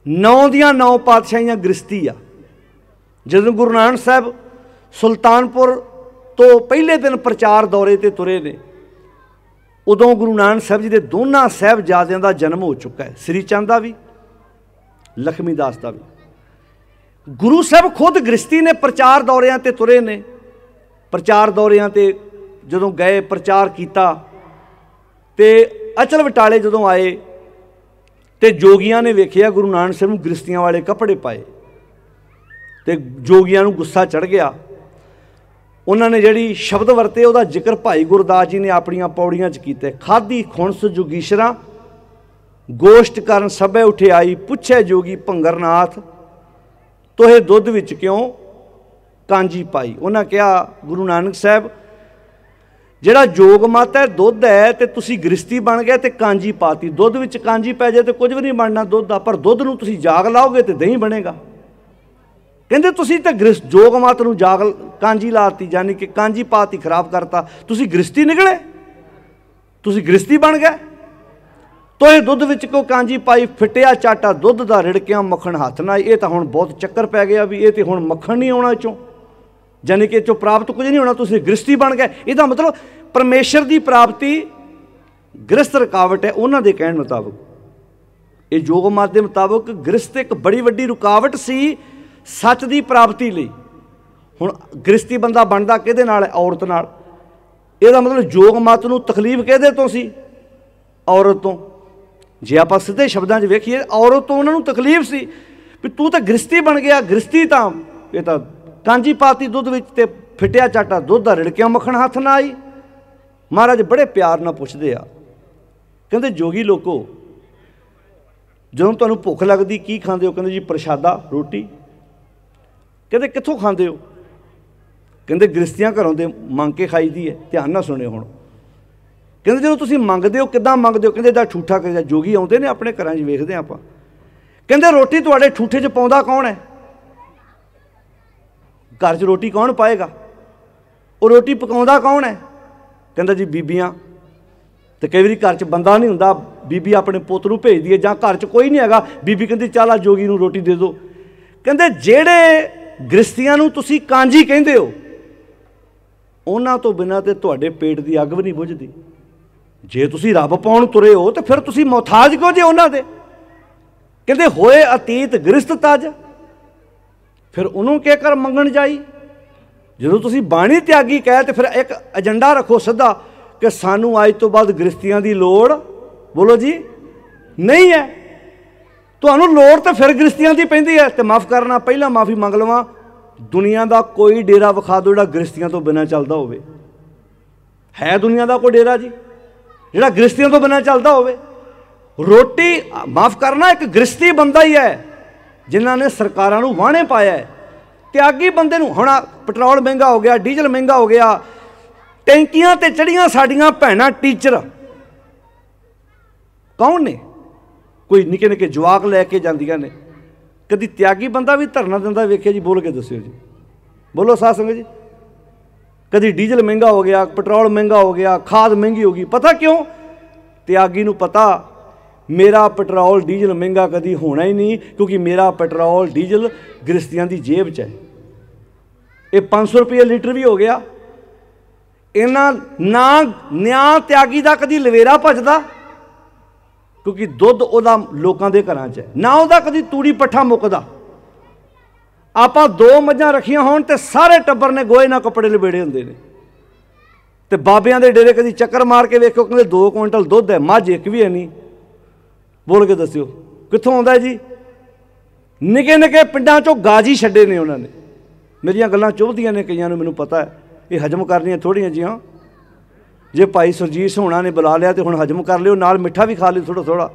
A: ਨੌ ਦੀਆਂ ਨੌ ਪਾਤਸ਼ਾਹੀਆਂ ਗ੍ਰਸਤੀ ਆ ਜਦੋਂ ਗੁਰੂ ਨਾਨਕ ਸਾਹਿਬ ਸੁਲਤਾਨਪੁਰ ਤੋਂ ਪਹਿਲੇ ਦਿਨ ਪ੍ਰਚਾਰ ਦੌਰੇ ਤੇ ਤੁਰੇ ਨੇ ਉਦੋਂ ਗੁਰੂ ਨਾਨਕ ਸਾਹਿਬ ਜੀ ਦੇ ਦੋਨਾਂ ਸਹਿਬਜ਼ਾਦਿਆਂ ਦਾ ਜਨਮ ਹੋ ਚੁੱਕਾ ਹੈ ਸ੍ਰੀ ਚੰਦ ਦਾ ਵੀ ਲਖਮੀ ਦਾਸ ਦਾ ਵੀ ਗੁਰੂ ਸਾਹਿਬ ਖੁਦ ਗ੍ਰਸਤੀ ਨੇ ਪ੍ਰਚਾਰ ਦੌਰਿਆਂ ਤੇ ਤੁਰੇ ਨੇ ਪ੍ਰਚਾਰ ਦੌਰਿਆਂ ਤੇ ਜਦੋਂ ਗਏ ਪ੍ਰਚਾਰ ਕੀਤਾ ਤੇ ਅਚਲ ਵਟਾਲੇ ਜਦੋਂ ਆਏ ਤੇ ਜੋਗੀਆਂ ਨੇ ਵੇਖਿਆ ਗੁਰੂ ਨਾਨਕ ਸਾਹਿਬ ਨੂੰ ਗ੍ਰਸਤੀਆਂ ਵਾਲੇ ਕੱਪੜੇ ਪਾਏ ਤੇ ਜੋਗੀਆਂ ਨੂੰ ਗੁੱਸਾ ਚੜ ਗਿਆ ਉਹਨਾਂ ਨੇ ਜਿਹੜੀ ਸ਼ਬਦ ਵਰਤੇ ਉਹਦਾ ਜ਼ਿਕਰ ਭਾਈ ਗੁਰਦਾਸ ਜੀ ਨੇ ਆਪਣੀਆਂ ਪੌੜੀਆਂ 'ਚ ਕੀਤਾ ਖਾਦੀ ਖੁਣਸ ਜੁਗੀਸ਼ਰਾ ਗੋਸ਼ਟ ਕਰਨ ਸਭੇ ਉਠਿਆਈ ਪੁੱਛੇ ਜੋਗੀ ਭੰਗਰਨਾਥ ਤੋਹੇ ਦੁੱਧ ਵਿੱਚ ਕਿਉਂ ਕਾਂਜੀ ਪਾਈ ਉਹਨਾਂ ਕਿਹਾ ਗੁਰੂ ਨਾਨਕ ਸਾਹਿਬ ਜਿਹੜਾ ਜੋਗ ਮਾਤਾ ਹੈ ਦੁੱਧ ਹੈ ਤੇ ਤੁਸੀਂ ਗ੍ਰਸਤੀ ਬਣ ਗਿਆ ਤੇ ਕਾਂਜੀ ਪਾਤੀ ਦੁੱਧ ਵਿੱਚ ਕਾਂਜੀ ਪੈ ਜਾਏ ਤੇ ਕੁਝ ਵੀ ਨਹੀਂ ਬਣਨਾ ਦੁੱਧ ਦਾ ਪਰ ਦੁੱਧ ਨੂੰ ਤੁਸੀਂ ਜਾਗ ਲਾਓਗੇ ਤੇ ਦਹੀਂ ਬਣੇਗਾ ਕਹਿੰਦੇ ਤੁਸੀਂ ਤਾਂ ਗ੍ਰਸ ਜੋਗ ਮਾਤ ਨੂੰ ਜਾਗ ਕਾਂਜੀ ਲਾਤੀ ਯਾਨੀ ਕਿ ਕਾਂਜੀ ਪਾਤੀ ਖਰਾਬ ਕਰਤਾ ਤੁਸੀਂ ਗ੍ਰਸਤੀ ਨਿਕਲੇ ਤੁਸੀਂ ਗ੍ਰਸਤੀ ਬਣ ਗਏ ਤੋਹੇ ਦੁੱਧ ਵਿੱਚ ਕੋ ਕਾਂਜੀ ਪਾਈ ਫਟਿਆ ਚਾਟਾ ਦੁੱਧ ਦਾ ਰਿੜਕਿਆ ਮੱਖਣ ਹੱਥ ਨਾਲ ਇਹ ਤਾਂ ਹੁਣ ਬਹੁਤ ਚੱਕਰ ਪੈ ਗਿਆ ਵੀ ਇਹ ਤੇ ਹੁਣ ਮੱਖਣ ਨਹੀਂ ਆਉਣਾ ਚੋਂ ਜਾਨੀ ਕਿ ਚੋਂ ਪ੍ਰਾਪਤ ਕੁਝ ਨਹੀਂ ਹੋਣਾ ਤੁਸੀਂ ਗ੍ਰਸਤੀ ਬਣ ਗਏ ਇਹਦਾ ਮਤਲਬ ਪਰਮੇਸ਼ਰ ਦੀ ਪ੍ਰਾਪਤੀ ਗ੍ਰਸਤ ਰੁਕਾਵਟ ਹੈ ਉਹਨਾਂ ਦੇ ਕਹਿਣ ਮੁਤਾਬਕ ਇਹ ਯੋਗ ਮਤ ਦੇ ਮੁਤਾਬਕ ਗ੍ਰਸਤ ਇੱਕ ਬੜੀ ਵੱਡੀ ਰੁਕਾਵਟ ਸੀ ਸੱਚ ਦੀ ਪ੍ਰਾਪਤੀ ਲਈ ਹੁਣ ਗ੍ਰਸਤੀ ਬੰਦਾ ਬਣਦਾ ਕਿਹਦੇ ਨਾਲ ਔਰਤ ਨਾਲ ਇਹਦਾ ਮਤਲਬ ਯੋਗ ਮਤ ਨੂੰ ਤਕਲੀਫ ਕਿਹਦੇ ਤੋਂ ਸੀ ਔਰਤ ਤੋਂ ਜੇ ਆਪਾਂ ਸਿੱਧੇ ਸ਼ਬਦਾਂ 'ਚ ਵੇਖੀਏ ਔਰਤ ਤੋਂ ਉਹਨਾਂ ਨੂੰ ਤਕਲੀਫ ਸੀ ਵੀ ਤੂੰ ਤਾਂ ਗ੍ਰਸਤੀ ਬਣ ਗਿਆ ਗ੍ਰਸਤੀ ਤਾਂ ਇਹ ਤਾਂ ਕਾਂਜੀ ਪਾਤੀ ਦੁੱਧ ਵਿੱਚ ਤੇ ਫਿਟਿਆ ਚਾਟਾ ਦੁੱਧ ਦਾ ਰਿੜਕਿਆ ਮੱਖਣ ਹੱਥ ਨਾ ਆਈ ਮਹਾਰਾਜ ਬੜੇ ਪਿਆਰ ਨਾਲ ਪੁੱਛਦੇ ਆ ਕਹਿੰਦੇ ਜੋਗੀ ਲੋਕੋ ਜਦੋਂ ਤੁਹਾਨੂੰ ਭੁੱਖ ਲੱਗਦੀ ਕੀ ਖਾਂਦੇ ਹੋ ਕਹਿੰਦੇ ਜੀ ਪ੍ਰਸ਼ਾਦਾ ਰੋਟੀ ਕਹਿੰਦੇ ਕਿੱਥੋਂ ਖਾਂਦੇ ਹੋ ਕਹਿੰਦੇ ਗ੍ਰਸਤੀਆਂ ਘਰੋਂ ਦੇ ਮੰਗ ਕੇ ਖਾਈਦੀ ਹੈ ਧਿਆਨ ਨਾਲ ਸੁਣਿਓ ਹੁਣ ਕਹਿੰਦੇ ਜਦੋਂ ਤੁਸੀਂ ਮੰਗਦੇ ਹੋ ਕਿਦਾਂ ਮੰਗਦੇ ਹੋ ਕਹਿੰਦੇ ਦਾ ਠੂਠਾ ਕਰਦਾ ਜੋਗੀ ਆਉਂਦੇ ਨੇ ਆਪਣੇ ਘਰਾਂ 'ਚ ਵੇਖਦੇ ਆਪਾਂ ਕਹਿੰਦੇ ਰੋਟੀ ਤੁਹਾਡੇ ਠੂਠੇ 'ਚ ਪਾਉਂਦਾ ਕੌਣ ਹੈ ਘਰ 'ਚ ਰੋਟੀ ਕੌਣ ਪਾਏਗਾ ਉਹ ਰੋਟੀ ਪਕਾਉਂਦਾ ਕੌਣ ਹੈ ਕਹਿੰਦਾ ਜੀ ਬੀਬੀਆਂ ਤੇ ਕਈ ਵਾਰੀ ਘਰ 'ਚ ਬੰਦਾ ਨਹੀਂ ਹੁੰਦਾ ਬੀਬੀ ਆਪਣੇ ਪੁੱਤ ਨੂੰ ਭੇਜਦੀ ਹੈ ਜਾਂ ਘਰ 'ਚ ਕੋਈ ਨਹੀਂ ਹੈਗਾ ਬੀਬੀ ਕਹਿੰਦੀ ਚੱਲ ਆ ਜੋਗੀ ਨੂੰ ਰੋਟੀ ਦੇ ਦਿਓ ਕਹਿੰਦੇ ਜਿਹੜੇ ਗ੍ਰਸਤੀਆਂ ਨੂੰ ਤੁਸੀਂ ਕਾਂਜੀ ਕਹਿੰਦੇ ਹੋ ਉਹਨਾਂ ਤੋਂ ਬਿਨਾਂ ਤੇ ਤੁਹਾਡੇ ਪੇਟ ਦੀ ਅੱਗ ਵੀ ਨਹੀਂ ਬੁਝਦੀ ਜੇ ਤੁਸੀਂ ਰੱਬ ਪਾਉਣ ਤੁਰੇ ਹੋ ਤਾਂ ਫਿਰ ਤੁਸੀਂ ਮੋਥਾਜ ਕਿਉਂ ਜੇ ਉਹਨਾਂ ਦੇ ਕਹਿੰਦੇ ਹੋਏ ਅਤੀਤ ਗ੍ਰਸਤ ਤਜ ਫਿਰ ਉਹਨੂੰ ਕੀ ਕਰ ਮੰਗਣ ਜਾਈ ਜਦੋਂ ਤੁਸੀਂ ਬਾਣੀ ਤਿਆਗੀ ਕਹੇ ਤੇ ਫਿਰ ਇੱਕ ਏਜੰਡਾ ਰੱਖੋ ਸਿੱਧਾ ਕਿ ਸਾਨੂੰ ਅੱਜ ਤੋਂ ਬਾਅਦ ਗ੍ਰਸਤੀਆਂ ਦੀ ਲੋੜ ਬੋਲੋ ਜੀ ਨਹੀਂ ਹੈ ਤੁਹਾਨੂੰ ਲੋੜ ਤਾਂ ਫਿਰ ਗ੍ਰਸਤੀਆਂ ਦੀ ਪੈਂਦੀ ਹੈ ਤੇ ਮਾਫ ਕਰਨਾ ਪਹਿਲਾਂ ਮਾਫੀ ਮੰਗ ਲਵਾਂ ਦੁਨੀਆ ਦਾ ਕੋਈ ਡੇਰਾ ਵਿਖਾ ਦਿਓ ਜਿਹੜਾ ਗ੍ਰਸਤੀਆਂ ਤੋਂ ਬਿਨਾਂ ਚੱਲਦਾ ਹੋਵੇ ਹੈ ਦੁਨੀਆ ਦਾ ਕੋਈ ਡੇਰਾ ਜੀ ਜਿਹੜਾ ਗ੍ਰਸਤੀਆਂ ਤੋਂ ਬਿਨਾਂ ਚੱਲਦਾ ਹੋਵੇ ਰੋਟੀ ਮਾਫ ਕਰਨਾ ਇੱਕ ਗ੍ਰਸਤੀ ਬੰਦਾ ਹੀ ਹੈ ਜਿਨ੍ਹਾਂ ਨੇ ਸਰਕਾਰਾਂ ਨੂੰ ਵਾਹਣੇ ਪਾਇਆ ਤਿਆਗੀ ਬੰਦੇ ਨੂੰ ਹੁਣ ਪੈਟਰੋਲ ਮਹਿੰਗਾ ਹੋ ਗਿਆ ਡੀਜ਼ਲ ਮਹਿੰਗਾ ਹੋ ਗਿਆ ਟੈਂਕੀਆਂ ਤੇ ਚੜੀਆਂ ਸਾਡੀਆਂ ਭੈਣਾਂ ਟੀਚਰ ਕੌਣ ਨੇ ਕੋਈ ਨਿੱਕੇ ਨਿੱਕੇ ਜਵਾਕ ਲੈ ਕੇ ਜਾਂਦੀਆਂ ਨੇ ਕਦੀ ਤਿਆਗੀ ਬੰਦਾ ਵੀ ਧਰਨਾ ਦਿੰਦਾ ਵੇਖਿਆ ਜੀ ਬੋਲ ਕੇ ਦੱਸਿਓ ਜੀ ਬੋਲੋ ਸਾਧ ਸੰਗਤ ਜੀ ਕਦੀ ਡੀਜ਼ਲ ਮਹਿੰਗਾ ਹੋ ਗਿਆ ਪੈਟਰੋਲ ਮਹਿੰਗਾ ਹੋ ਗਿਆ ਖਾਦ ਮਹਿੰਗੀ ਹੋ ਗਈ ਪਤਾ ਕਿਉਂ ਤਿਆਗੀ ਨੂੰ ਪਤਾ ਮੇਰਾ ਪੈਟਰੋਲ ਡੀਜ਼ਲ ਮਹਿੰਗਾ ਕਦੀ ਹੋਣਾ ਹੀ ਨਹੀਂ ਕਿਉਂਕਿ ਮੇਰਾ ਪੈਟਰੋਲ ਡੀਜ਼ਲ ਗ੍ਰਸਤੀਆਂ ਦੀ ਜੇਬ 'ਚ ਹੈ ਇਹ 500 ਰੁਪਏ ਲੀਟਰ ਵੀ ਹੋ ਗਿਆ ਇਹਨਾਂ ਨਾ ਨਿਆ ਤਿਆਗੀ ਦਾ ਕਦੀ ਲਵੇਰਾ ਭਜਦਾ ਕਿਉਂਕਿ ਦੁੱਧ ਉਹਦਾ ਲੋਕਾਂ ਦੇ ਘਰਾਂ 'ਚ ਹੈ ਨਾ ਉਹਦਾ ਕਦੀ ਤੂੜੀ ਪੱਠਾ ਮੁੱਕਦਾ ਆਪਾਂ ਦੋ ਮੱਝਾਂ ਰੱਖੀਆਂ ਹੋਣ ਤੇ ਸਾਰੇ ਟੱਬਰ ਨੇ ਗੋਏ ਨਾਲ ਕੱਪੜੇ ਲਿਬੇੜੇ ਹੁੰਦੇ ਨੇ ਤੇ ਬਾਬਿਆਂ ਦੇ ਡੇਰੇ ਕਦੀ ਚੱਕਰ ਮਾਰ ਕੇ ਵੇਖੋ ਕਹਿੰਦੇ 2 ਕੁਇੰਟਲ ਦੁੱਧ ਹੈ ਮੱਝ ਇੱਕ ਵੀ ਹੈ ਨਹੀਂ ਬੋਲ ਕੇ ਦੱਸਿਓ ਕਿੱਥੋਂ ਆਉਂਦਾ ਜੀ ਨਿਕੇ ਨਿਕੇ ਪਿੰਡਾਂ ਚੋਂ ਗਾਜੀ ਛੱਡੇ ਨੇ ਉਹਨਾਂ ਨੇ ਮੇਰੀਆਂ ਗੱਲਾਂ ਚੁਭਦੀਆਂ ਨੇ ਕਈਆਂ ਨੂੰ ਮੈਨੂੰ ਪਤਾ ਹੈ ਇਹ ਹਜਮ ਕਰਨੀਆਂ ਥੋੜੀਆਂ ਜੀਆਂ ਜੇ ਭਾਈ ਸੁਰਜੀਤ ਸੋਹਣਾ ਨੇ ਬੁਲਾ ਲਿਆ ਤੇ ਹੁਣ ਹਜਮ ਕਰ ਲਿਓ ਨਾਲ ਮਿੱਠਾ ਵੀ ਖਾ ਲਿਓ ਥੋੜਾ ਥੋੜਾ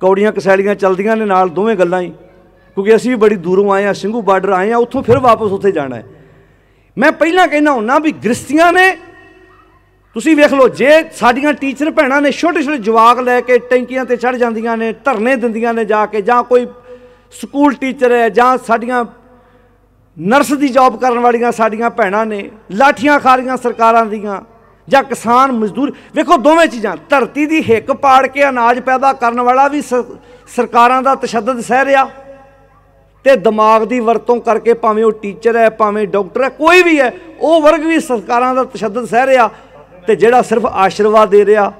A: ਕੌੜੀਆਂ ਕਸੈਲੀਆਂ ਚਲਦੀਆਂ ਨੇ ਨਾਲ ਦੋਵੇਂ ਗੱਲਾਂ ਹੀ ਕਿਉਂਕਿ ਅਸੀਂ ਬੜੀ ਦੂਰੋਂ ਆਏ ਆ ਸਿੰਘੂ ਬਾਰਡਰ ਆਏ ਆ ਉੱਥੋਂ ਫਿਰ ਵਾਪਸ ਉੱਥੇ ਜਾਣਾ ਮੈਂ ਪਹਿਲਾਂ ਕਹਿਣਾ ਹੁੰਨਾ ਵੀ ਗ੍ਰਸਤੀਆਂ ਨੇ ਤੁਸੀਂ ਵੇਖ ਲਓ ਜੇ ਸਾਡੀਆਂ ਟੀਚਰ ਭੈਣਾਂ ਨੇ ਛੋਟੇ ਛੋਟੇ ਜਵਾਕ ਲੈ ਕੇ ਟੈਂਕੀਆਂ ਤੇ ਚੜ ਜਾਂਦੀਆਂ ਨੇ ਧਰਨੇ ਦਿੰਦੀਆਂ ਨੇ ਜਾ ਕੇ ਜਾਂ ਕੋਈ ਸਕੂਲ ਟੀਚਰ ਹੈ ਜਾਂ ਸਾਡੀਆਂ ਨਰਸ ਦੀ ਜੌਬ ਕਰਨ ਵਾਲੀਆਂ ਸਾਡੀਆਂ ਭੈਣਾਂ ਨੇ ਲਾਠੀਆਂ ਖਾਰੀਆਂ ਸਰਕਾਰਾਂ ਦੀਆਂ ਜਾਂ ਕਿਸਾਨ ਮਜ਼ਦੂਰ ਵੇਖੋ ਦੋਵੇਂ ਚੀਜ਼ਾਂ ਧਰਤੀ ਦੀ ਹਿੱਕ ਪਾੜ ਕੇ ਅਨਾਜ ਪੈਦਾ ਕਰਨ ਵਾਲਾ ਵੀ ਸਰਕਾਰਾਂ ਦਾ ਤਸ਼ੱਦਦ ਸਹਿ ਰਿਹਾ ਤੇ ਦਿਮਾਗ ਦੀ ਵਰਤੋਂ ਕਰਕੇ ਭਾਵੇਂ ਉਹ ਟੀਚਰ ਹੈ ਭਾਵੇਂ ਡਾਕਟਰ ਹੈ ਕੋਈ ਵੀ ਹੈ ਉਹ ਵਰਗ ਵੀ ਸਰਕਾਰਾਂ ਦਾ ਤਸ਼ੱਦਦ ਸਹਿ ਰਿਹਾ ਤੇ ਜਿਹੜਾ ਸਿਰਫ ਆਸ਼ੀਰਵਾਦ ਦੇ ਰਿਹਾ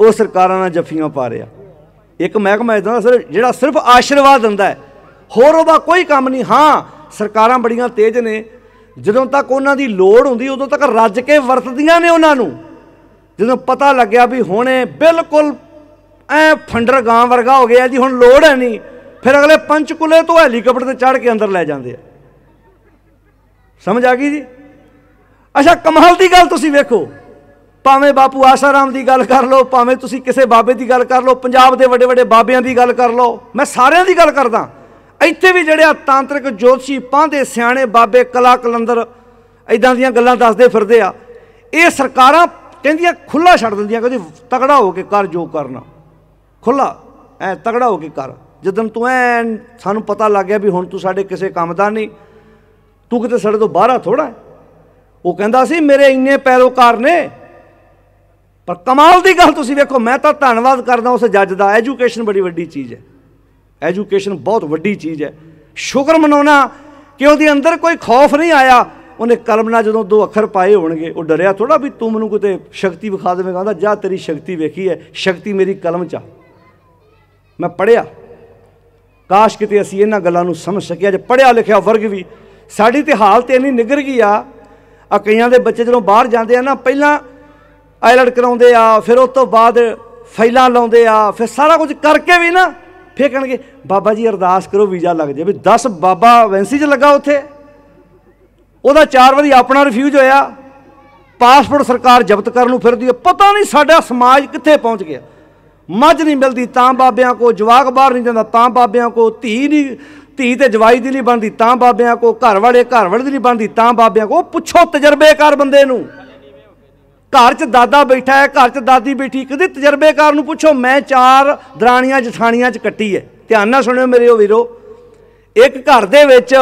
A: ਉਹ ਸਰਕਾਰਾਂ ਨਾਲ ਜਫੀਆਂ ਪਾ ਰਿਹਾ ਇੱਕ ਮਹਿਕਮਾ ਇਦਾਂ ਦਾ ਸਰ ਜਿਹੜਾ ਸਿਰਫ ਆਸ਼ੀਰਵਾਦ ਦਿੰਦਾ ਹੈ ਹੋਰ ਉਹਦਾ ਕੋਈ ਕੰਮ ਨਹੀਂ ਹਾਂ ਸਰਕਾਰਾਂ ਬੜੀਆਂ ਤੇਜ਼ ਨੇ ਜਦੋਂ ਤੱਕ ਉਹਨਾਂ ਦੀ ਲੋੜ ਹੁੰਦੀ ਉਦੋਂ ਤੱਕ ਰੱਜ ਕੇ ਵਰਤਦੀਆਂ ਨੇ ਉਹਨਾਂ ਨੂੰ ਜਦੋਂ ਪਤਾ ਲੱਗਿਆ ਵੀ ਹੁਣੇ ਬਿਲਕੁਲ ਐ ਫੰਡਰ ਗਾਂ ਵਰਗਾ ਹੋ ਗਿਆ ਜੀ ਹੁਣ ਲੋੜ ਹੈ ਨਹੀਂ ਫਿਰ ਅਗਲੇ ਪੰਚਕੁਲੇ ਤੋਂ ਹੈਲੀਕਾਪਟਰ ਤੇ ਚੜ ਕੇ ਅੰਦਰ ਲੈ ਜਾਂਦੇ ਆ ਸਮਝ ਆ ਗਈ ਜੀ ਅੱਛਾ ਕਮਾਲ ਦੀ ਗੱਲ ਤੁਸੀਂ ਵੇਖੋ ਭਾਵੇਂ ਬਾਪੂ ਆਸ਼ਾਰਾਮ ਦੀ ਗੱਲ ਕਰ ਲਓ ਭਾਵੇਂ ਤੁਸੀਂ ਕਿਸੇ ਬਾਬੇ ਦੀ ਗੱਲ ਕਰ ਲਓ ਪੰਜਾਬ ਦੇ ਵੱਡੇ ਵੱਡੇ ਬਾਬਿਆਂ ਦੀ ਗੱਲ ਕਰ ਲਓ ਮੈਂ ਸਾਰਿਆਂ ਦੀ ਗੱਲ ਕਰਦਾ ਇੱਥੇ ਵੀ ਜਿਹੜੇ ਆ ਤਾਂਤਰਿਕ ਜੋਤਸ਼ੀ ਪਾਂਦੇ ਸਿਆਣੇ ਬਾਬੇ ਕਲਾ ਕਲੰਦਰ ਇਦਾਂ ਦੀਆਂ ਗੱਲਾਂ ਦੱਸਦੇ ਫਿਰਦੇ ਆ ਇਹ ਸਰਕਾਰਾਂ ਕਹਿੰਦੀਆਂ ਖੁੱਲਾ ਛੱਡ ਦਿੰਦੀਆਂ ਕਹਿੰਦੀ ਤਗੜਾ ਹੋ ਕੇ ਕਰ ਜੋ ਕਰਨਾ ਖੁੱਲਾ ਐ ਤਗੜਾ ਹੋ ਕੇ ਕਰ ਜਦੋਂ ਤੂੰ ਐ ਸਾਨੂੰ ਪਤਾ ਲੱਗ ਗਿਆ ਵੀ ਹੁਣ ਤੂੰ ਸਾਡੇ ਕਿਸੇ ਕੰਮ ਦਾ ਨਹੀਂ ਤੂੰ ਕਿਤੇ ਸਾਡੇ ਤੋਂ ਬਾਹਰ ਆ ਥੋੜਾ ਉਹ ਕਹਿੰਦਾ ਸੀ ਮੇਰੇ ਇੰਨੇ ਪੈਰੋਕਾਰ ਨੇ ਪਰ ਕਮਾਲ ਦੀ ਗੱਲ ਤੁਸੀਂ ਵੇਖੋ ਮੈਂ ਤਾਂ ਧੰਨਵਾਦ ਕਰਦਾ ਉਸ ਜੱਜ ਦਾ ਐਜੂਕੇਸ਼ਨ ਬੜੀ ਵੱਡੀ ਚੀਜ਼ ਹੈ ਐਜੂਕੇਸ਼ਨ ਬਹੁਤ ਵੱਡੀ ਚੀਜ਼ ਹੈ ਸ਼ੁਕਰ ਮਨਾਉਣਾ ਕਿ ਉਹਦੇ ਅੰਦਰ ਕੋਈ ਖੌਫ ਨਹੀਂ ਆਇਆ ਉਹਨੇ ਕਲਮ ਨਾਲ ਜਦੋਂ ਦੋ ਅੱਖਰ ਪਾਏ ਹੋਣਗੇ ਉਹ ਡਰਿਆ ਥੋੜਾ ਵੀ ਤੂੰ ਮੈਨੂੰ ਕਿਤੇ ਸ਼ਕਤੀ ਵਿਖਾ ਦੇਵੇਂਗਾ ਕਹਿੰਦਾ ਜਾ ਤੇਰੀ ਸ਼ਕਤੀ ਵੇਖੀ ਹੈ ਸ਼ਕਤੀ ਮੇਰੀ ਕਲਮ 'ਚ ਮੈਂ ਪੜਿਆ ਕਾਸ਼ ਕਿਤੇ ਅਸੀਂ ਇਹਨਾਂ ਗੱਲਾਂ ਨੂੰ ਸਮਝ ਸਕੀਏ ਜੇ ਪੜਿਆ ਲਿਖਿਆ ਵਰਗ ਵੀ ਸਾਡੀ ਤੇ ਹਾਲਤ ਇੰਨੀ ਨਿਗਰ ਗਈ ਆ ਆ ਕਈਆਂ ਦੇ ਬੱਚੇ ਜਦੋਂ ਬਾਹਰ ਜਾਂਦੇ ਆ ਨਾ ਪਹਿਲਾਂ ਆਇਲਟ ਕਰਾਉਂਦੇ ਆ ਫਿਰ ਉਸ ਤੋਂ ਬਾਅਦ ਫਾਈਲਾਂ ਲਾਉਂਦੇ ਆ ਫਿਰ ਸਾਰਾ ਕੁਝ ਕਰਕੇ ਵੀ ਨਾ ਫੇਰ ਕਹਣਗੇ ਬਾਬਾ ਜੀ ਅਰਦਾਸ ਕਰੋ ਵੀਜ਼ਾ ਲੱਗ ਜਾਵੇ 10 ਬਾਬਾ ਵੈਂਸੀ 'ਚ ਲੱਗਾ ਉੱਥੇ ਉਹਦਾ ਚਾਰ ਵਾਰੀ ਆਪਣਾ ਰਿਫਿਊਜ ਹੋਇਆ ਪਾਸਪੋਰਟ ਸਰਕਾਰ ਜ਼ਬਤ ਕਰਨ ਨੂੰ ਫਿਰਦੀ ਹੈ ਪਤਾ ਨਹੀਂ ਸਾਡਾ ਸਮਾਜ ਕਿੱਥੇ ਪਹੁੰਚ ਗਿਆ ਮੱਝ ਨਹੀਂ ਮਿਲਦੀ ਤਾਂ ਬਾਬਿਆਂ ਕੋ ਜਵਾਕ ਬਾਹਰ ਨਹੀਂ ਜਾਂਦਾ ਤਾਂ ਬਾਬਿਆਂ ਕੋ ਧੀ ਨਹੀਂ ਧੀ ਤੇ ਜਵਾਈ ਦੀ ਨਹੀਂ ਬਣਦੀ ਤਾਂ ਬਾਬਿਆਂ ਕੋ ਘਰ ਵਾਲੇ ਘਰ ਵਾਲੇ ਦੀ ਨਹੀਂ ਬਣਦੀ ਤਾਂ ਬਾਬਿਆਂ ਕੋ ਪੁੱਛੋ ਤਜਰਬੇਕਾਰ ਬੰਦੇ ਨੂੰ ਘਰ 'ਚ ਦਾਦਾ ਬੈਠਾ ਹੈ ਘਰ 'ਚ ਦਾਦੀ ਬੈਠੀ ਕਦੇ ਤਜਰਬੇਕਾਰ ਨੂੰ ਪੁੱਛੋ ਮੈਂ ਚਾਰ ਦਰਾਣੀਆਂ ਜਠਾਣੀਆਂ 'ਚ ਕੱਟੀ ਹੈ ਧਿਆਨ ਨਾਲ ਸੁਣਿਓ ਮੇਰੇ ਉਹ ਵੀਰੋ ਇੱਕ ਘਰ ਦੇ ਵਿੱਚ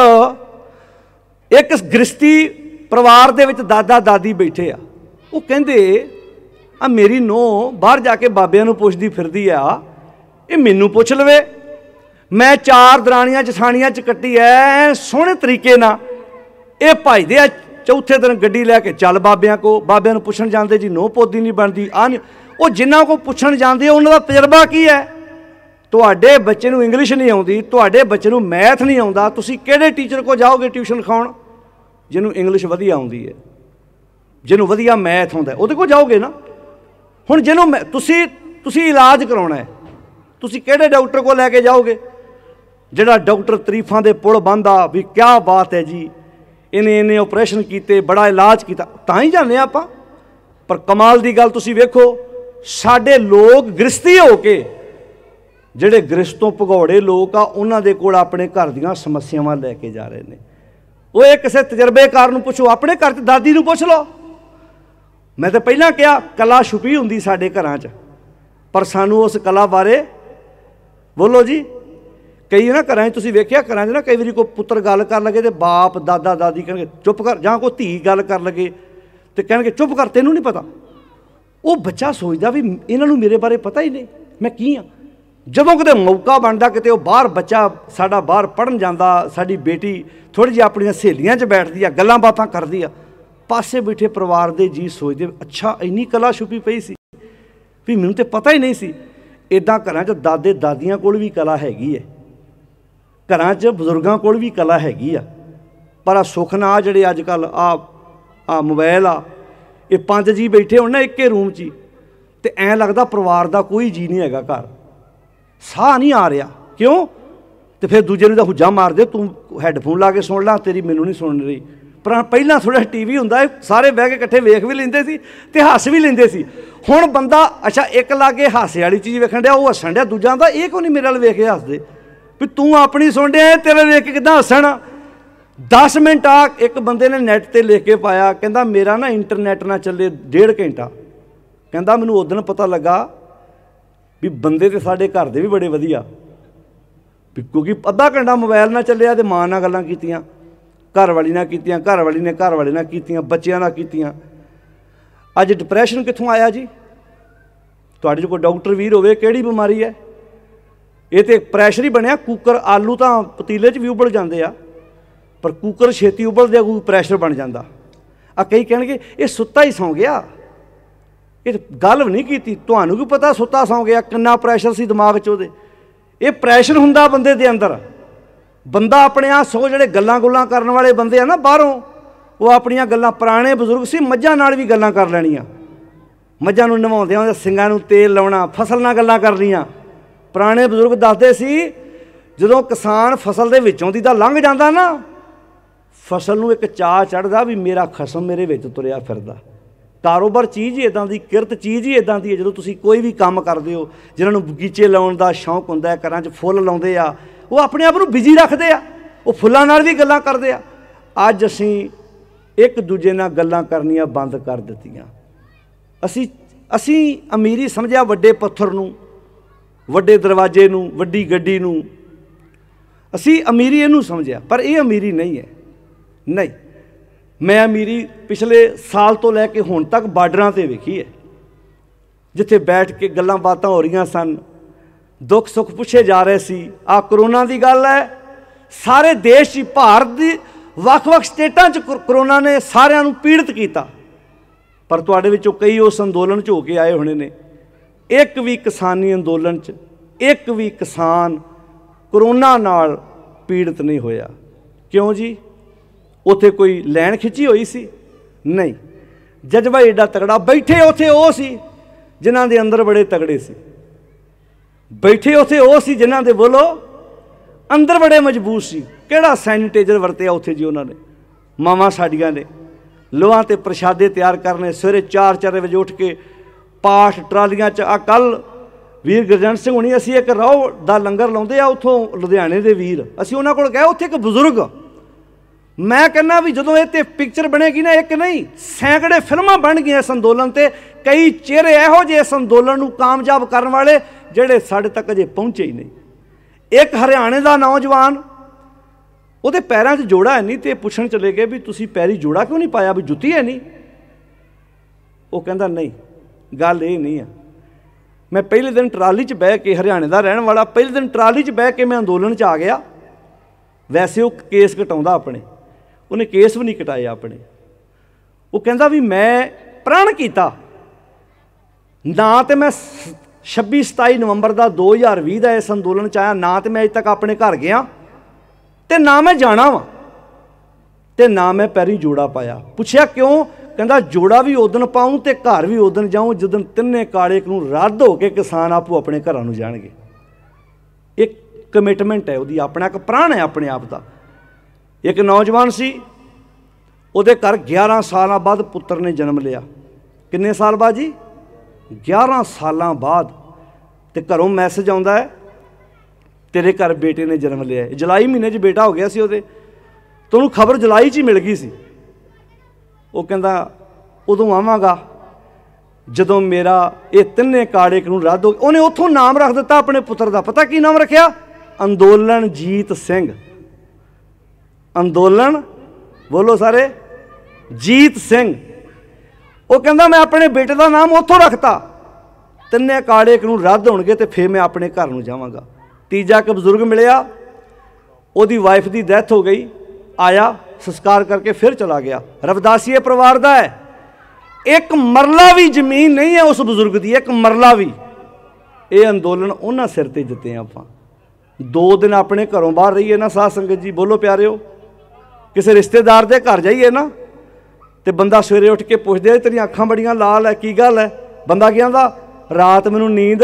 A: ਇੱਕ ਗ੍ਰਸਤੀ ਪਰਿਵਾਰ ਦੇ ਵਿੱਚ ਦਾਦਾ ਦਾਦੀ ਬੈਠੇ ਆ ਉਹ ਕਹਿੰਦੇ ਆ ਮੇਰੀ ਨੋ ਬਾਹਰ ਜਾ ਕੇ ਬਾਬਿਆਂ ਨੂੰ ਪੁੱਛਦੀ ਫਿਰਦੀ ਆ ਇਹ ਮੈਨੂੰ ਪੁੱਛ ਲਵੇ ਮੈਂ ਚਾਰ ਦਰਾਣੀਆਂ ਸਾਣੀਆਂ ਚ ਕੱਟੀ ਐ ਸੋਹਣੇ ਤਰੀਕੇ ਨਾਲ ਇਹ ਭਾਈ ਦੇ ਚੌਥੇ ਦਿਨ ਗੱਡੀ ਲੈ ਕੇ ਚੱਲ ਬਾਬਿਆਂ ਕੋ ਬਾਬਿਆਂ ਨੂੰ ਪੁੱਛਣ ਜਾਂਦੇ ਜੀ ਨੋ ਪੋਦੀ ਨਹੀਂ ਬਣਦੀ ਆ ਨਹੀਂ ਉਹ ਜਿਨ੍ਹਾਂ ਕੋ ਪੁੱਛਣ ਜਾਂਦੇ ਉਹਨਾਂ ਦਾ ਤਜਰਬਾ ਕੀ ਐ ਤੁਹਾਡੇ ਬੱਚੇ ਨੂੰ ਇੰਗਲਿਸ਼ ਨਹੀਂ ਆਉਂਦੀ ਤੁਹਾਡੇ ਬੱਚੇ ਨੂੰ ਮੈਥ ਨਹੀਂ ਆਉਂਦਾ ਤੁਸੀਂ ਕਿਹੜੇ ਟੀਚਰ ਕੋ ਜਾਓਗੇ ਟਿਊਸ਼ਨ ਖਾਉਣ ਜਿਹਨੂੰ ਇੰਗਲਿਸ਼ ਵਧੀਆ ਆਉਂਦੀ ਐ ਜਿਹਨੂੰ ਵਧੀਆ ਮੈਥ ਆਉਂਦਾ ਉਹਦੇ ਕੋ ਜਾਓਗੇ ਨਾ ਹੁਣ ਜਿਹਨੂੰ ਤੁਸੀਂ ਤੁਸੀਂ ਇਲਾਜ ਕਰਾਉਣਾ ਹੈ ਤੁਸੀਂ ਕਿਹੜੇ ਡਾਕਟਰ ਕੋਲ ਲੈ ਕੇ ਜਾਓਗੇ ਜਿਹੜਾ ਡਾਕਟਰ ਤਰੀਫਾਂ ਦੇ ਪੁਲ ਬੰਦਾ ਵੀ ਕਿਆ ਬਾਤ ਹੈ ਜੀ ਇਹਨੇ ਇਹਨੇ ਆਪਰੇਸ਼ਨ ਕੀਤੇ ਬੜਾ ਇਲਾਜ ਕੀਤਾ ਤਾਂ ਹੀ ਜਾਣਦੇ ਆਪਾਂ ਪਰ ਕਮਾਲ ਦੀ ਗੱਲ ਤੁਸੀਂ ਵੇਖੋ ਸਾਡੇ ਲੋਕ ਗ੍ਰਸਤੀ ਹੋ ਕੇ ਜਿਹੜੇ ਗ੍ਰਸਤੋਂ ਭਗੌੜੇ ਲੋਕ ਆ ਉਹਨਾਂ ਦੇ ਕੋਲ ਆਪਣੇ ਘਰ ਦੀਆਂ ਸਮੱਸਿਆਵਾਂ ਲੈ ਕੇ ਜਾ ਰਹੇ ਨੇ ਉਹ ਇਹ ਕਿਸੇ ਤਜਰਬੇਕਾਰ ਨੂੰ ਪੁੱਛੋ ਆਪਣੇ ਘਰ ਦੇ ਦਾਦੀ ਨੂੰ ਪੁੱਛ ਲਓ ਮੈਂ ਤਾਂ ਪਹਿਲਾਂ ਕਿਹਾ ਕਲਾ ਛੁਪੀ ਹੁੰਦੀ ਸਾਡੇ ਘਰਾਂ 'ਚ ਪਰ ਸਾਨੂੰ ਉਸ ਕਲਾ ਬਾਰੇ ਬੋਲੋ ਜੀ ਕਈ ਨਾ ਘਰਾਂ 'ਚ ਤੁਸੀਂ ਵੇਖਿਆ ਘਰਾਂ 'ਚ ਨਾ ਕਈ ਵਾਰੀ ਕੋਈ ਪੁੱਤਰ ਗੱਲ ਕਰਨ ਲੱਗੇ ਤੇ ਬਾਪ ਦਾਦਾ ਦਾਦੀ ਕਹਿੰਗੇ ਚੁੱਪ ਕਰ ਜਾਂ ਕੋਈ ਧੀ ਗੱਲ ਕਰਨ ਲੱਗੇ ਤੇ ਕਹਿੰਗੇ ਚੁੱਪ ਕਰ ਤੈਨੂੰ ਨਹੀਂ ਪਤਾ ਉਹ ਬੱਚਾ ਸੋਚਦਾ ਵੀ ਇਹਨਾਂ ਨੂੰ ਮੇਰੇ ਬਾਰੇ ਪਤਾ ਹੀ ਨਹੀਂ ਮੈਂ ਕੀ ਆ ਜਦੋਂ ਕਿਤੇ ਮੌਕਾ ਬਣਦਾ ਕਿਤੇ ਉਹ ਬਾਹਰ ਬੱਚਾ ਸਾਡਾ ਬਾਹਰ ਪੜਨ ਜਾਂਦਾ ਸਾਡੀ ਬੇਟੀ ਥੋੜੀ ਜਿਹੀ ਆਪਣੀਆਂ ਸਹੇਲੀਆਂ 'ਚ ਬੈਠਦੀ ਆ ਗੱਲਾਂ ਬਾਤਾਂ ਕਰਦੀ ਆ ਪਾਸੇ ਬੈਠੇ ਪਰਿਵਾਰ ਦੇ ਜੀ ਸੋਚਦੇ ਅੱਛਾ ਇੰਨੀ ਕਲਾ ਛੁਪੀ ਪਈ ਸੀ ਵੀ ਮੈਨੂੰ ਤੇ ਪਤਾ ਹੀ ਨਹੀਂ ਸੀ ਇਦਾਂ ਘਰਾਂ 'ਚ ਦਾਦੇ ਦਾਦੀਆਂ ਕੋਲ ਵੀ ਕਲਾ ਹੈਗੀ ਹੈ ਘਰਾਂ 'ਚ ਬਜ਼ੁਰਗਾਂ ਕੋਲ ਵੀ ਕਲਾ ਹੈਗੀ ਆ ਪਰ ਆ ਸੁਖ ਨਾ ਜਿਹੜੇ ਅੱਜ ਕੱਲ ਆ ਆ ਮੋਬਾਈਲ ਆ ਇਹ ਪੰਜ ਜੀ ਬੈਠੇ ਹੋਣ ਨਾ ਇੱਕੇ ਰੂਮ 'ਚ ਤੇ ਐ ਲੱਗਦਾ ਪਰਿਵਾਰ ਦਾ ਕੋਈ ਜੀ ਨਹੀਂ ਹੈਗਾ ਘਰ ਸਾਹ ਨਹੀਂ ਆ ਰਿਹਾ ਕਿਉਂ ਤੇ ਫਿਰ ਦੂਜੇ ਨੂੰ ਤਾਂ ਹੁੱਜਾ ਮਾਰਦੇ ਤੂੰ ਹੈੱਡਫੋਨ ਲਾ ਕੇ ਸੁਣ ਲੈ ਤੇਰੀ ਮੈਨੂੰ ਨਹੀਂ ਸੁਣ ਰਹੀ ਪਹਿਲਾਂ ਥੋੜਾ ਟੀਵੀ ਹੁੰਦਾ ਸਾਰੇ ਬਹਿ ਕੇ ਇਕੱਠੇ ਵੇਖ ਵੀ ਲੈਂਦੇ ਸੀ ਤੇ ਹੱਸ ਵੀ ਲੈਂਦੇ ਸੀ ਹੁਣ ਬੰਦਾ ਅੱਛਾ ਇੱਕ ਲਾਗੇ ਹਾਸੇ ਵਾਲੀ ਚੀਜ਼ ਵੇਖਣ ਡਿਆ ਉਹ ਹੱਸਣ ਡਿਆ ਦੂਜਾ ਦਾ ਇਹ ਕਿਉਂ ਨਹੀਂ ਮੇਰੇ ਨਾਲ ਵੇਖ ਕੇ ਹੱਸਦੇ ਵੀ ਤੂੰ ਆਪਣੀ ਸੁਣ ਡਿਆ ਤੇਰੇ ਵੇਖ ਕੇ ਕਿਦਾਂ ਹੱਸਣਾ 10 ਮਿੰਟ ਆ ਇੱਕ ਬੰਦੇ ਨੇ ਨੈਟ ਤੇ ਲਿਖ ਕੇ ਪਾਇਆ ਕਹਿੰਦਾ ਮੇਰਾ ਨਾ ਇੰਟਰਨੈਟ ਨਾ ਚੱਲੇ ਡੇਢ ਘੰਟਾ ਕਹਿੰਦਾ ਮੈਨੂੰ ਉਦੋਂ ਪਤਾ ਲੱਗਾ ਵੀ ਬੰਦੇ ਤੇ ਸਾਡੇ ਘਰ ਦੇ ਵੀ ਬੜੇ ਵਧੀਆ ਕਿਉਂਕਿ ਅੱਧਾ ਘੰਟਾ ਮੋਬਾਈਲ ਨਾਲ ਚੱਲਿਆ ਤੇ ਮਾਂ ਨਾਲ ਗੱਲਾਂ ਕੀਤੀਆਂ ਘਰ ਵਾਲੀ ਨਾਲ ਕੀਤੀਆਂ ਘਰ ਵਾਲੀ ਨੇ ਘਰ ਵਾਲੇ ਨਾਲ ਕੀਤੀਆਂ ਬੱਚਿਆਂ ਨਾਲ ਕੀਤੀਆਂ ਅੱਜ ਡਿਪਰੈਸ਼ਨ ਕਿੱਥੋਂ ਆਇਆ ਜੀ ਤੁਹਾਡੇ ਕੋਲ ਡਾਕਟਰ ਵੀਰ ਹੋਵੇ ਕਿਹੜੀ ਬਿਮਾਰੀ ਹੈ ਇਹ ਤੇ ਪ੍ਰੈਸ਼ਰ ਹੀ ਬਣਿਆ ਕੁੱਕਰ ਆਲੂ ਤਾਂ ਪਤੀਲੇ 'ਚ ਵੀ ਉਬਲ ਜਾਂਦੇ ਆ ਪਰ ਕੁੱਕਰ ਛੇਤੀ ਉਬਲਦੇ ਕੋਈ ਪ੍ਰੈਸ਼ਰ ਬਣ ਜਾਂਦਾ ਆ ਕਈ ਕਹਿਣਗੇ ਇਹ ਸੁੱਤਾ ਹੀ ਸੌਂ ਗਿਆ ਇਹ ਗੱਲ ਨਹੀਂ ਕੀਤੀ ਤੁਹਾਨੂੰ ਕੀ ਪਤਾ ਸੁੱਤਾ ਸੌਂ ਗਿਆ ਕਿੰਨਾ ਪ੍ਰੈਸ਼ਰ ਸੀ ਦਿਮਾਗ 'ਚ ਉਹਦੇ ਇਹ ਪ੍ਰੈਸ਼ਰ ਹੁੰਦਾ ਬੰਦੇ ਦੇ ਅੰਦਰ ਬੰਦਾ ਆਪਣੇ ਆ ਸੋ ਜਿਹੜੇ ਗੱਲਾਂ ਗੁੱਲਾਂ ਕਰਨ ਵਾਲੇ ਬੰਦੇ ਆ ਨਾ ਬਾਹਰੋਂ ਉਹ ਆਪਣੀਆਂ ਗੱਲਾਂ ਪੁਰਾਣੇ ਬਜ਼ੁਰਗ ਸੀ ਮੱਝਾਂ ਨਾਲ ਵੀ ਗੱਲਾਂ ਕਰ ਲੈਣੀਆਂ ਮੱਝਾਂ ਨੂੰ ਨਵਾਉਂਦੇ ਆ ਸਿੰਘਾਂ ਨੂੰ ਤੇਲ ਲਾਉਣਾ ਫਸਲ ਨਾਲ ਗੱਲਾਂ ਕਰਨੀਆਂ ਪੁਰਾਣੇ ਬਜ਼ੁਰਗ ਦੱਸਦੇ ਸੀ ਜਦੋਂ ਕਿਸਾਨ ਫਸਲ ਦੇ ਵਿੱਚੋਂ ਦੀ ਤਾਂ ਲੰਘ ਜਾਂਦਾ ਨਾ ਫਸਲ ਨੂੰ ਇੱਕ ਚਾਹ ਚੜਦਾ ਵੀ ਮੇਰਾ ਖਸਮ ਮੇਰੇ ਵਿੱਚ ਤੁਰਿਆ ਫਿਰਦਾ ਕਾਰੋਬਾਰ ਚੀਜ਼ ਹੀ ਇਦਾਂ ਦੀ ਕਿਰਤ ਚੀਜ਼ ਹੀ ਇਦਾਂ ਦੀ ਹੈ ਜਦੋਂ ਤੁਸੀਂ ਕੋਈ ਵੀ ਕੰਮ ਕਰਦੇ ਹੋ ਜਿਨ੍ਹਾਂ ਨੂੰ ਬਗੀਚੇ ਲਾਉਣ ਦਾ ਸ਼ੌਂਕ ਹੁੰਦਾ ਹੈ ਘਰਾਂ 'ਚ ਫੁੱਲ ਲਾਉਂਦੇ ਆ ਉਹ ਆਪਣੇ ਆਪ ਨੂੰ ਬਿਜ਼ੀ ਰੱਖਦੇ ਆ ਉਹ ਫੁੱਲਾਂ ਨਾਲ ਵੀ ਗੱਲਾਂ ਕਰਦੇ ਆ ਅੱਜ ਅਸੀਂ ਇੱਕ ਦੂਜੇ ਨਾਲ ਗੱਲਾਂ ਕਰਨੀਆਂ ਬੰਦ ਕਰ ਦਿੱਤੀਆਂ ਅਸੀਂ ਅਸੀਂ ਅਮੀਰੀ ਸਮਝਿਆ ਵੱਡੇ ਪੱਥਰ ਨੂੰ ਵੱਡੇ ਦਰਵਾਜ਼ੇ ਨੂੰ ਵੱਡੀ ਗੱਡੀ ਨੂੰ ਅਸੀਂ ਅਮੀਰੀ ਇਹਨੂੰ ਸਮਝਿਆ ਪਰ ਇਹ ਅਮੀਰੀ ਨਹੀਂ ਹੈ ਨਹੀਂ ਮੈਂ ਅਮੀਰੀ ਪਿਛਲੇ ਸਾਲ ਤੋਂ ਲੈ ਕੇ ਹੁਣ ਤੱਕ ਬਾਰਡਰਾਂ ਤੇ ਵੇਖੀ ਹੈ ਜਿੱਥੇ ਬੈਠ ਕੇ ਗੱਲਾਂ ਬਾਤਾਂ ਹੋ ਰਹੀਆਂ ਸਨ ਦੁੱਖ ਸੁੱਖ ਪੁੱਛੇ ਜਾ ਰਹੇ ਸੀ ਆ ਕਰੋਨਾ ਦੀ ਗੱਲ ਹੈ ਸਾਰੇ ਦੇਸ਼ ਹੀ ਭਾਰਤ ਦੀ ਵੱਖ-ਵੱਖ ਸਟੇਟਾਂ 'ਚ ਕਰੋਨਾ ਨੇ ਸਾਰਿਆਂ ਨੂੰ ਪੀੜਤ ਕੀਤਾ ਪਰ ਤੁਹਾਡੇ ਵਿੱਚੋਂ ਕਈ ਉਸ ਅੰਦੋਲਨ 'ਚ ਹੋ ਕੇ ਆਏ ਹੋਣੇ ਨੇ ਇੱਕ ਵੀ ਕਿਸਾਨੀ ਅੰਦੋਲਨ 'ਚ ਇੱਕ ਵੀ ਕਿਸਾਨ ਕਰੋਨਾ ਨਾਲ ਪੀੜਤ ਨਹੀਂ ਹੋਇਆ ਕਿਉਂ ਜੀ ਉਥੇ ਕੋਈ ਲੈਣ ਖਿੱਚੀ ਹੋਈ ਸੀ ਨਹੀਂ ਜਜ਼ਬਾ ਏਡਾ ਤਗੜਾ ਬੈਠੇ ਉਥੇ ਉਹ ਸੀ ਜਿਨ੍ਹਾਂ ਦੇ ਅੰਦਰ ਬੜੇ ਤਗੜੇ ਸੀ ਬੈਠੇ ਉਥੇ ਉਹ ਸੀ ਜਿਨ੍ਹਾਂ ਦੇ ਬੋਲੋ ਅੰਦਰ ਬੜੇ ਮਜਬੂਤ ਸੀ ਕਿਹੜਾ ਸੈਨੀਟਾਈਜ਼ਰ ਵਰਤਿਆ ਉਥੇ ਜੀ ਉਹਨਾਂ ਨੇ ਮਾਵਾ ਸਾਡੀਆਂ ਨੇ ਲੋਹਾਂ ਤੇ ਪ੍ਰਸ਼ਾਦੇ ਤਿਆਰ ਕਰਨੇ ਸਵੇਰੇ 4-4 ਵਜੇ ਉੱਠ ਕੇ ਪਾਠ ਟਰਾਲੀਆਂ 'ਚ ਆ ਕੱਲ ਵੀਰ ਗਰਜਨ ਸਿੰਘ ਹੁਣੀ ਅਸੀਂ ਇੱਕ ਰੋ ਦਾ ਲੰਗਰ ਲਾਉਂਦੇ ਆ ਉਥੋਂ ਲੁਧਿਆਣੇ ਦੇ ਵੀਰ ਅਸੀਂ ਉਹਨਾਂ ਕੋਲ ਗਏ ਉੱਥੇ ਇੱਕ ਬਜ਼ੁਰਗ ਮੈਂ ਕਹਿੰਨਾ ਵੀ ਜਦੋਂ ਇਹ ਤੇ ਪਿਕਚਰ ਬਣੇਗੀ ਨਾ ਇੱਕ ਨਹੀਂ ਸੈਂਕੜੇ ਫਿਲਮਾਂ ਬਣ ਗਈਆਂ ਇਸ ਅੰਦੋਲਨ ਤੇ ਕਈ ਚਿਹਰੇ ਇਹੋ ਜਿਹੇ ਇਸ ਅੰਦੋਲਨ ਨੂੰ ਕਾਮਯਾਬ ਕਰਨ ਵਾਲੇ ਜਿਹੜੇ ਸਾਡੇ ਤੱਕ ਅਜੇ ਪਹੁੰਚੇ ਹੀ ਨਹੀਂ ਇੱਕ ਹਰਿਆਣੇ ਦਾ ਨੌਜਵਾਨ ਉਹਦੇ ਪੈਰਾਂ 'ਚ ਜੋੜਾ ਹੈ ਨਹੀਂ ਤੇ ਪੁੱਛਣ ਚਲੇ ਗਏ ਵੀ ਤੁਸੀਂ ਪੈਰੀ ਜੋੜਾ ਕਿਉਂ ਨਹੀਂ ਪਾਇਆ ਵੀ ਜੁੱਤੀ ਹੈ ਨਹੀਂ ਉਹ ਕਹਿੰਦਾ ਨਹੀਂ ਗੱਲ ਇਹ ਨਹੀਂ ਆ ਮੈਂ ਪਹਿਲੇ ਦਿਨ ਟਰਾਲੀ 'ਚ ਬਹਿ ਕੇ ਹਰਿਆਣੇ ਦਾ ਰਹਿਣ ਵਾਲਾ ਪਹਿਲੇ ਦਿਨ ਟਰਾਲੀ 'ਚ ਬਹਿ ਕੇ ਮੈਂ ਅੰਦੋਲਨ 'ਚ ਆ ਗਿਆ ਵੈਸੇ ਉਹ ਕੇਸ ਘਟਾਉਂਦਾ ਆਪਣੇ ਉਹਨੇ ਕੇਸ ਵੀ ਨਹੀਂ ਕਟਾਇਆ ਆਪਣੇ ਉਹ ਕਹਿੰਦਾ ਵੀ ਮੈਂ ਪ੍ਰਣ ਕੀਤਾ ਨਾ ਤੇ ਮੈਂ 26 27 ਨਵੰਬਰ ਦਾ 2020 ਦਾ ਇਸ ਅੰਦੋਲਨ ਚ ਆਇਆ ਨਾ ਤੇ ਮੈਂ ਅਜੇ ਤੱਕ ਆਪਣੇ ਘਰ ਗਿਆ ਤੇ ਨਾ ਮੈਂ ਜਾਣਾ ਵਾ ਤੇ ਨਾ ਮੈਂ ਪੈਰੀ ਜੋੜਾ ਪਾਇਆ ਪੁੱਛਿਆ ਕਿਉਂ ਕਹਿੰਦਾ ਜੋੜਾ ਵੀ ਉਦਨ ਪਾਉਂ ਤੇ ਘਰ ਵੀ ਉਦਨ ਜਾਉਂ ਜਦੋਂ ਤਿੰਨੇ ਕਾਲੇ ਨੂੰ ਰੱਦ ਹੋ ਕੇ ਕਿਸਾਨ ਆਪੂ ਆਪਣੇ ਘਰਾਂ ਨੂੰ ਜਾਣਗੇ ਇੱਕ ਕਮਿਟਮੈਂਟ ਹੈ ਉਹਦੀ ਆਪਣਾ ਇੱਕ ਪ੍ਰਾਣ ਹੈ ਆਪਣੇ ਆਪ ਦਾ ਇੱਕ ਨੌਜਵਾਨ ਸੀ ਉਹਦੇ ਘਰ 11 ਸਾਲਾਂ ਬਾਅਦ ਪੁੱਤਰ ਨੇ ਜਨਮ ਲਿਆ ਕਿੰਨੇ ਸਾਲ ਬਾਅਦ ਜੀ 11 ਸਾਲਾਂ ਬਾਅਦ ਤੇ ਘਰੋਂ ਮੈਸੇਜ ਆਉਂਦਾ ਹੈ ਤੇਰੇ ਘਰ ਬੇਟੇ ਨੇ ਜਨਮ ਲਿਆ ਜੁਲਾਈ ਮਹੀਨੇ 'ਚ ਬੇਟਾ ਹੋ ਗਿਆ ਸੀ ਉਹਦੇ ਤੁਹਾਨੂੰ ਖਬਰ ਜੁਲਾਈ 'ਚ ਹੀ ਮਿਲ ਗਈ ਸੀ ਉਹ ਕਹਿੰਦਾ ਉਦੋਂ ਆਵਾਂਗਾ ਜਦੋਂ ਮੇਰਾ ਇਹ ਤਿੰਨੇ ਕਾੜੇ ਨੂੰ ਰੱਦ ਹੋ ਉਹਨੇ ਉੱਥੋਂ ਨਾਮ ਰੱਖ ਦਿੱਤਾ ਆਪਣੇ ਪੁੱਤਰ ਦਾ ਪਤਾ ਕੀ ਨਾਮ ਰੱਖਿਆ ਅੰਦੋਲਨ ਜੀਤ ਸਿੰਘ ਅੰਦੋਲਨ ਬੋਲੋ ਸਾਰੇ ਜੀਤ ਸਿੰਘ ਉਹ ਕਹਿੰਦਾ ਮੈਂ ਆਪਣੇ ਬੇਟੇ ਦਾ ਨਾਮ ਉੱਥੋਂ ਰੱਖਤਾ ਤਿੰਨੇ ਕਾੜੇ ਨੂੰ ਰੱਦ ਹੋਣਗੇ ਤੇ ਫੇਰ ਮੈਂ ਆਪਣੇ ਘਰ ਨੂੰ ਜਾਵਾਂਗਾ ਤੀਜਾ ਇੱਕ ਬਜ਼ੁਰਗ ਮਿਲਿਆ ਉਹਦੀ ਵਾਈਫ ਦੀ ਡੈਥ ਹੋ ਗਈ ਆਇਆ ਸੰਸਕਾਰ ਕਰਕੇ ਫਿਰ ਚਲਾ ਗਿਆ ਰਵਦਾਸੀਏ ਪਰਿਵਾਰ ਦਾ ਹੈ ਇੱਕ ਮਰਲਾ ਵੀ ਜ਼ਮੀਨ ਨਹੀਂ ਹੈ ਉਸ ਬਜ਼ੁਰਗ ਦੀ ਇੱਕ ਮਰਲਾ ਵੀ ਇਹ ਅੰਦੋਲਨ ਉਹਨਾਂ ਸਿਰ ਤੇ ਦਿੱਤੇ ਆਪਾਂ ਦੋ ਦਿਨ ਆਪਣੇ ਘਰੋਂ ਬਾਹਰ ਰਹੀਏ ਨਾ ਸਾਧ ਸੰਗਤ ਜੀ ਬੋਲੋ ਪਿਆਰਿਓ ਕਿਸੇ ਰਿਸ਼ਤੇਦਾਰ ਦੇ ਘਰ ਜਾਈਏ ਨਾ ਤੇ ਬੰਦਾ ਸਵੇਰੇ ਉੱਠ ਕੇ ਪੁੱਛਦੇ ਤੇਰੀਆਂ ਅੱਖਾਂ ਬੜੀਆਂ ਲਾਲ ਐ ਕੀ ਗੱਲ ਐ ਬੰਦਾ ਕਹਿੰਦਾ ਰਾਤ ਮੈਨੂੰ ਨੀਂਦ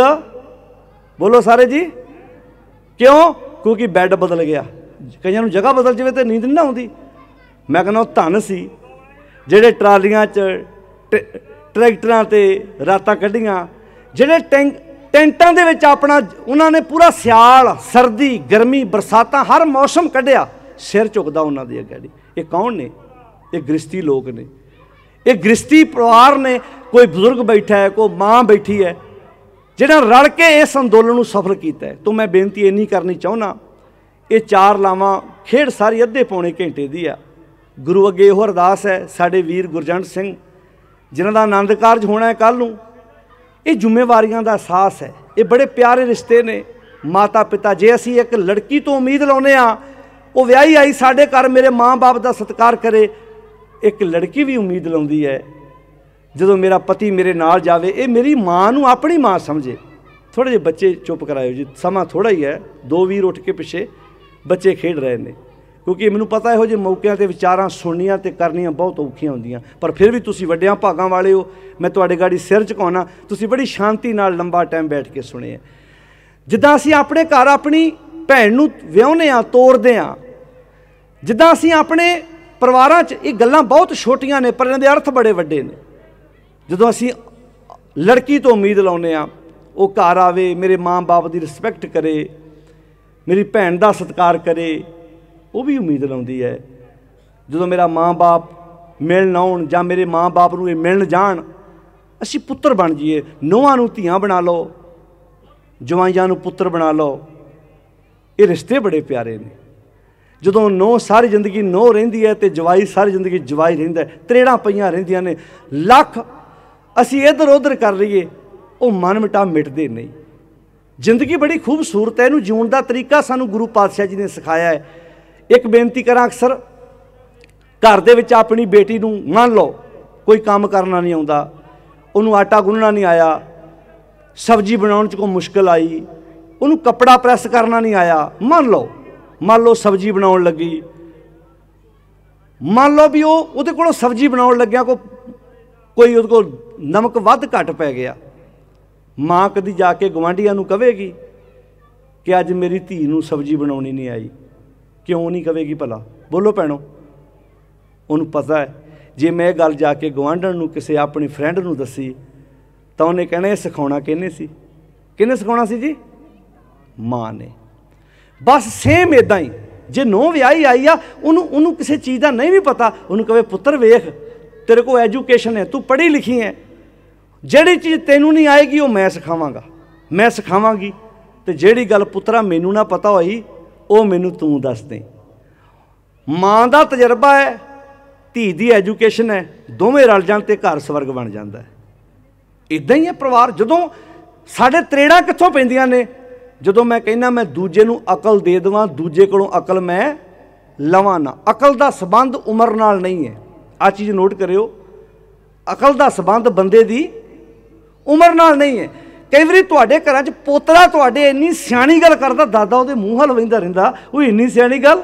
A: ਬੋਲੋ ਸਾਰੇ ਜੀ ਕਿਉਂ ਕਿਉਂਕਿ ਬੈੱਡ ਬਦਲ ਗਿਆ ਕਈਆਂ ਨੂੰ ਜਗ੍ਹਾ ਬਦਲ ਜਵੇ ਤੇ ਨੀਂਦ ਨਹੀਂ ਆਉਂਦੀ ਮੈਂ ਕਹਿੰਦਾ ਧਨ ਸੀ ਜਿਹੜੇ ਟਰਾਲੀਆਂ 'ਚ ਟਰੈਕਟਰਾਂ ਤੇ ਰਾਤਾਂ ਕੱਢੀਆਂ ਜਿਹੜੇ ਟੈਂਟਾਂ ਦੇ ਵਿੱਚ ਆਪਣਾ ਉਹਨਾਂ ਨੇ ਪੂਰਾ ਸਿਆਲ ਸਰਦੀ ਗਰਮੀ ਬਰਸਾਤਾਂ ਹਰ ਮੌਸਮ ਕੱਢਿਆ ਸਿਰ ਝੁਕਦਾ ਉਹਨਾਂ ਦੀ ਅੱਗੇ ਇਹ ਕੌਣ ਨੇ ਇਹ ਗ੍ਰਸਤੀ ਲੋਕ ਨੇ ਇਹ ਗ੍ਰਸਤੀ ਪਰਿਵਾਰ ਨੇ ਕੋਈ ਬਜ਼ੁਰਗ ਬੈਠਾ ਹੈ ਕੋਈ ਮਾਂ ਬੈਠੀ ਹੈ ਜਿਹੜਾ ਰਲ ਕੇ ਇਸ ਅੰਦੋਲਨ ਨੂੰ ਸਫਲ ਕੀਤਾ ਹੈ ਤੋਂ ਮੈਂ ਬੇਨਤੀ ਇੰਨੀ ਕਰਨੀ ਚਾਹੁੰਨਾ ਇਹ ਚਾਰ ਲਾਵਾਂ ਖੇਡ ਸਾਰੀ ਅੱਧੇ ਪੌਣੇ ਘੰਟੇ ਦੀ ਆ ਗੁਰੂ ਅੱਗੇ ਇਹੋ ਅਰਦਾਸ ਹੈ ਸਾਡੇ ਵੀਰ ਗੁਰਜੰਟ ਸਿੰਘ ਜਿਨ੍ਹਾਂ ਦਾ ਆਨੰਦ ਕਾਰਜ ਹੋਣਾ ਹੈ ਕੱਲ ਨੂੰ ਇਹ ਜ਼ਿੰਮੇਵਾਰੀਆਂ ਦਾ ਅਹਿਸਾਸ ਹੈ ਇਹ ਬੜੇ ਪਿਆਰੇ ਰਿਸ਼ਤੇ ਨੇ ਮਾਤਾ ਪਿਤਾ ਜੇ ਅਸੀਂ ਇੱਕ ਲੜਕੀ ਤੋਂ ਉਮੀਦ ਲਾਉਨੇ ਆ ਉਹ ਵਿਆਹੀ ਆਈ ਸਾਡੇ ਘਰ ਮੇਰੇ ਮਾਂ-ਬਾਪ ਦਾ ਸਤਿਕਾਰ ਕਰੇ ਇੱਕ ਲੜਕੀ ਵੀ ਉਮੀਦ ਲਾਉਂਦੀ ਹੈ ਜਦੋਂ ਮੇਰਾ ਪਤੀ ਮੇਰੇ ਨਾਲ ਜਾਵੇ ਇਹ ਮੇਰੀ ਮਾਂ ਨੂੰ ਆਪਣੀ ਮਾਂ ਸਮਝੇ ਥੋੜੇ ਜਿਹੇ ਬੱਚੇ ਚੁੱਪ ਕਰਾਇਓ ਜੀ ਸਮਾਂ ਥੋੜਾ ਹੀ ਹੈ ਦੋ ਵੀਰ ਉੱਠ ਕੇ ਪਿੱਛੇ ਬੱਚੇ ਖੇਡ ਰਹੇ ਨੇ ਕਿਉਂਕਿ ਮੈਨੂੰ ਪਤਾ ਇਹੋ ਜਿਹੇ ਮੌਕਿਆਂ ਤੇ ਵਿਚਾਰਾਂ ਸੁਣਨੀਆਂ ਤੇ ਕਰਨੀਆਂ ਬਹੁਤ ਔਖੀਆਂ ਹੁੰਦੀਆਂ ਪਰ ਫਿਰ ਵੀ ਤੁਸੀਂ ਵੱਡਿਆਂ ਭਾਗਾਂ ਵਾਲੇ ਹੋ ਮੈਂ ਤੁਹਾਡੇ ਗਾੜੀ ਸਿਰ ਝੁਕਾਉਣਾ ਤੁਸੀਂ ਬੜੀ ਸ਼ਾਂਤੀ ਨਾਲ ਲੰਬਾ ਟਾਈਮ ਬੈਠ ਕੇ ਸੁਣਿਆ ਜਿੱਦਾਂ ਅਸੀਂ ਆਪਣੇ ਘਰ ਆਪਣੀ ਭੈਣ ਨੂੰ ਵਿਆਹਨੇ ਆ ਤੋਰਦੇ ਆ ਜਿੱਦਾਂ ਅਸੀਂ ਆਪਣੇ ਪਰਿਵਾਰਾਂ 'ਚ ਇਹ ਗੱਲਾਂ ਬਹੁਤ ਛੋਟੀਆਂ ਨੇ ਪਰ ਇਹਨਾਂ ਦੇ ਅਰਥ ਬੜੇ ਵੱਡੇ ਨੇ ਜਦੋਂ ਅਸੀਂ ਲੜਕੀ ਤੋਂ ਉਮੀਦ ਲਾਉਨੇ ਆ ਉਹ ਘਰ ਆਵੇ ਮੇਰੇ ਮਾਂ-ਬਾਪ ਦੀ ਰਿਸਪੈਕਟ ਕਰੇ ਮੇਰੀ ਭੈਣ ਦਾ ਸਤਿਕਾਰ ਕਰੇ ਉਹ ਵੀ ਉਮੀਦ ਲਾਉਂਦੀ ਹੈ ਜਦੋਂ ਮੇਰਾ ਮਾਂ-ਬਾਪ ਮਿਲਣ ਆਉਣ ਜਾਂ ਮੇਰੇ ਮਾਂ-ਬਾਪ ਨੂੰ ਇਹ ਮਿਲਣ ਜਾਣ ਅਸੀਂ ਪੁੱਤਰ ਬਣ ਜਾਈਏ ਨੋਹਾਂ ਨੂੰ ਧੀਆਂ ਬਣਾ ਲਓ ਜਵਾਈਆਂ ਨੂੰ ਪੁੱਤਰ ਬਣਾ ਲਓ ਇਹ ਰਿਸ਼ਤੇ ਬੜੇ ਪਿਆਰੇ ਨੇ ਜਦੋਂ ਨੋ ਸਾਰੀ ਜ਼ਿੰਦਗੀ ਨੋ ਰਹਿੰਦੀ ਹੈ ਤੇ ਜਵਾਈ ਸਾਰੀ ਜ਼ਿੰਦਗੀ ਜਵਾਈ ਰਹਿੰਦਾ ਤਰੇੜਾਂ ਪਈਆਂ ਰਹਿੰਦੀਆਂ ਨੇ ਲੱਖ ਅਸੀਂ ਇੱਧਰ ਉੱਧਰ ਕਰ ਲਈਏ ਉਹ ਮਨ ਮਿਟਾ ਮਿਟਦੇ ਨਹੀਂ ਜ਼ਿੰਦਗੀ ਬੜੀ ਖੂਬਸੂਰਤ ਹੈ ਇਹਨੂੰ ਜਿਉਣ ਦਾ ਤਰੀਕਾ ਸਾਨੂੰ ਗੁਰੂ ਪਾਤਸ਼ਾਹ ਜੀ ਨੇ ਸਿਖਾਇਆ ਹੈ ਇੱਕ ਬੇਨਤੀ ਕਰਾਂ ਅਕਸਰ ਘਰ ਦੇ ਵਿੱਚ ਆਪਣੀ ਬੇਟੀ ਨੂੰ ਮੰਨ ਲਓ ਕੋਈ ਕੰਮ ਕਰਨਾ ਨਹੀਂ ਆਉਂਦਾ ਉਹਨੂੰ ਆਟਾ ਗੁੰਨਣਾ ਨਹੀਂ ਆਇਆ ਸਬਜ਼ੀ ਬਣਾਉਣ 'ਚ ਕੋਈ ਮੁਸ਼ਕਲ ਆਈ ਉਹਨੂੰ ਕੱਪੜਾ ਪ੍ਰੈਸ ਕਰਨਾ ਨਹੀਂ ਆਇਆ ਮੰਨ ਲਓ ਮੰਨ ਲਓ ਸਬਜ਼ੀ ਬਣਾਉਣ ਲੱਗੀ ਮੰਨ ਲਓ ਵੀ ਉਹ ਉਹਦੇ ਕੋਲੋਂ ਸਬਜ਼ੀ ਬਣਾਉਣ ਲੱਗਿਆ ਕੋਈ ਉਹਦੇ ਕੋਲ ਨਮਕ ਵੱਧ ਘੱਟ ਪੈ ਗਿਆ ਮਾਂ ਕਦੀ ਜਾ ਕੇ ਗਵਾਂਢੀਆਂ ਨੂੰ ਕਹੇਗੀ ਕਿ ਅੱਜ ਮੇਰੀ ਧੀ ਨੂੰ ਸਬਜ਼ੀ ਬਣਾਉਣੀ ਨਹੀਂ ਆਈ ਕਿਉਂ ਨਹੀਂ ਕਹੇਗੀ ਭਲਾ ਬੋਲੋ ਪੈਣੋ ਉਹਨੂੰ ਪਤਾ ਹੈ ਜੇ ਮੈਂ ਇਹ ਗੱਲ ਜਾ ਕੇ ਗਵਾਂਢਣ ਨੂੰ ਕਿਸੇ ਆਪਣੀ ਫਰੈਂਡ ਨੂੰ ਦੱਸੀ ਤਾਂ ਉਹਨੇ ਕਹਿਣਾ ਇਹ ਸਿਖਾਉਣਾ ਕਿਹਨੇ ਸੀ ਕਿਹਨੇ ਸਿਖਾਉਣਾ ਸੀ ਜੀ ਮਾਂ ਨੇ ਬਸ ਸੇਮ ਇਦਾਂ ਹੀ ਜੇ ਨੋ ਵਿਆਹੀ ਆਈ ਆ ਉਹਨੂੰ ਉਹਨੂੰ ਕਿਸੇ ਚੀਜ਼ ਦਾ ਨਹੀਂ ਵੀ ਪਤਾ ਉਹਨੂੰ ਕਹੇ ਪੁੱਤਰ ਵੇਖ ਤੇਰੇ ਕੋ ਐਜੂਕੇਸ਼ਨ ਹੈ ਤੂੰ ਪੜ੍ਹੀ ਲਿਖੀ ਹੈ ਜਿਹੜੀ ਚੀਜ਼ ਤੈਨੂੰ ਨਹੀਂ ਆਏਗੀ ਉਹ ਮੈਂ ਸਿਖਾਵਾਂਗਾ ਮੈਂ ਸਿਖਾਵਾਂਗੀ ਤੇ ਜਿਹੜੀ ਗੱਲ ਪੁੱਤਰਾ ਮੈਨੂੰ ਨਾ ਪਤਾ ਹੋਈ ਉਹ ਮੈਨੂੰ ਤੂੰ ਦੱਸ ਦੇ ਮਾਂ ਦਾ ਤਜਰਬਾ ਹੈ ਧੀ ਦੀ ਐਜੂਕੇਸ਼ਨ ਹੈ ਦੋਵੇਂ ਰਲ ਜਾਣ ਤੇ ਘਰ ਸਵਰਗ ਬਣ ਜਾਂਦਾ ਹੈ ਇਦਾਂ ਹੀ ਹੈ ਪਰਿਵਾਰ ਜਦੋਂ ਸਾਡੇ ਤਰੇੜਾ ਕਿੱਥੋਂ ਪੈਂਦੀਆਂ ਨੇ ਜਦੋਂ ਮੈਂ ਕਹਿੰਦਾ ਮੈਂ ਦੂਜੇ ਨੂੰ ਅਕਲ ਦੇ ਦਵਾਂ ਦੂਜੇ ਕੋਲੋਂ ਅਕਲ ਮੈਂ ਲਵਾਂ ਨਾ ਅਕਲ ਦਾ ਸਬੰਧ ਉਮਰ ਨਾਲ ਨਹੀਂ ਹੈ ਆ ਚੀਜ਼ ਨੋਟ ਕਰਿਓ ਅਕਲ ਦਾ ਸਬੰਧ ਬੰਦੇ ਦੀ ਉਮਰ ਨਾਲ ਨਹੀਂ ਹੈ ਕਈ ਵਾਰੀ ਤੁਹਾਡੇ ਘਰਾਂ 'ਚ ਪੋਤਰਾ ਤੁਹਾਡੇ ਇੰਨੀ ਸਿਆਣੀ ਗੱਲ ਕਰਦਾ ਦਾਦਾ ਉਹਦੇ ਮੂੰਹ ਹਲ ਵੈਂਦਾ ਰਹਿੰਦਾ ਉਹ ਇੰਨੀ ਸਿਆਣੀ ਗੱਲ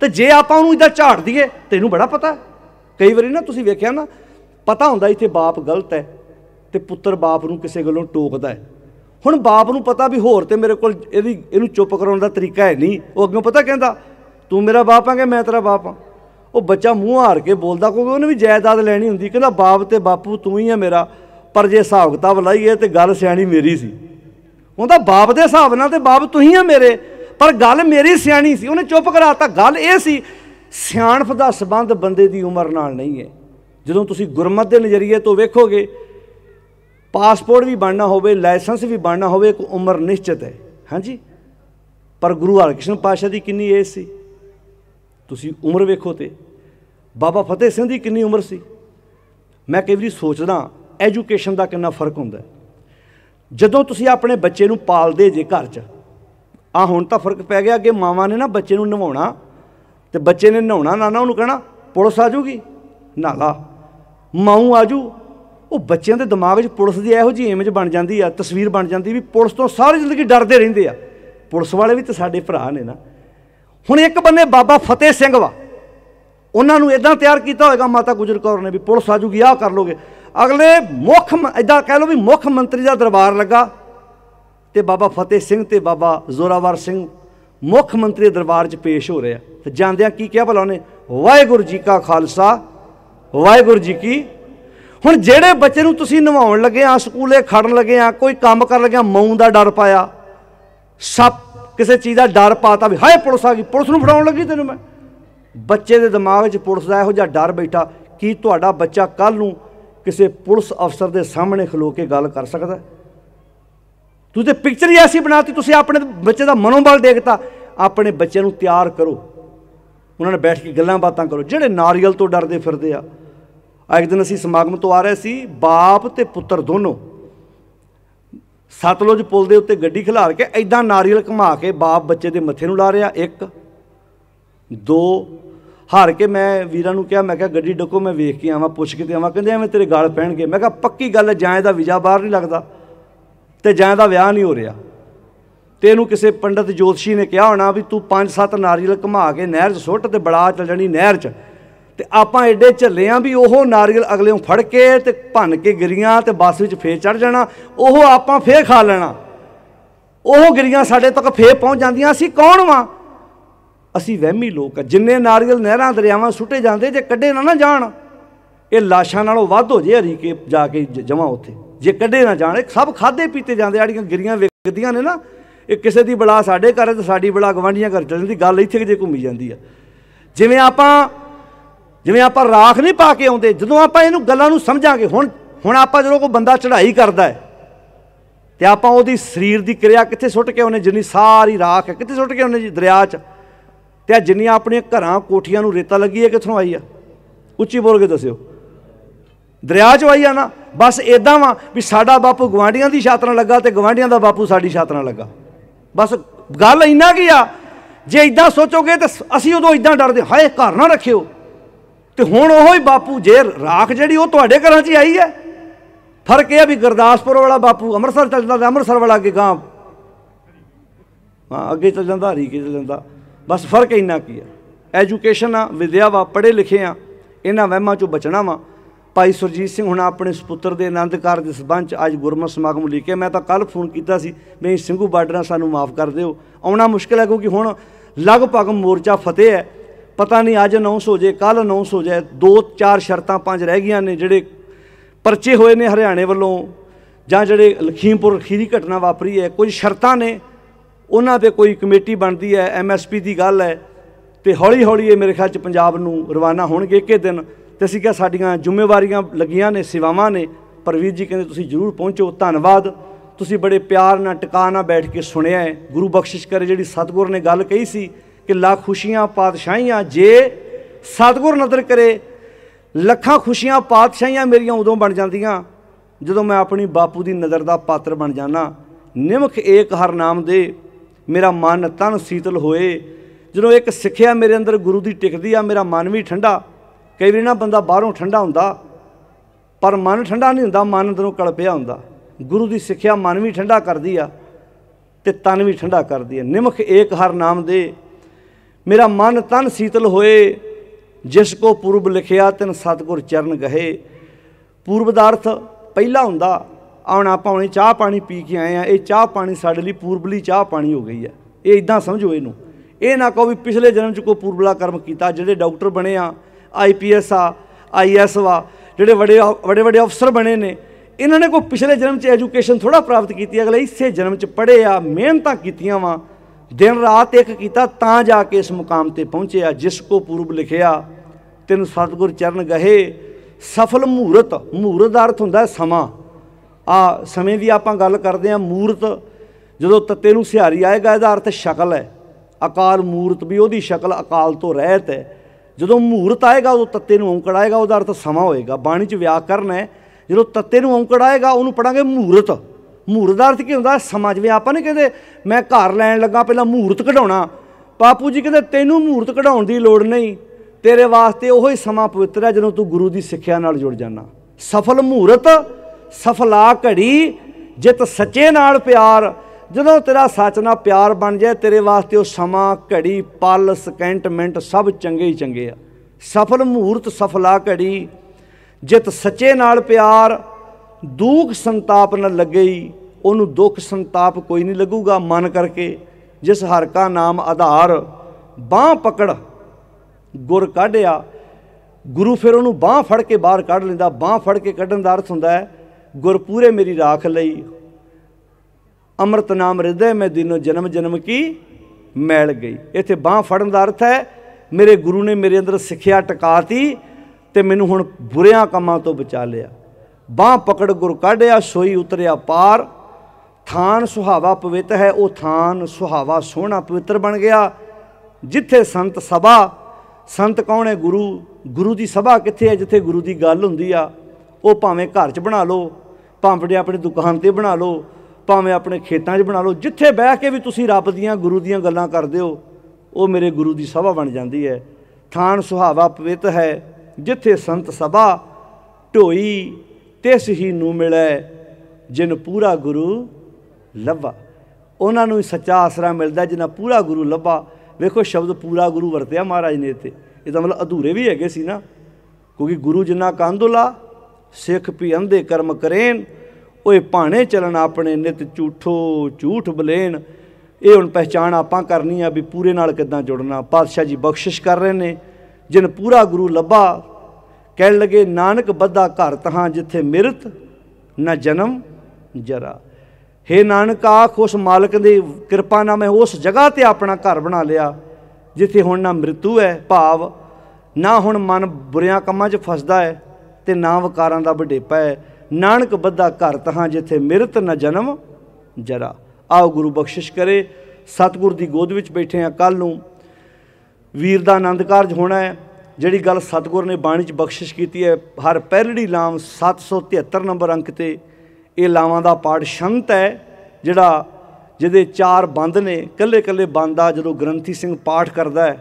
A: ਤੇ ਜੇ ਆਪਾਂ ਉਹਨੂੰ ਇਦਾਂ ਝਾੜ ਦਈਏ ਤੈਨੂੰ ਬੜਾ ਪਤਾ ਕਈ ਵਾਰੀ ਨਾ ਤੁਸੀਂ ਵੇਖਿਆ ਨਾ ਪਤਾ ਹੁੰਦਾ ਇੱਥੇ ਬਾਪ ਗਲਤ ਹੈ ਤੇ ਪੁੱਤਰ ਬਾਪ ਨੂੰ ਕਿਸੇ ਗੱਲੋਂ ਟੋਕਦਾ ਹੈ ਹੁਣ ਬਾਪ ਨੂੰ ਪਤਾ ਵੀ ਹੋਰ ਤੇ ਮੇਰੇ ਕੋਲ ਇਹਦੀ ਇਹਨੂੰ ਚੁੱਪ ਕਰਾਉਣ ਦਾ ਤਰੀਕਾ ਹੈ ਨਹੀਂ ਉਹ ਅੱਗੋਂ ਪਤਾ ਕਹਿੰਦਾ ਤੂੰ ਮੇਰਾ ਬਾਪ ਆਂਗੇ ਮੈਂ ਤੇਰਾ ਬਾਪ ਆ ਉਹ ਬੱਚਾ ਮੂੰਹ ਹਾਰ ਕੇ ਬੋਲਦਾ ਕਿਉਂਕਿ ਉਹਨੇ ਵੀ ਜਾਇਦਾਦ ਲੈਣੀ ਹੁੰਦੀ ਕਹਿੰਦਾ ਬਾਪ ਤੇ ਬਾਪੂ ਤੂੰ ਹੀ ਆ ਮੇਰਾ ਪਰ ਜੇ ਹਿਸਾਬ ਕਿਤਾਬ ਲਾਈਏ ਤੇ ਗੱਲ ਸਿਆਣੀ ਮੇਰੀ ਸੀ ਉਹਦਾ ਬਾਪ ਦੇ ਹਿਸਾਬ ਨਾਲ ਤੇ ਬਾਪ ਤੂੰ ਹੀ ਆ ਮੇਰੇ ਪਰ ਗੱਲ ਮੇਰੀ ਸਿਆਣੀ ਸੀ ਉਹਨੇ ਚੁੱਪ ਕਰਾਤਾ ਗੱਲ ਇਹ ਸੀ ਸਿਆਣਪ ਦਾ ਸਬੰਧ ਬੰਦੇ ਦੀ ਉਮਰ ਨਾਲ ਨਹੀਂ ਹੈ ਜਦੋਂ ਤੁਸੀਂ ਗੁਰਮਤ ਦੇ ਨਜ਼ਰੀਏ ਤੋਂ ਵੇਖੋਗੇ ਪਾਸਪੋਰਟ ਵੀ ਬਣਨਾ ਹੋਵੇ ਲਾਇਸੈਂਸ ਵੀ ਬਣਨਾ ਹੋਵੇ ਇੱਕ ਉਮਰ ਨਿਸ਼ਚਿਤ ਹੈ ਹਾਂਜੀ ਪਰ ਗੁਰੂ ਹਰਕ੍ਰਿਸ਼ਨ ਪਾਸ਼ਾ ਦੀ ਕਿੰਨੀ ਏਜ ਸੀ ਤੁਸੀਂ ਉਮਰ ਵੇਖੋ ਤੇ ਬਾਬਾ ਫਤਿਹ ਸਿੰਘ ਦੀ ਕਿੰਨੀ ਉਮਰ ਸੀ ਮੈਂ ਕਈ ਵਾਰੀ ਸੋਚਦਾ ਐਜੂਕੇਸ਼ਨ ਦਾ ਕਿੰਨਾ ਫਰਕ ਹੁੰਦਾ ਜਦੋਂ ਤੁਸੀਂ ਆਪਣੇ ਬੱਚੇ ਨੂੰ ਪਾਲਦੇ ਜੇ ਘਰ 'ਚ ਆ ਹੁਣ ਤਾਂ ਫਰਕ ਪੈ ਗਿਆ ਕਿ ਮਾਵਾਂ ਨੇ ਨਾ ਬੱਚੇ ਨੂੰ ਨਵਾਉਣਾ ਤੇ ਬੱਚੇ ਨੇ ਨਹਾਉਣਾ ਨਾ ਨਾ ਉਹਨੂੰ ਕਹਿਣਾ ਪੁਲਿਸ ਆ ਜੂਗੀ ਨਾਲਾ ਮਾਊ ਆਜੂ ਉਹ ਬੱਚਿਆਂ ਦੇ ਦਿਮਾਗ 'ਚ ਪੁਲਿਸ ਦੀ ਇਹੋ ਜੀ ਇਮੇਜ ਬਣ ਜਾਂਦੀ ਆ ਤਸਵੀਰ ਬਣ ਜਾਂਦੀ ਵੀ ਪੁਲਿਸ ਤੋਂ ਸਾਰੀ ਜ਼ਿੰਦਗੀ ਡਰਦੇ ਰਹਿੰਦੇ ਆ ਪੁਲਿਸ ਵਾਲੇ ਵੀ ਤਾਂ ਸਾਡੇ ਭਰਾ ਨੇ ਨਾ ਹੁਣ ਇੱਕ ਬੰਨੇ ਬਾਬਾ ਫਤਿਹ ਸਿੰਘ ਵਾ ਉਹਨਾਂ ਨੂੰ ਇਦਾਂ ਤਿਆਰ ਕੀਤਾ ਹੋਏਗਾ ਮਾਤਾ ਗੁਜਰ ਕੌਰ ਨੇ ਵੀ ਪੁਲਿਸ ਆਜੂਗੀ ਆਹ ਕਰ ਲੋਗੇ ਅਗਲੇ ਮੁੱਖ ਇਦਾਂ ਕਹਿ ਲੋ ਵੀ ਮੁੱਖ ਮੰਤਰੀ ਦਾ ਦਰਬਾਰ ਲੱਗਾ ਤੇ ਬਾਬਾ ਫਤਿਹ ਸਿੰਘ ਤੇ ਬਾਬਾ ਜ਼ੋਰਾਵਰ ਸਿੰਘ ਮੁੱਖ ਮੰਤਰੀ ਦਰਬਾਰ 'ਚ ਪੇਸ਼ ਹੋ ਰਿਹਾ ਤੇ ਜਾਂਦਿਆਂ ਕੀ ਕਿਹਾ ਭਲਾ ਉਹਨੇ ਵਾਹਿਗੁਰੂ ਜੀ ਕਾ ਖਾਲਸਾ ਵਾਹਿਗੁਰੂ ਜੀ ਕੀ ਹੁਣ ਜਿਹੜੇ ਬੱਚੇ ਨੂੰ ਤੁਸੀਂ ਨਵਾਉਣ ਲੱਗੇ ਆ ਸਕੂਲੇ ਖੜਨ ਲੱਗੇ ਆ ਕੋਈ ਕੰਮ ਕਰਨ ਲੱਗੇ ਆ ਮੌਂ ਦਾ ਡਰ ਪਾਇਆ ਸੱਪ ਕਿਸੇ ਚੀਜ਼ ਦਾ ਡਰ ਪਾਤਾ ਵੀ ਹਾਏ ਪੁਲਿਸ ਆ ਗਈ ਪੁਲਿਸ ਨੂੰ ਫੜਾਉਣ ਲੱਗੀ ਤੈਨੂੰ ਮੈਂ ਬੱਚੇ ਦੇ ਦਿਮਾਗ 'ਚ ਪੁਲਿਸ ਦਾ ਇਹੋ ਜਿਹਾ ਡਰ ਬੈਠਾ ਕੀ ਤੁਹਾਡਾ ਬੱਚਾ ਕੱਲ ਨੂੰ ਕਿਸੇ ਪੁਲਿਸ ਅਫਸਰ ਦੇ ਸਾਹਮਣੇ ਖਲੋ ਕੇ ਗੱਲ ਕਰ ਸਕਦਾ ਤੂੰ ਤੇ ਪਿਕਚਰ ਹੀ ਐਸੀ ਬਣਾਤੀ ਤੁਸੀਂ ਆਪਣੇ ਬੱਚੇ ਦਾ ਮਨੋਬਲ ਦੇਖਤਾ ਆਪਣੇ ਬੱਚੇ ਨੂੰ ਤਿਆਰ ਕਰੋ ਉਹਨਾਂ ਨਾਲ ਬੈਠ ਕੇ ਗੱਲਾਂ ਬਾਤਾਂ ਕਰੋ ਜਿਹੜੇ ਨਾਰੀਅਲ ਤੋਂ ਡਰਦੇ ਫਿਰਦੇ ਆ ਇੱਕ ਦਿਨ ਅਸੀਂ ਸਮਾਗਮ ਤੋਂ ਆ ਰਹੇ ਸੀ ਬਾਪ ਤੇ ਪੁੱਤਰ ਦੋਨੋਂ ਸਤਲੁਜ ਪੁਲ ਦੇ ਉੱਤੇ ਗੱਡੀ ਖਿਲਾਰ ਕੇ ਐਦਾਂ ਨਾਰੀਅਲ ਘੁਮਾ ਕੇ ਬਾਪ ਬੱਚੇ ਦੇ ਮੱਥੇ ਨੂੰ ਲਾ ਰਿਹਾ ਇੱਕ ਦੋ ਹਾਰ ਕੇ ਮੈਂ ਵੀਰਾਂ ਨੂੰ ਕਿਹਾ ਮੈਂ ਕਿਹਾ ਗੱਡੀ ਡੱਕੋ ਮੈਂ ਵੇਖ ਕੇ ਆਵਾਂ ਪੁੱਛ ਕੇ ਤੇ ਆਵਾਂ ਕਹਿੰਦੇ ਐਵੇਂ ਤੇਰੇ ਗਾਲ ਪੈਣਗੇ ਮੈਂ ਕਿਹਾ ਪੱਕੀ ਗੱਲ ਹੈ ਜਾਂ ਇਹਦਾ ਵੀਜ਼ਾ ਬਾਹਰ ਨਹੀਂ ਲੱਗਦਾ ਤੇ ਜਾਂ ਦਾ ਵਿਆਹ ਨਹੀਂ ਹੋ ਰਿਹਾ ਤੇ ਇਹਨੂੰ ਕਿਸੇ ਪੰਡਤ ਜੋਤਸ਼ੀ ਨੇ ਕਿਹਾ ਹੋਣਾ ਵੀ ਤੂੰ ਪੰਜ ਸੱਤ ਨਾਰੀਅਲ ਘੁਮਾ ਕੇ ਨਹਿਰ 'ਚ ਸੁੱਟ ਤੇ ਬੜਾ ਚੱਲ ਜਾਣੀ ਨਹਿਰ 'ਚ ਤੇ ਆਪਾਂ ਐਡੇ ਝੱਲੇ ਆ ਵੀ ਉਹ ਨਾਰੀਅਲ ਅਗਲੇੋਂ ਫੜ ਕੇ ਤੇ ਭੰਨ ਕੇ ਗਿਰੀਆਂ ਤੇ ਬੱਸ ਵਿੱਚ ਫੇਰ ਚੜ ਜਾਣਾ ਉਹ ਆਪਾਂ ਫੇਰ ਖਾ ਲੈਣਾ ਉਹ ਗਿਰੀਆਂ ਸਾਡੇ ਤੱਕ ਫੇਰ ਪਹੁੰਚ ਜਾਂਦੀਆਂ ਅਸੀਂ ਕੌਣ ਵਾ ਅਸੀਂ ਵਹਿਮੀ ਲੋਕ ਆ ਜਿੰਨੇ ਨਾਰੀਅਲ ਨਹਿਰਾਂ ਦਰਿਆਵਾਂ ਸੁੱਟੇ ਜਾਂਦੇ ਜੇ ਕੱਢੇ ਨਾ ਨਾ ਜਾਣ ਇਹ ਲਾਸ਼ਾਂ ਨਾਲੋਂ ਵੱਧ ਹੋ ਜੇ ਹਰੀ ਕੇ ਜਾ ਕੇ ਜਮਾ ਉੱਥੇ ਜੇ ਕੱਢੇ ਨਾ ਜਾਣ ਸਭ ਖਾਦੇ ਪੀਤੇ ਜਾਂਦੇ ਆੜੀਆਂ ਗਿਰੀਆਂ ਵਿਕਦੀਆਂ ਨੇ ਨਾ ਇਹ ਕਿਸੇ ਦੀ ਬਲਾ ਸਾਡੇ ਘਰ ਤੇ ਸਾਡੀ ਬਲਾ ਗਵਾਂਢੀਆਂ ਘਰ ਚੱਲਣ ਦੀ ਗੱਲ ਇੱਥੇ ਜੇ ਘੁੰਮੀ ਜਾਂਦੀ ਆ ਜਿਵੇਂ ਆਪਾਂ ਜਿਵੇਂ ਆਪਾਂ ਰਾਖ ਨਹੀਂ ਪਾ ਕੇ ਆਉਂਦੇ ਜਦੋਂ ਆਪਾਂ ਇਹਨੂੰ ਗੱਲਾਂ ਨੂੰ ਸਮਝਾਂਗੇ ਹੁਣ ਹੁਣ ਆਪਾਂ ਜਦੋਂ ਕੋਈ ਬੰਦਾ ਚੜ੍ਹਾਈ ਕਰਦਾ ਹੈ ਤੇ ਆਪਾਂ ਉਹਦੀ ਸਰੀਰ ਦੀ ਕਿਰਿਆ ਕਿੱਥੇ ਸੁੱਟ ਕੇ ਆਉਨੇ ਜਿੰਨੀ ਸਾਰੀ ਰਾਖ ਹੈ ਕਿੱਥੇ ਸੁੱਟ ਕੇ ਆਉਨੇ ਜੀ ਦਰਿਆ 'ਚ ਤੇ ਜਿੰਨੀਆਂ ਆਪਣੀਆਂ ਘਰਾਂ ਕੋਠੀਆਂ ਨੂੰ ਰੇਤਾ ਲੱਗੀ ਹੈ ਕਿੱਥੋਂ ਆਈ ਆ ਉੱਚੀ ਬੋਲ ਕੇ ਦੱਸਿਓ ਦਰਿਆ 'ਚੋਂ ਆਈ ਆ ਨਾ ਬਸ ਇਦਾਂ ਵਾ ਵੀ ਸਾਡਾ ਬਾਪੂ ਗਵਾਂਡੀਆਂ ਦੀ ਛਾਤਰਾਂ ਲੱਗਾ ਤੇ ਗਵਾਂਡੀਆਂ ਦਾ ਬਾਪੂ ਸਾਡੀ ਛਾਤਰਾਂ ਲੱਗਾ ਬਸ ਗੱਲ ਇੰਨਾ ਕੀ ਆ ਜੇ ਇਦਾਂ ਸੋਚੋਗੇ ਤਾਂ ਅਸੀਂ ਉਦੋਂ ਇਦਾਂ ਡਰਦੇ ਹਾਏ ਘਰ ਨਾ ਰੱਖਿਓ ਤੇ ਹੁਣ ਉਹੋ ਹੀ ਬਾਪੂ ਜੇ ਰਾਖ ਜਿਹੜੀ ਉਹ ਤੁਹਾਡੇ ਘਰਾਂ 'ਚ ਆਈ ਹੈ ਫਰਕ ਇਹ ਆ ਵੀ ਗਰਦਾਸਪੁਰ ਵਾਲਾ ਬਾਪੂ ਅੰਮ੍ਰਿਤਸਰ ਚੱਲ ਜਾਂਦਾ ਅੰਮ੍ਰਿਤਸਰ ਵਾਲਾ ਅੱਗੇ ਗਾਂ ਹਾਂ ਅੱਗੇ ਚੱਲ ਜਾਂਦਾ ਹਰੀ ਕੇ ਚੱਲ ਜਾਂਦਾ ਬਸ ਫਰਕ ਇੰਨਾ ਕੀ ਆ ਐਜੂਕੇਸ਼ਨ ਆ ਵਿਦਿਆ ਵਾ ਪੜ੍ਹੇ ਲਿਖੇ ਆ ਇਹਨਾਂ ਵਹਿਮਾਂ 'ਚੋਂ ਬਚਣਾ ਵਾ ਭਾਈ ਸੁਰਜੀਤ ਸਿੰਘ ਹੁਣ ਆਪਣੇ ਸੁਪੁੱਤਰ ਦੇ ਆਨੰਦ ਕਾਰਜ ਦੇ ਸਬੰਧ ਅੱਜ ਗੁਰਮਤ ਸਮਾਗਮ ਲਈ ਕੇ ਮੈਂ ਤਾਂ ਕੱਲ ਫੋਨ ਕੀਤਾ ਸੀ ਮੈਂ ਸਿੰਘੂ ਬਾਰਡਰਾਂ ਸਾਨੂੰ ਮਾਫ ਕਰ ਦਿਓ ਆਉਣਾ ਮੁਸ਼ਕਲ ਹੈ ਕਿਉਂਕਿ ਹੁਣ ਲਗਭਗ ਮੋਰਚਾ ਫਤਿਹ ਹੈ ਪਤਾ ਨਹੀਂ ਅੱਜ ਅਨਾਉਂਸ ਹੋ ਜੇ ਕੱਲ ਅਨਾਉਂਸ ਹੋ ਜਾਏ ਦੋ ਚਾਰ ਸ਼ਰਤਾਂ ਪੰਜ ਰਹਿ ਗਈਆਂ ਨੇ ਜਿਹੜੇ ਪਰਚੇ ਹੋਏ ਨੇ ਹਰਿਆਣੇ ਵੱਲੋਂ ਜਾਂ ਜਿਹੜੇ ਲਖੀਮਪੁਰ ਖੀਰੀ ਘਟਨਾ ਵਾਪਰੀ ਹੈ ਕੁਝ ਸ਼ਰਤਾਂ ਨੇ ਉਹਨਾਂ ਤੇ ਕੋਈ ਕਮੇਟੀ ਬਣਦੀ ਹੈ ਐਮਐਸਪੀ ਦੀ ਗੱਲ ਹੈ ਤੇ ਹੌਲੀ ਹੌਲੀ ਇਹ ਮੇਰੇ ਖਿਆਲ ਚ ਪੰਜਾਬ ਨੂੰ ਰਵਾਨਾ ਹੋਣਗੇ ਇੱਕੇ ਦਿਨ ਤੇ ਅਸੀਂ ਕਿਹਾ ਸਾਡੀਆਂ ਜ਼ਿੰਮੇਵਾਰੀਆਂ ਲੱਗੀਆਂ ਨੇ ਸੇਵਾਵਾਂ ਨੇ ਪਰਵੀਰ ਜੀ ਕਹਿੰਦੇ ਤੁਸੀਂ ਜ਼ਰੂਰ ਪਹੁੰਚੋ ਧੰਨਵਾਦ ਤੁਸੀਂ ਬੜੇ ਪਿਆਰ ਨਾਲ ਟਿਕਾ ਨਾਲ ਬੈਠ ਕੇ ਸੁਣਿਆ ਹੈ ਗੁਰੂ ਬਖਸ਼ਿਸ਼ ਕਰੇ ਜਿਹੜੀ ਸਤਗੁਰ ਨੇ ਗੱਲ ਕਹੀ ਸੀ ਕਿ ਲੱਖ ਖੁਸ਼ੀਆਂ ਪਾਤਸ਼ਾਹੀਆਂ ਜੇ ਸਤਗੁਰ ਨਦਰ ਕਰੇ ਲੱਖਾਂ ਖੁਸ਼ੀਆਂ ਪਾਤਸ਼ਾਹੀਆਂ ਮੇਰੀਆਂ ਉਦੋਂ ਬਣ ਜਾਂਦੀਆਂ ਜਦੋਂ ਮੈਂ ਆਪਣੀ ਬਾਪੂ ਦੀ ਨਜ਼ਰ ਦਾ ਪਾਤਰ ਬਣ ਜਾਣਾ ਨਿਮਖ ਏਕ ਹਰ ਨਾਮ ਦੇ ਮੇਰਾ ਮਨ ਤਨ ਸੀਤਲ ਹੋਏ ਜਦੋਂ ਇੱਕ ਸਿੱਖਿਆ ਮੇਰੇ ਅੰਦਰ ਗੁਰੂ ਦੀ ਟਿਕਦੀ ਆ ਮੇਰਾ ਮਨ ਵੀ ਠੰਡਾ ਕਈ ਵਾਰੀ ਨਾ ਬੰਦਾ ਬਾਹਰੋਂ ਠੰਡਾ ਹੁੰਦਾ ਪਰ ਮਨ ਠੰਡਾ ਨਹੀਂ ਹੁੰਦਾ ਮਨ ਅੰਦਰੋਂ ਕਲਪਿਆ ਹੁੰਦਾ ਗੁਰੂ ਦੀ ਸਿੱਖਿਆ ਮਨ ਵੀ ਠੰਡਾ ਕਰਦੀ ਆ ਤੇ ਤਨ ਵੀ ਠੰਡਾ ਕਰਦੀ ਆ ਨਿਮਖ ਏਕ ਹਰ ਨਾਮ ਦੇ ਮੇਰਾ ਮਨ ਤਨ ਸੀਤਲ ਹੋਏ ਜਿਸ ਕੋ ਪੂਰਬ ਲਿਖਿਆ ਤਿਨ ਸਤਗੁਰ ਚਰਨ ਗਹੇ ਪੂਰਬ ਦਾ ਅਰਥ ਪਹਿਲਾ ਹੁੰਦਾ ਆਉਣਾ ਪਾਉਣੀ ਚਾਹ ਪਾਣੀ ਪੀ ਕੇ ਆਏ ਆ ਇਹ ਚਾਹ ਪਾਣੀ ਸਾਡੇ ਲਈ ਪੂਰਬਲੀ ਚਾਹ ਪਾਣੀ ਹੋ ਗਈ ਹੈ ਇਹ ਇਦਾਂ ਸਮਝੋ ਇਹਨੂੰ ਇਹ ਨਾ ਕਹੋ ਵੀ ਪਿਛਲੇ ਜਨਮ 'ਚ ਕੋ ਪੂਰਬਲਾ ਕਰਮ ਕੀਤਾ ਜਿਹੜੇ ਡਾਕਟਰ ਬਣੇ ਆ ਆਈਪੀਐਸ ਆ ਆਈਐਸ ਵਾ ਜਿਹੜੇ ਵੱਡੇ ਵੱਡੇ ਵੱਡੇ ਅਫਸਰ ਬਣੇ ਨੇ ਇਹਨਾਂ ਨੇ ਕੋ ਪਿਛਲੇ ਜਨਮ 'ਚ ਐਜੂਕੇਸ਼ਨ ਥੋੜਾ ਪ੍ਰਾਪਤ ਕੀਤੀ ਅਗਲੇ ਇਸੇ ਜਨਮ 'ਚ ਪੜ੍ਹੇ ਆ ਮਿਹਨਤਾਂ ਕੀਤੀਆਂ ਵਾ ਦਿਨ ਰਾਤ ਇੱਕ ਕੀਤਾ ਤਾਂ ਜਾ ਕੇ ਇਸ ਮੁਕਾਮ ਤੇ ਪਹੁੰਚਿਆ ਜਿਸ ਕੋ ਪੂਰਬ ਲਿਖਿਆ ਤਿੰਨ ਸਤਗੁਰ ਚਰਨ ਗਏ ਸਫਲ ਮੂਰਤ ਮੂਰਤ ਦਾ ਅਰਥ ਹੁੰਦਾ ਸਮਾਂ ਆ ਸਮੇਂ ਦੀ ਆਪਾਂ ਗੱਲ ਕਰਦੇ ਆ ਮੂਰਤ ਜਦੋਂ ਤੱਤੇ ਨੂੰ ਸਿਹਾਰੀ ਆਏਗਾ ਇਹਦਾ ਅਰਥ ਸ਼ਕਲ ਹੈ ਅਕਾਲ ਮੂਰਤ ਵੀ ਉਹਦੀ ਸ਼ਕਲ ਅਕਾਲ ਤੋਂ ਰਹਿਤ ਹੈ ਜਦੋਂ ਮੂਰਤ ਆਏਗਾ ਉਦੋਂ ਤੱਤੇ ਨੂੰ ਔਂਕੜ ਆਏਗਾ ਉਹਦਾ ਅਰਥ ਸਮਾਂ ਹੋਏਗਾ ਬਾਣੀ 'ਚ ਵਿਆਕਰਨ ਹੈ ਜਦੋਂ ਤੱਤੇ ਨੂੰ ਔਂਕੜ ਆਏਗਾ ਉਹਨੂੰ ਪੜਾਂਗੇ ਮੂਰਤ ਮੂਰਤ ਦਾ ਅਰਥ ਕੀ ਹੁੰਦਾ ਸਮਾਂ ਜਿਵੇਂ ਆਪਾਂ ਨੇ ਕਹਿੰਦੇ ਮੈਂ ਘਰ ਲੈਣ ਲੱਗਾ ਪਹਿਲਾਂ ਮੂਰਤ ਕਢਾਉਣਾ ਪਾਪੂ ਜੀ ਕਹਿੰਦੇ ਤੈਨੂੰ ਮੂਰਤ ਕਢਾਉਣ ਦੀ ਲੋੜ ਨਹੀਂ ਤੇਰੇ ਵਾਸਤੇ ਉਹ ਹੀ ਸਮਾਂ ਪਵਿੱਤਰ ਹੈ ਜਦੋਂ ਤੂੰ ਗੁਰੂ ਦੀ ਸਿੱਖਿਆ ਨਾਲ ਜੁੜ ਜਾਣਾ ਸਫਲ ਮੂਰਤ ਸਫਲਾ ਘੜੀ ਜਿਤ ਸੱਚੇ ਨਾਲ ਪਿਆਰ ਜਦੋਂ ਤੇਰਾ ਸੱਚ ਨਾਲ ਪਿਆਰ ਬਣ ਜਾਏ ਤੇਰੇ ਵਾਸਤੇ ਉਹ ਸਮਾਂ ਘੜੀ ਪਲ ਸਕਿੰਟ ਮਿੰਟ ਸਭ ਚੰਗੇ ਹੀ ਚੰਗੇ ਆ ਸਫਲ ਮੂਰਤ ਸਫਲਾ ਘੜੀ ਜਿਤ ਸੱਚੇ ਨਾਲ ਪਿਆਰ ਦੁੱਖ ਸੰਤਾਪ ਨਾ ਲੱਗੇਈ ਉਹਨੂੰ ਦੁੱਖ ਸੰਤਾਪ ਕੋਈ ਨਹੀਂ ਲੱਗੂਗਾ ਮਨ ਕਰਕੇ ਜਿਸ ਹਰ ਕਾ ਨਾਮ ਆਧਾਰ ਬਾਹ ਪਕੜ ਗੁਰ ਕਾਢਿਆ ਗੁਰੂ ਫਿਰ ਉਹਨੂੰ ਬਾਹ ਫੜ ਕੇ ਬਾਹਰ ਕੱਢ ਲੈਂਦਾ ਬਾਹ ਫੜ ਕੇ ਕੱਢਣ ਦਾ ਅਰਥ ਹੁੰਦਾ ਹੈ ਗੁਰ ਪੂਰੇ ਮੇਰੀ ਰਾਖ ਲਈ ਅੰਮ੍ਰਿਤ ਨਾਮ ਹਿਰਦੇ ਮੈਂ ਦਿਨੋ ਜਨਮ ਜਨਮ ਕੀ ਮੈਲ ਗਈ ਇੱਥੇ ਬਾਹ ਫੜਨ ਦਾ ਅਰਥ ਹੈ ਮੇਰੇ ਗੁਰੂ ਨੇ ਮੇਰੇ ਅੰਦਰ ਸਿੱਖਿਆ ਟਿਕਾਤੀ ਤੇ ਮੈਨੂੰ ਹੁਣ ਬੁਰਿਆਂ ਕੰਮਾਂ ਤੋਂ ਬਚਾ ਲਿਆ ਬਾਹ ਪਕੜ ਗੁਰ ਕਾਢਿਆ ਸੋਈ ਉਤਰਿਆ ਪਾਰ ਥਾਨ ਸੁਹਾਵਾ ਪਵਿੱਤ ਹੈ ਉਹ ਥਾਨ ਸੁਹਾਵਾ ਸੋਹਣਾ ਪਵਿੱਤਰ ਬਣ ਗਿਆ ਜਿੱਥੇ ਸੰਤ ਸਭਾ ਸੰਤ ਕੌਣ ਹੈ ਗੁਰੂ ਗੁਰੂ ਦੀ ਸਭਾ ਕਿੱਥੇ ਹੈ ਜਿੱਥੇ ਗੁਰੂ ਦੀ ਗੱਲ ਹੁੰਦੀ ਆ ਉਹ ਭਾਵੇਂ ਘਰ 'ਚ ਬਣਾ ਲਓ ਭਾਵੇਂ ਆਪਣੀ ਦੁਕਾਨ ਤੇ ਬਣਾ ਲਓ ਭਾਵੇਂ ਆਪਣੇ ਖੇਤਾਂ 'ਚ ਬਣਾ ਲਓ ਜਿੱਥੇ ਬਹਿ ਕੇ ਵੀ ਤੁਸੀਂ ਰੱਬ ਦੀਆਂ ਗੁਰੂ ਦੀਆਂ ਗੱਲਾਂ ਕਰਦੇ ਹੋ ਉਹ ਮੇਰੇ ਗੁਰੂ ਦੀ ਸਭਾ ਬਣ ਜਾਂਦੀ ਹੈ ਥਾਨ ਸੁਹਾਵਾ ਪਵਿੱਤ ਹੈ ਜਿੱਥੇ ਸੰਤ ਸਭਾ ਢੋਈ ਤਿਸ ਹੀ ਨੂੰ ਮਿਲੈ ਜਿਨ ਪੂਰਾ ਗੁਰੂ ਲੱਭਾ ਉਹਨਾਂ ਨੂੰ ਸੱਚਾ ਆਸਰਾ ਮਿਲਦਾ ਜਿਨ੍ਹਾਂ ਪੂਰਾ ਗੁਰੂ ਲੱਭਾ ਵੇਖੋ ਸ਼ਬਦ ਪੂਰਾ ਗੁਰੂ ਵਰਤਿਆ ਮਹਾਰਾਜ ਨੇ ਇੱਥੇ ਇਹਦਾ ਮਤਲਬ ਅਧੂਰੇ ਵੀ ਹੈਗੇ ਸੀ ਨਾ ਕਿਉਂਕਿ ਗੁਰੂ ਜਿੰਨਾ ਕਾਂਦੁਲਾ ਸਿੱਖ ਵੀ ਅੰਧੇ ਕਰਮ ਕਰੇਨ ਓਏ ਭਾਣੇ ਚਲਣ ਆਪਣੇ ਨਿਤ ਝੂਠੋ ਝੂਠ ਬਲੇਨ ਇਹ ਹੁਣ ਪਹਿਚਾਣ ਆਪਾਂ ਕਰਨੀ ਆ ਵੀ ਪੂਰੇ ਨਾਲ ਕਿੱਦਾਂ ਜੁੜਨਾ ਪਾਤਸ਼ਾਹ ਜੀ ਬਖਸ਼ਿਸ਼ ਕਰ ਰਹੇ ਨੇ ਜਿਨ ਪੂਰਾ ਗੁਰੂ ਲੱਭਾ ਕਹਿਣ ਲੱਗੇ ਨਾਨਕ ਬੱਧਾ ਘਰ ਤਹਾਂ ਜਿੱਥੇ ਮਿਰਤ ਨਾ ਜਨਮ ਜਰਾ ਹੇ ਨਾਨਕ ਆਖ ਉਸ ਮਾਲਕ ਦੀ ਕਿਰਪਾ ਨਾਲ ਮੈਂ ਉਸ ਜਗ੍ਹਾ ਤੇ ਆਪਣਾ ਘਰ ਬਣਾ ਲਿਆ ਜਿੱਥੇ ਹੁਣ ਨਾ ਮ੍ਰਿਤੂ ਹੈ ਭਾਵ ਨਾ ਹੁਣ ਮਨ ਬੁਰਿਆਂ ਕੰਮਾਂ 'ਚ ਫਸਦਾ ਹੈ ਤੇ ਨਾ ਵਿਕਾਰਾਂ ਦਾ ਵਡੇਪਾ ਹੈ ਨਾਨਕ ਬੱਧਾ ਘਰ ਤਹਾਂ ਜਿੱਥੇ ਮਿਰਤ ਨਾ ਜਨਮ ਜਰਾ ਆਓ ਗੁਰੂ ਬਖਸ਼ਿਸ਼ ਕਰੇ ਸਤਗੁਰ ਦੀ ਗੋਦ ਵਿੱਚ ਬੈਠੇ ਆ ਕੱਲ ਨੂੰ ਵੀਰ ਦਾ ਆਨੰਦ ਕਾਰਜ ਹੋਣਾ ਹੈ ਜਿਹੜੀ ਗੱਲ ਸਤਗੁਰ ਨੇ ਬਾਣੀ 'ਚ ਬਖਸ਼ਿਸ਼ ਕੀਤੀ ਹੈ ਹਰ ਪਹਿਲੜੀ ਲਾਮ 773 ਨੰਬਰ ਅੰਕ ਤੇ ਇਹ ਲਾਵਾਂ ਦਾ ਪਾਠ ਸ਼ੰਤ ਹੈ ਜਿਹੜਾ ਜਿਹਦੇ ਚਾਰ ਬੰਦ ਨੇ ਕੱਲੇ ਕੱਲੇ ਬੰਦਾ ਜਦੋਂ ਗ੍ਰੰਥੀ ਸਿੰਘ ਪਾਠ ਕਰਦਾ ਹੈ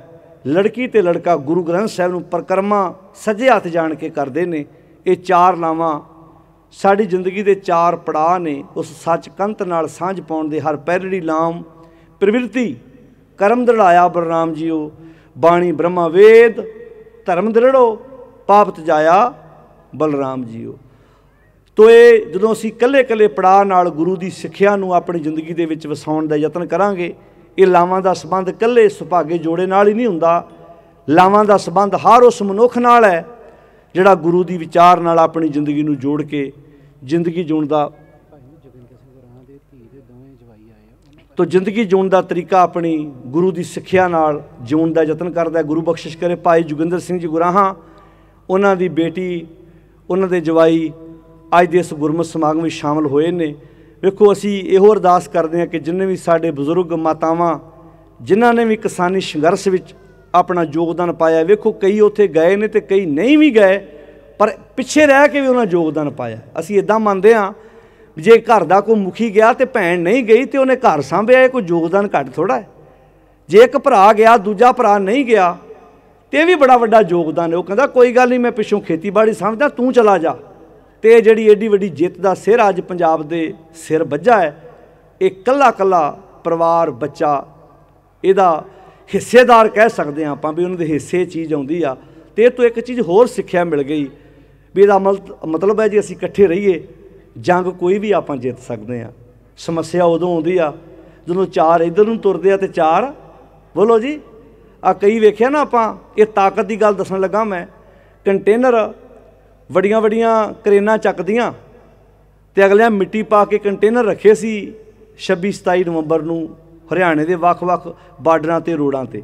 A: ਲੜਕੀ ਤੇ ਲੜਕਾ ਗੁਰੂ ਗ੍ਰੰਥ ਸਾਹਿਬ ਨੂੰ ਪ੍ਰਕਰਮਾ ਸੱਜੇ ਹੱਥ ਜਾਣ ਕੇ ਕਰਦੇ ਨੇ ਇਹ ਚਾਰ ਲਾਵਾਂ ਸਾਡੀ ਜ਼ਿੰਦਗੀ ਦੇ ਚਾਰ ਪੜਾਅ ਨੇ ਉਸ ਸੱਚਕੰਤ ਨਾਲ ਸਾਂਝ ਪਾਉਣ ਦੇ ਹਰ ਪਹਿਲੜੀ ਲਾਮ ਪ੍ਰਵਿਰਤੀ ਕਰਮ ਦੜਾਇਆ ਬਰਨਾਮ ਜੀਓ ਬਾਣੀ ਬ੍ਰਹਮਾ ਵੇਦ ਧਰਮ ਦਿਰੜੋ ਪਾਪਤ ਜਾਇਆ ਬਲਰਾਮ ਜੀਓ ਤੋ ਇਹ ਜਦੋਂ ਅਸੀਂ ਕੱਲੇ-ਕੱਲੇ ਪੜਾ ਨਾਲ ਗੁਰੂ ਦੀ ਸਿੱਖਿਆ ਨੂੰ ਆਪਣੀ ਜ਼ਿੰਦਗੀ ਦੇ ਵਿੱਚ ਵਸਾਉਣ ਦਾ ਯਤਨ ਕਰਾਂਗੇ ਇਹ ਲਾਵਾਂ ਦਾ ਸਬੰਧ ਕੱਲੇ ਸੁਭਾਗੇ ਜੋੜੇ ਨਾਲ ਹੀ ਨਹੀਂ ਹੁੰਦਾ ਲਾਵਾਂ ਦਾ ਸਬੰਧ ਹਰ ਉਸ ਮਨੁੱਖ ਨਾਲ ਹੈ ਜਿਹੜਾ ਗੁਰੂ ਦੀ ਵਿਚਾਰ ਨਾਲ ਆਪਣੀ ਜ਼ਿੰਦਗੀ ਨੂੰ ਜੋੜ ਕੇ ਜ਼ਿੰਦਗੀ ਜੂਣ ਦਾ ਤੋ ਜ਼ਿੰਦਗੀ ਜਿਉਣ ਦਾ ਤਰੀਕਾ ਆਪਣੀ ਗੁਰੂ ਦੀ ਸਿੱਖਿਆ ਨਾਲ ਜਿਉਣ ਦਾ ਯਤਨ ਕਰਦਾ ਗੁਰੂ ਬਖਸ਼ਿਸ਼ ਕਰੇ ਭਾਈ ਜੁਗਿੰਦਰ ਸਿੰਘ ਜੀ ਗੁਰਾਹਾਂ ਉਹਨਾਂ ਦੀ ਬੇਟੀ ਉਹਨਾਂ ਦੇ ਜਵਾਈ ਅੱਜ ਦੇ ਇਸ ਗੁਰਮਤ ਸਮਾਗਮ ਵਿੱਚ ਸ਼ਾਮਲ ਹੋਏ ਨੇ ਵੇਖੋ ਅਸੀਂ ਇਹੋ ਅਰਦਾਸ ਕਰਦੇ ਹਾਂ ਕਿ ਜਿੰਨੇ ਵੀ ਸਾਡੇ ਬਜ਼ੁਰਗ ਮਾਤਾਵਾਂ ਜਿਨ੍ਹਾਂ ਨੇ ਵੀ ਕਿਸਾਨੀ ਸੰਘਰਸ਼ ਵਿੱਚ ਆਪਣਾ ਯੋਗਦਾਨ ਪਾਇਆ ਵੇਖੋ ਕਈ ਉੱਥੇ ਗਏ ਨੇ ਤੇ ਕਈ ਨਹੀਂ ਵੀ ਗਏ ਪਰ ਪਿੱਛੇ ਰਹਿ ਕੇ ਵੀ ਉਹਨਾਂ ਯੋਗਦਾਨ ਪਾਇਆ ਅਸੀਂ ਇਦਾਂ ਮੰਨਦੇ ਹਾਂ ਜੇ ਘਰ ਦਾ ਕੋਈ ਮੁਖੀ ਗਿਆ ਤੇ ਭੈਣ ਨਹੀਂ ਗਈ ਤੇ ਉਹਨੇ ਘਰ ਸੰਭਿਆ ਕੋਈ ਯੋਗਦਾਨ ਘੱਟ ਥੋੜਾ ਹੈ ਜੇ ਇੱਕ ਭਰਾ ਗਿਆ ਦੂਜਾ ਭਰਾ ਨਹੀਂ ਗਿਆ ਤੇ ਵੀ ਬੜਾ ਵੱਡਾ ਯੋਗਦਾਨ ਹੈ ਉਹ ਕਹਿੰਦਾ ਕੋਈ ਗੱਲ ਨਹੀਂ ਮੈਂ ਪਿੱਛੋਂ ਖੇਤੀਬਾੜੀ ਸਮਝਦਾ ਤੂੰ ਚਲਾ ਜਾ ਤੇ ਜਿਹੜੀ ਏਡੀ ਵੱਡੀ ਜਿੱਤ ਦਾ ਸਿਰ ਅੱਜ ਪੰਜਾਬ ਦੇ ਸਿਰ ਵੱਜਾ ਹੈ ਇਹ ਕੱਲਾ ਕੱਲਾ ਪਰਿਵਾਰ ਬੱਚਾ ਇਹਦਾ ਹਿੱਸੇਦਾਰ ਕਹਿ ਸਕਦੇ ਆ ਆਪਾਂ ਵੀ ਉਹਨਾਂ ਦੇ ਹਿੱਸੇ ਚੀਜ਼ ਆਉਂਦੀ ਆ ਤੇ ਇਹ ਤੋਂ ਇੱਕ ਚੀਜ਼ ਹੋਰ ਸਿੱਖਿਆ ਮਿਲ ਗਈ ਵੀ ਇਹਦਾ ਮਤਲਬ ਹੈ ਜੇ ਅਸੀਂ ਇਕੱਠੇ ਰਹੀਏ ਜੰਗ ਕੋਈ ਵੀ ਆਪਾਂ ਜਿੱਤ ਸਕਦੇ ਆ ਸਮੱਸਿਆ ਉਦੋਂ ਆਉਂਦੀ ਆ ਜਦੋਂ ਚਾਰ ਇਧਰ ਨੂੰ ਤੁਰਦੇ ਆ ਤੇ ਚਾਰ ਬੋਲੋ ਜੀ ਆ ਕਈ ਵੇਖਿਆ ਨਾ ਆਪਾਂ ਇਹ ਤਾਕਤ ਦੀ ਗੱਲ ਦੱਸਣ ਲੱਗਾ ਮੈਂ ਕੰਟੇਨਰ ਵੱਡੀਆਂ ਵੱਡੀਆਂ ਕਰੇਨਾਂ ਚੱਕਦੀਆਂ ਤੇ ਅਗਲਿਆਂ ਮਿੱਟੀ ਪਾ ਕੇ ਕੰਟੇਨਰ ਰੱਖੇ ਸੀ 26 27 ਨਵੰਬਰ ਨੂੰ ਹਰਿਆਣੇ ਦੇ ਵੱਖ-ਵੱਖ ਬਾਰਡਰਾਂ ਤੇ ਰੋਡਾਂ ਤੇ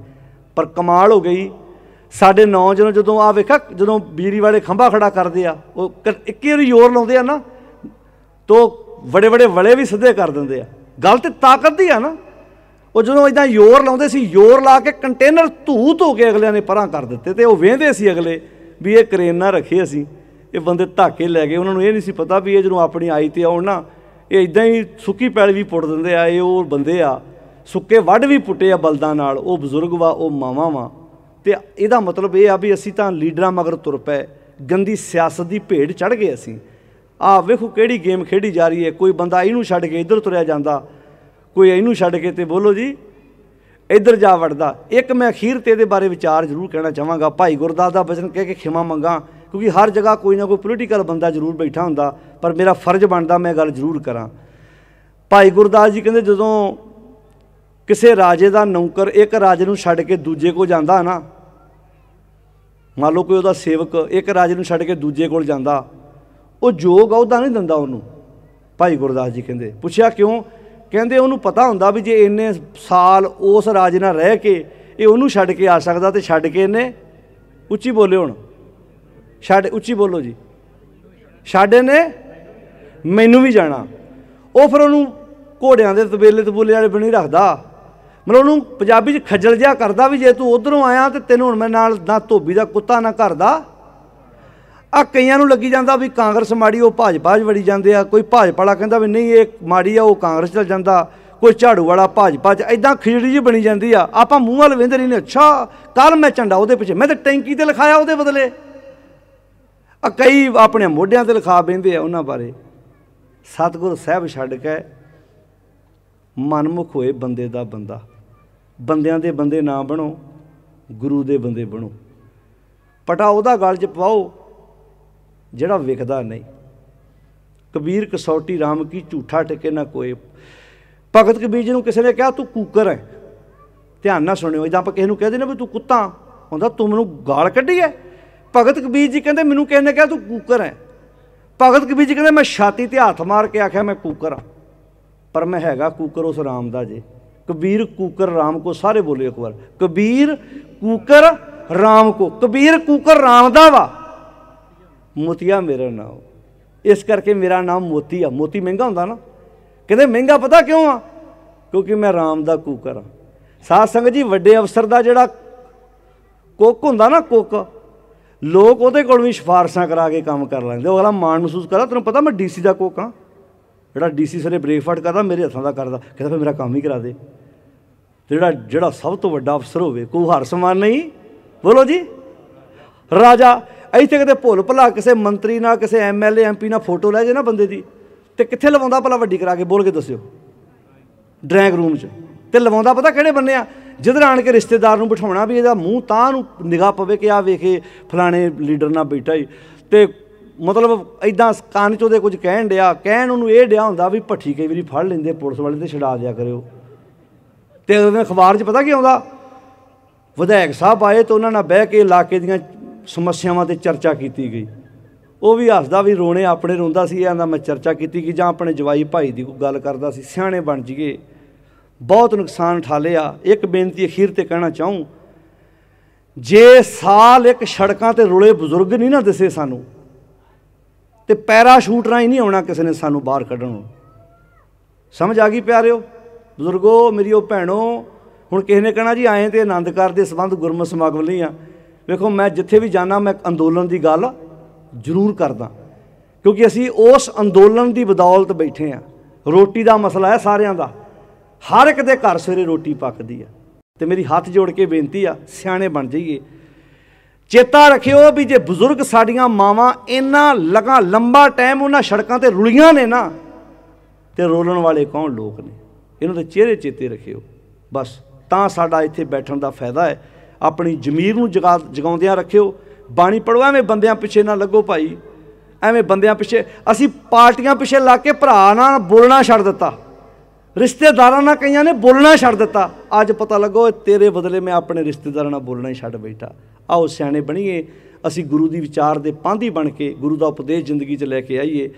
A: ਪਰ ਕਮਾਲ ਹੋ ਗਈ ਸਾਡੇ ਨੌਜਵਾਨ ਜਦੋਂ ਆ ਵੇਖਾ ਜਦੋਂ ਬਿਜਲੀ ਵਾਲੇ ਖੰਭਾ ਖੜਾ ਕਰਦੇ ਆ ਉਹ ਇੱਕੇ ਵਾਰੀ ਜ਼ੋਰ ਲਾਉਂਦੇ ਆ ਨਾ ਤੋ ਬੜੇ ਬੜੇ ਵਲੇ ਵੀ ਸਿੱਧੇ ਕਰ ਦਿੰਦੇ ਆ ਗੱਲ ਤੇ ਤਾਕਤ ਦੀ ਆ ਨਾ ਉਹ ਜਦੋਂ ਇਦਾਂ ਯੋਰ ਲਾਉਂਦੇ ਸੀ ਯੋਰ ਲਾ ਕੇ ਕੰਟੇਨਰ ਧੂ ਧੋ ਕੇ ਅਗਲਿਆਂ ਨੇ ਪਰਾਂ ਕਰ ਦਿੱਤੇ ਤੇ ਉਹ ਵੇਂਦੇ ਸੀ ਅਗਲੇ ਵੀ ਇਹ ਕਰੇਨਾ ਰੱਖੇ ਅਸੀਂ ਇਹ ਬੰਦੇ ਧਾਕੇ ਲੈ ਗਏ ਉਹਨਾਂ ਨੂੰ ਇਹ ਨਹੀਂ ਸੀ ਪਤਾ ਵੀ ਇਹ ਜਦੋਂ ਆਪਣੀ ਆਈ ਤੇ ਆਉਣ ਨਾ ਇਹ ਇਦਾਂ ਹੀ ਸੁੱਕੀ ਪੈਲ ਵੀ ਪੁੱਟ ਦਿੰਦੇ ਆ ਇਹ ਉਹ ਬੰਦੇ ਆ ਸੁੱਕੇ ਵੱਢ ਵੀ ਪੁੱਟੇ ਆ ਬਲਦਾਂ ਨਾਲ ਉਹ ਬਜ਼ੁਰਗ ਵਾ ਉਹ ਮਾਵਾ ਵਾ ਤੇ ਇਹਦਾ ਮਤਲਬ ਇਹ ਆ ਵੀ ਅਸੀਂ ਤਾਂ ਲੀਡਰਾਂ ਮਗਰ ਤੁਰ ਪਏ ਗੰਦੀ ਸਿਆਸਤ ਦੀ ਭੇਡ ਚੜ ਗਏ ਅਸੀਂ ਆ ਵੇਖੋ ਕਿਹੜੀ ਗੇਮ ਖੇਡੀ ਜਾ ਰਹੀ ਹੈ ਕੋਈ ਬੰਦਾ ਇਹਨੂੰ ਛੱਡ ਕੇ ਇੱਧਰ ਤੁਰਿਆ ਜਾਂਦਾ ਕੋਈ ਇਹਨੂੰ ਛੱਡ ਕੇ ਤੇ ਬੋਲੋ ਜੀ ਇੱਧਰ ਜਾ ਵੜਦਾ ਇੱਕ ਮੈਂ ਅਖੀਰ ਤੇ ਇਹਦੇ ਬਾਰੇ ਵਿਚਾਰ ਜ਼ਰੂਰ ਕਹਿਣਾ ਚਾਹਾਂਗਾ ਭਾਈ ਗੁਰਦਾਸ ਦਾ ਬਚਨ ਕਹਿ ਕੇ ਖਿਮਾ ਮੰਗਾ ਕਿਉਂਕਿ ਹਰ ਜਗ੍ਹਾ ਕੋਈ ਨਾ ਕੋਈ ਪੋਲੀਟੀਕਲ ਬੰਦਾ ਜ਼ਰੂਰ ਬੈਠਾ ਹੁੰਦਾ ਪਰ ਮੇਰਾ ਫਰਜ਼ ਬਣਦਾ ਮੈਂ ਗੱਲ ਜ਼ਰੂਰ ਕਰਾਂ ਭਾਈ ਗੁਰਦਾਸ ਜੀ ਕਹਿੰਦੇ ਜਦੋਂ ਕਿਸੇ ਰਾਜੇ ਦਾ ਨੌਕਰ ਇੱਕ ਰਾਜ ਨੂੰ ਛੱਡ ਕੇ ਦੂਜੇ ਕੋਲ ਜਾਂਦਾ ਨਾ ਮੰਨ ਲਓ ਕੋਈ ਉਹਦਾ ਸੇਵਕ ਇੱਕ ਰਾਜ ਨੂੰ ਛੱਡ ਕੇ ਦੂਜੇ ਕੋਲ ਜਾਂਦਾ ਉਹ ਜੋਗ ਆ ਉਹਦਾ ਨਹੀਂ ਦਿੰਦਾ ਉਹਨੂੰ ਭਾਈ ਗੁਰਦਾਸ ਜੀ ਕਹਿੰਦੇ ਪੁੱਛਿਆ ਕਿਉਂ ਕਹਿੰਦੇ ਉਹਨੂੰ ਪਤਾ ਹੁੰਦਾ ਵੀ ਜੇ ਇੰਨੇ ਸਾਲ ਉਸ ਰਾਜ ਨਾਲ ਰਹਿ ਕੇ ਇਹ ਉਹਨੂੰ ਛੱਡ ਕੇ ਆ ਸਕਦਾ ਤੇ ਛੱਡ ਕੇ ਇਹਨੇ ਉੱਚੀ ਬੋਲੇ ਹੁਣ ਛੱਡ ਉੱਚੀ ਬੋਲੋ ਜੀ ਛੱਡ ਨੇ ਮੈਨੂੰ ਵੀ ਜਾਣਾ ਉਹ ਫਿਰ ਉਹਨੂੰ ਘੋੜਿਆਂ ਦੇ ਤਬੇਲੇ ਤਬੂਲੇ ਵਾਲੇ ਬਣੀ ਰੱਖਦਾ ਮਤਲਬ ਉਹਨੂੰ ਪੰਜਾਬੀ 'ਚ ਖੱਜਲ ਜਿਆ ਕਰਦਾ ਵੀ ਜੇ ਤੂੰ ਉਧਰੋਂ ਆਇਆ ਤੇ ਤੈਨੂੰ ਹੁਣ ਮੈਂ ਨਾਲ ਨਾ ਧੋਬੀ ਦਾ ਕੁੱਤਾ ਨਾ ਘਰ ਦਾ ਆ ਕਈਆਂ ਨੂੰ ਲੱਗੀ ਜਾਂਦਾ ਵੀ ਕਾਂਗਰਸ ਮਾੜੀ ਉਹ ਭਾਜਪਾ 'ਚ ਵੜੀ ਜਾਂਦੇ ਆ ਕੋਈ ਭਾਜਪਾ ਵਾਲਾ ਕਹਿੰਦਾ ਵੀ ਨਹੀਂ ਇਹ ਮਾੜੀ ਆ ਉਹ ਕਾਂਗਰਸ ਚਲ ਜਾਂਦਾ ਕੋਈ ਝਾੜੂ ਵਾਲਾ ਭਾਜਪਾ 'ਚ ਐਦਾਂ ਖਿਚੜੀ ਜੀ ਬਣੀ ਜਾਂਦੀ ਆ ਆਪਾਂ ਮੂੰਹ ਵਾਲ ਵੇਂਦੇ ਨਹੀਂ ਅੱਛਾ ਕੱਲ ਮੈਂ ਝੰਡਾ ਉਹਦੇ ਪਿੱਛੇ ਮੈਂ ਤਾਂ ਟੈਂਕੀ ਤੇ ਲਿਖਾਇਆ ਉਹਦੇ ਬਦਲੇ ਆ ਕਈ ਆਪਣੇ ਮੋਢਿਆਂ ਤੇ ਲਿਖਾ ਬੈਂਦੇ ਆ ਉਹਨਾਂ ਬਾਰੇ ਸਤਗੁਰ ਸਾਹਿਬ ਛੱਡ ਕੇ ਮਨਮੁਖ ਹੋਏ ਬੰਦੇ ਦਾ ਬੰਦਾ ਬੰਦਿਆਂ ਦੇ ਬੰਦੇ ਨਾ ਬਣੋ ਗੁਰੂ ਦੇ ਬੰਦੇ ਬਣੋ ਪਟਾ ਉਹਦਾ ਗਲ 'ਚ ਪਾਓ ਜਿਹੜਾ ਵਿਖਦਾ ਨਹੀਂ ਕਬੀਰ ਕਸੌਟੀ RAM ਕੀ ਝੂਠਾ ਟਿਕੇ ਨਾ ਕੋਈ ਭਗਤ ਕਬੀਰ ਜੀ ਨੂੰ ਕਿਸੇ ਨੇ ਕਿਹਾ ਤੂੰ ਕੂਕਰ ਹੈ ਧਿਆਨ ਨਾਲ ਸੁਣਿਓ ਇਦਾਂ ਆਪਾਂ ਕਿਸੇ ਨੂੰ ਕਹਦੇ ਨੇ ਵੀ ਤੂੰ ਕੁੱਤਾ ਹੁੰਦਾ ਤੂੰ ਮੈਨੂੰ ਗਾਲ ਕੱਢੀ ਹੈ ਭਗਤ ਕਬੀਰ ਜੀ ਕਹਿੰਦੇ ਮੈਨੂੰ ਕਿਸੇ ਨੇ ਕਿਹਾ ਤੂੰ ਕੂਕਰ ਹੈ ਭਗਤ ਕਬੀਰ ਜੀ ਕਹਿੰਦੇ ਮੈਂ ਛਾਤੀ ਤੇ ਹੱਥ ਮਾਰ ਕੇ ਆਖਿਆ ਮੈਂ ਕੂਕਰ ਆ ਪਰ ਮੈਂ ਹੈਗਾ ਕੂਕਰ ਉਸ ਰਾਮ ਦਾ ਜੇ ਕਬੀਰ ਕੂਕਰ ਰਾਮ ਕੋ ਸਾਰੇ ਬੋਲੇ ਇੱਕ ਵਾਰ ਕਬੀਰ ਕੂਕਰ ਰਾਮ ਕੋ ਕਬੀਰ ਕੂਕਰ ਰਾਮ ਦਾ ਵਾ ਮੋਤੀਆ ਮੇਰਾ ਨਾਮ ਇਸ ਕਰਕੇ ਮੇਰਾ ਨਾਮ ਮੋਤੀ ਆ ਮੋਤੀ ਮਹਿੰਗਾ ਹੁੰਦਾ ਨਾ ਕਹਿੰਦੇ ਮਹਿੰਗਾ ਪਤਾ ਕਿਉਂ ਆ ਕਿਉਂਕਿ ਮੈਂ ਰਾਮ ਦਾ ਕੂਕਰ ਆ ਸਾਧ ਸੰਗਤ ਜੀ ਵੱਡੇ ਅਫਸਰ ਦਾ ਜਿਹੜਾ ਕੁੱਕ ਹੁੰਦਾ ਨਾ ਕੁੱਕ ਲੋਕ ਉਹਦੇ ਕੋਲ ਵੀ ਸਿਫਾਰਸ਼ਾਂ ਕਰਾ ਕੇ ਕੰਮ ਕਰ ਲੈਂਦੇ ਉਹ ਅਗਲਾ ਮਾਣ ਮਹਿਸੂਸ ਕਰਦਾ ਤੈਨੂੰ ਪਤਾ ਮੈਂ ਡੀਸੀ ਦਾ ਕੁੱਕ ਆ ਜਿਹੜਾ ਡੀਸੀ ਸਰੇ ਬ੍ਰੇਕਫਾਸਟ ਕਰਦਾ ਮੇਰੇ ਹੱਥਾਂ ਦਾ ਕਰਦਾ ਕਹਿੰਦਾ ਫੇ ਮੇਰਾ ਕੰਮ ਹੀ ਕਰਾ ਦੇ ਜਿਹੜਾ ਜਿਹੜਾ ਸਭ ਤੋਂ ਵੱਡਾ ਅਫਸਰ ਹੋਵੇ ਕੋਈ ਹਰ ਸਮਾਨ ਨਹੀਂ ਬੋਲੋ ਜੀ ਰਾਜਾ ਇੱਥੇ ਕਿਤੇ ਭੁੱਲ ਭੁਲਾ ਕਿਸੇ ਮੰਤਰੀ ਨਾਲ ਕਿਸੇ ਐਮਐਲਏ ਐਮਪੀ ਨਾਲ ਫੋਟੋ ਲੈ ਜੇ ਨਾ ਬੰਦੇ ਦੀ ਤੇ ਕਿੱਥੇ ਲਵਾਉਂਦਾ ਭਲਾ ਵੱਡੀ ਕਰਾ ਕੇ ਬੋਲ ਕੇ ਦੱਸਿਓ ਡਰਾਇੰਗ ਰੂਮ 'ਚ ਤੇ ਲਵਾਉਂਦਾ ਪਤਾ ਕਿਹੜੇ ਬੰਨੇ ਆ ਜਿੱਧਰ ਆਣ ਕੇ ਰਿਸ਼ਤੇਦਾਰ ਨੂੰ ਬਿਠਾਉਣਾ ਵੀ ਇਹਦਾ ਮੂੰਹ ਤਾਂ ਨੂੰ ਨਿਗਾਹ ਪਵੇ ਕਿ ਆ ਵੇਖੇ ਫਲਾਣੇ ਲੀਡਰ ਨਾਲ ਬੈਠਾ ਹੀ ਤੇ ਮਤਲਬ ਐਦਾਂ ਕੰਨ 'ਚ ਉਹਦੇ ਕੁਝ ਕਹਿਣ ਡਿਆ ਕਹਿਣ ਉਹਨੂੰ ਇਹ ਡਿਆ ਹੁੰਦਾ ਵੀ ਭੱਠੀ ਕਈ ਵਾਰੀ ਫੜ ਲੈਂਦੇ ਪੁਲਿਸ ਵਾਲੇ ਤੇ ਛਡਾ ਦਿਆ ਕਰਿਓ ਤੇ ਉਹਨੇ ਅਖਬਾਰ 'ਚ ਪਤਾ ਕੀ ਆਉਂਦਾ ਵਿਧਾਇਕ ਸਾਹਿਬ ਆਏ ਤੇ ਉਹਨਾਂ ਨਾਲ ਬਹਿ ਕੇ ਇਲਾਕੇ ਦੀਆਂ ਸਮੱਸਿਆਵਾਂ ਤੇ ਚਰਚਾ ਕੀਤੀ ਗਈ ਉਹ ਵੀ ਹੱਸਦਾ ਵੀ ਰੋਣੇ ਆਪਣੇ ਰੋਂਦਾ ਸੀ ਇਹਦਾ ਮੈਂ ਚਰਚਾ ਕੀਤੀ ਕਿ ਜਾਂ ਆਪਣੇ ਜਵਾਈ ਭਾਈ ਦੀ ਕੋਈ ਗੱਲ ਕਰਦਾ ਸੀ ਸਿਆਣੇ ਬਣ ਜੀਏ ਬਹੁਤ ਨੁਕਸਾਨ ਠਾ ਲਿਆ ਇੱਕ ਬੇਨਤੀ ਅਖੀਰ ਤੇ ਕਹਿਣਾ ਚਾਹੂੰ ਜੇ ਸਾਲ ਇੱਕ ਸੜਕਾਂ ਤੇ ਰੁਲੇ ਬਜ਼ੁਰਗ ਨਹੀਂ ਨਾ ਦਿਸੇ ਸਾਨੂੰ ਤੇ ਪੈਰਾਸ਼ੂਟ ਹੀ ਨਹੀਂ ਆਉਣਾ ਕਿਸੇ ਨੇ ਸਾਨੂੰ ਬਾਹਰ ਕੱਢਣ ਸਮਝ ਆ ਗਈ ਪਿਆਰਿਓ ਬਜ਼ੁਰਗੋ ਮੇਰੀਓ ਭੈਣੋ ਹੁਣ ਕਿਸੇ ਨੇ ਕਹਿਣਾ ਜੀ ਆਏ ਤੇ ਆਨੰਦ ਕਰਦੇ ਸੰਬੰਧ ਗੁਰਮਤ ਸਮਾਗਮ ਲਈ ਆ ਵੇਖੋ ਮੈਂ ਜਿੱਥੇ ਵੀ ਜਾਣਾ ਮੈਂ ਅੰਦੋਲਨ ਦੀ ਗੱਲ ਜ਼ਰੂਰ ਕਰਦਾ ਕਿਉਂਕਿ ਅਸੀਂ ਉਸ ਅੰਦੋਲਨ ਦੀ ਬਦੌਲਤ ਬੈਠੇ ਆ ਰੋਟੀ ਦਾ ਮਸਲਾ ਹੈ ਸਾਰਿਆਂ ਦਾ ਹਰ ਇੱਕ ਦੇ ਘਰ ਸਵੇਰੇ ਰੋਟੀ ਪੱਕਦੀ ਆ ਤੇ ਮੇਰੀ ਹੱਥ ਜੋੜ ਕੇ ਬੇਨਤੀ ਆ ਸਿਆਣੇ ਬਣ ਜਾਈਏ ਚੇਤਾ ਰੱਖਿਓ ਵੀ ਜੇ ਬਜ਼ੁਰਗ ਸਾਡੀਆਂ ਮਾਵਾਂ ਇੰਨਾ ਲਗਾ ਲੰਬਾ ਟਾਈਮ ਉਹਨਾਂ ਸੜਕਾਂ ਤੇ ਰੁਲੀਆਂ ਨੇ ਨਾ ਤੇ ਰੋਲਣ ਵਾਲੇ ਕੌਣ ਲੋਕ ਨੇ ਇਹਨਾਂ ਦੇ ਚਿਹਰੇ ਚੇਤੇ ਰੱਖਿਓ ਬਸ ਤਾਂ ਸਾਡਾ ਇੱਥੇ ਬੈਠਣ ਦਾ ਫਾਇਦਾ ਹੈ ਆਪਣੀ ਜ਼ਮੀਰ ਨੂੰ ਜਗਾ ਜਗਾਉਂਦਿਆਂ ਰੱਖਿਓ ਬਾਣੀ ਪੜੋ ਐਵੇਂ ਬੰਦਿਆਂ ਪਿੱਛੇ ਨਾ ਲੱਗੋ ਭਾਈ ਐਵੇਂ ਬੰਦਿਆਂ ਪਿੱਛੇ ਅਸੀਂ ਪਾਰਟੀਆਂ ਪਿੱਛੇ ਲਾ ਕੇ ਭਰਾ ਨਾਲ ਬੋਲਣਾ ਛੱਡ ਦਿੱਤਾ ਰਿਸ਼ਤੇਦਾਰਾਂ ਨਾਲ ਕਈਆਂ ਨੇ ਬੋਲਣਾ ਛੱਡ ਦਿੱਤਾ ਅੱਜ ਪਤਾ ਲੱਗੋ ਤੇਰੇ ਬਦਲੇ ਮੈਂ ਆਪਣੇ ਰਿਸ਼ਤੇਦਾਰਾਂ ਨਾਲ ਬੋਲਣਾ ਹੀ ਛੱਡ ਬੈਠਾ ਆਓ ਸਿਆਣੇ ਬਣੀਏ ਅਸੀਂ ਗੁਰੂ ਦੀ ਵਿਚਾਰ ਦੇ ਪਾਂਧੀ ਬਣ ਕੇ ਗੁਰੂ ਦਾ ਉਪਦੇਸ਼ ਜ਼ਿੰਦਗੀ 'ਚ ਲੈ ਕੇ ਆਈਏ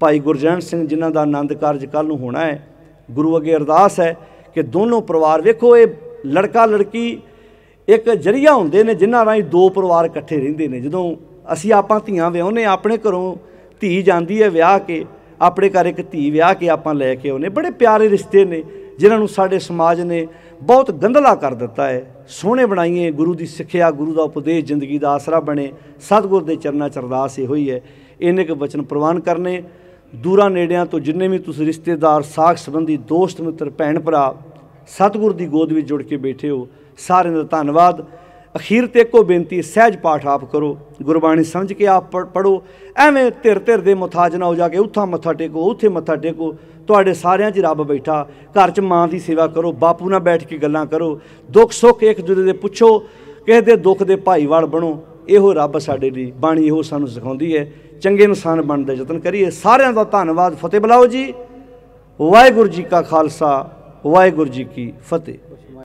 A: ਭਾਈ ਗੁਰਜਨ ਸਿੰਘ ਜਿਨ੍ਹਾਂ ਦਾ ਆਨੰਦ ਕਾਰਜ ਕੱਲ ਨੂੰ ਹੋਣਾ ਹੈ ਗੁਰੂ ਅਗੇ ਅਰਦਾਸ ਹੈ ਕਿ ਦੋਨੋਂ ਪਰਿਵਾਰ ਵੇਖੋ ਇਹ ਲੜਕਾ ਲੜਕੀ ਇੱਕ ਜਰੀਆ ਹੁੰਦੇ ਨੇ ਜਿਨ੍ਹਾਂ ਰਾਹੀਂ ਦੋ ਪਰਿਵਾਰ ਇਕੱਠੇ ਰਹਿੰਦੇ ਨੇ ਜਦੋਂ ਅਸੀਂ ਆਪਾਂ ਧੀਆਂ ਵਿਆਹੁਨੇ ਆਪਣੇ ਘਰੋਂ ਧੀ ਜਾਂਦੀ ਹੈ ਵਿਆਹ ਕੇ ਆਪਣੇ ਘਰ ਇੱਕ ਧੀ ਵਿਆਹ ਕੇ ਆਪਾਂ ਲੈ ਕੇ ਆਉਨੇ ਬੜੇ ਪਿਆਰੇ ਰਿਸ਼ਤੇ ਨੇ ਜਿਨ੍ਹਾਂ ਨੂੰ ਸਾਡੇ ਸਮਾਜ ਨੇ ਬਹੁਤ ਗੰਧਲਾ ਕਰ ਦਿੱਤਾ ਹੈ ਸੋਹਣੇ ਬਣਾਈਏ ਗੁਰੂ ਦੀ ਸਿੱਖਿਆ ਗੁਰੂ ਦਾ ਉਪਦੇਸ਼ ਜ਼ਿੰਦਗੀ ਦਾ ਆਸਰਾ ਬਣੇ ਸਤਿਗੁਰ ਦੇ ਚਰਨਾਂ ਚ ਅਰਦਾਸ ਇਹ ਹੋਈ ਹੈ ਇਹਨੇ ਕ ਬਚਨ ਪ੍ਰਵਾਨ ਕਰਨੇ ਦੂਰਾਂ ਨੇੜਿਆਂ ਤੋਂ ਜਿੰਨੇ ਵੀ ਤੁਸੀਂ ਰਿਸ਼ਤੇਦਾਰ ਸਾਖ ਸੰਬੰਧੀ ਦੋਸਤ ਮਿੱਤਰ ਭੈਣ ਭਰਾ ਸਤਿਗੁਰ ਦੀ ਗੋਦ ਵਿੱਚ ਜੁੜ ਕੇ ਬੈਠੇ ਹੋ ਸਾਰਿਆਂ ਦਾ ਧੰਨਵਾਦ ਅਖੀਰ ਤੇ ਕੋ ਬੇਨਤੀ ਸਹਿਜ ਪਾਠ ਆਪ ਕਰੋ ਗੁਰਬਾਣੀ ਸਮਝ ਕੇ ਆਪ ਪੜੋ ਐਵੇਂ ਧਿਰ ਧਿਰ ਦੇ ਮੁਥਾਜ ਨਾ ਹੋ ਜਾ ਕੇ ਉੱਥਾ ਮੱਥਾ ਟੇਕੋ ਉੱਥੇ ਮੱਥਾ ਟੇਕੋ ਤੁਹਾਡੇ ਸਾਰਿਆਂ 'ਚ ਰੱਬ ਬੈਠਾ ਘਰ 'ਚ ਮਾਂ ਦੀ ਸੇਵਾ ਕਰੋ ਬਾਪੂ ਨਾਲ ਬੈਠ ਕੇ ਗੱਲਾਂ ਕਰੋ ਦੁੱਖ ਸੁੱਖ ਇੱਕ ਦੂਜੇ ਦੇ ਪੁੱਛੋ ਕਿਸੇ ਦੇ ਦੁੱਖ ਦੇ ਭਾਈਵਾਲ ਬਣੋ ਇਹੋ ਰੱਬ ਸਾਡੇ ਲਈ ਬਾਣੀ ਇਹੋ ਸਾਨੂੰ ਸਿਖਾਉਂਦੀ ਹੈ ਚੰਗੇ ਇਨਸਾਨ ਬਣਨ ਦਾ ਯਤਨ ਕਰੀਏ ਸਾਰਿਆਂ ਦਾ ਧੰਨਵਾਦ ਫਤਿਹ ਬੁਲਾਓ ਜੀ ਵਾਹਿਗੁਰੂ ਜੀ ਕਾ ਖਾਲਸਾ ਵਾਹਿਗੁਰੂ ਜੀ ਕੀ ਫਤਿਹ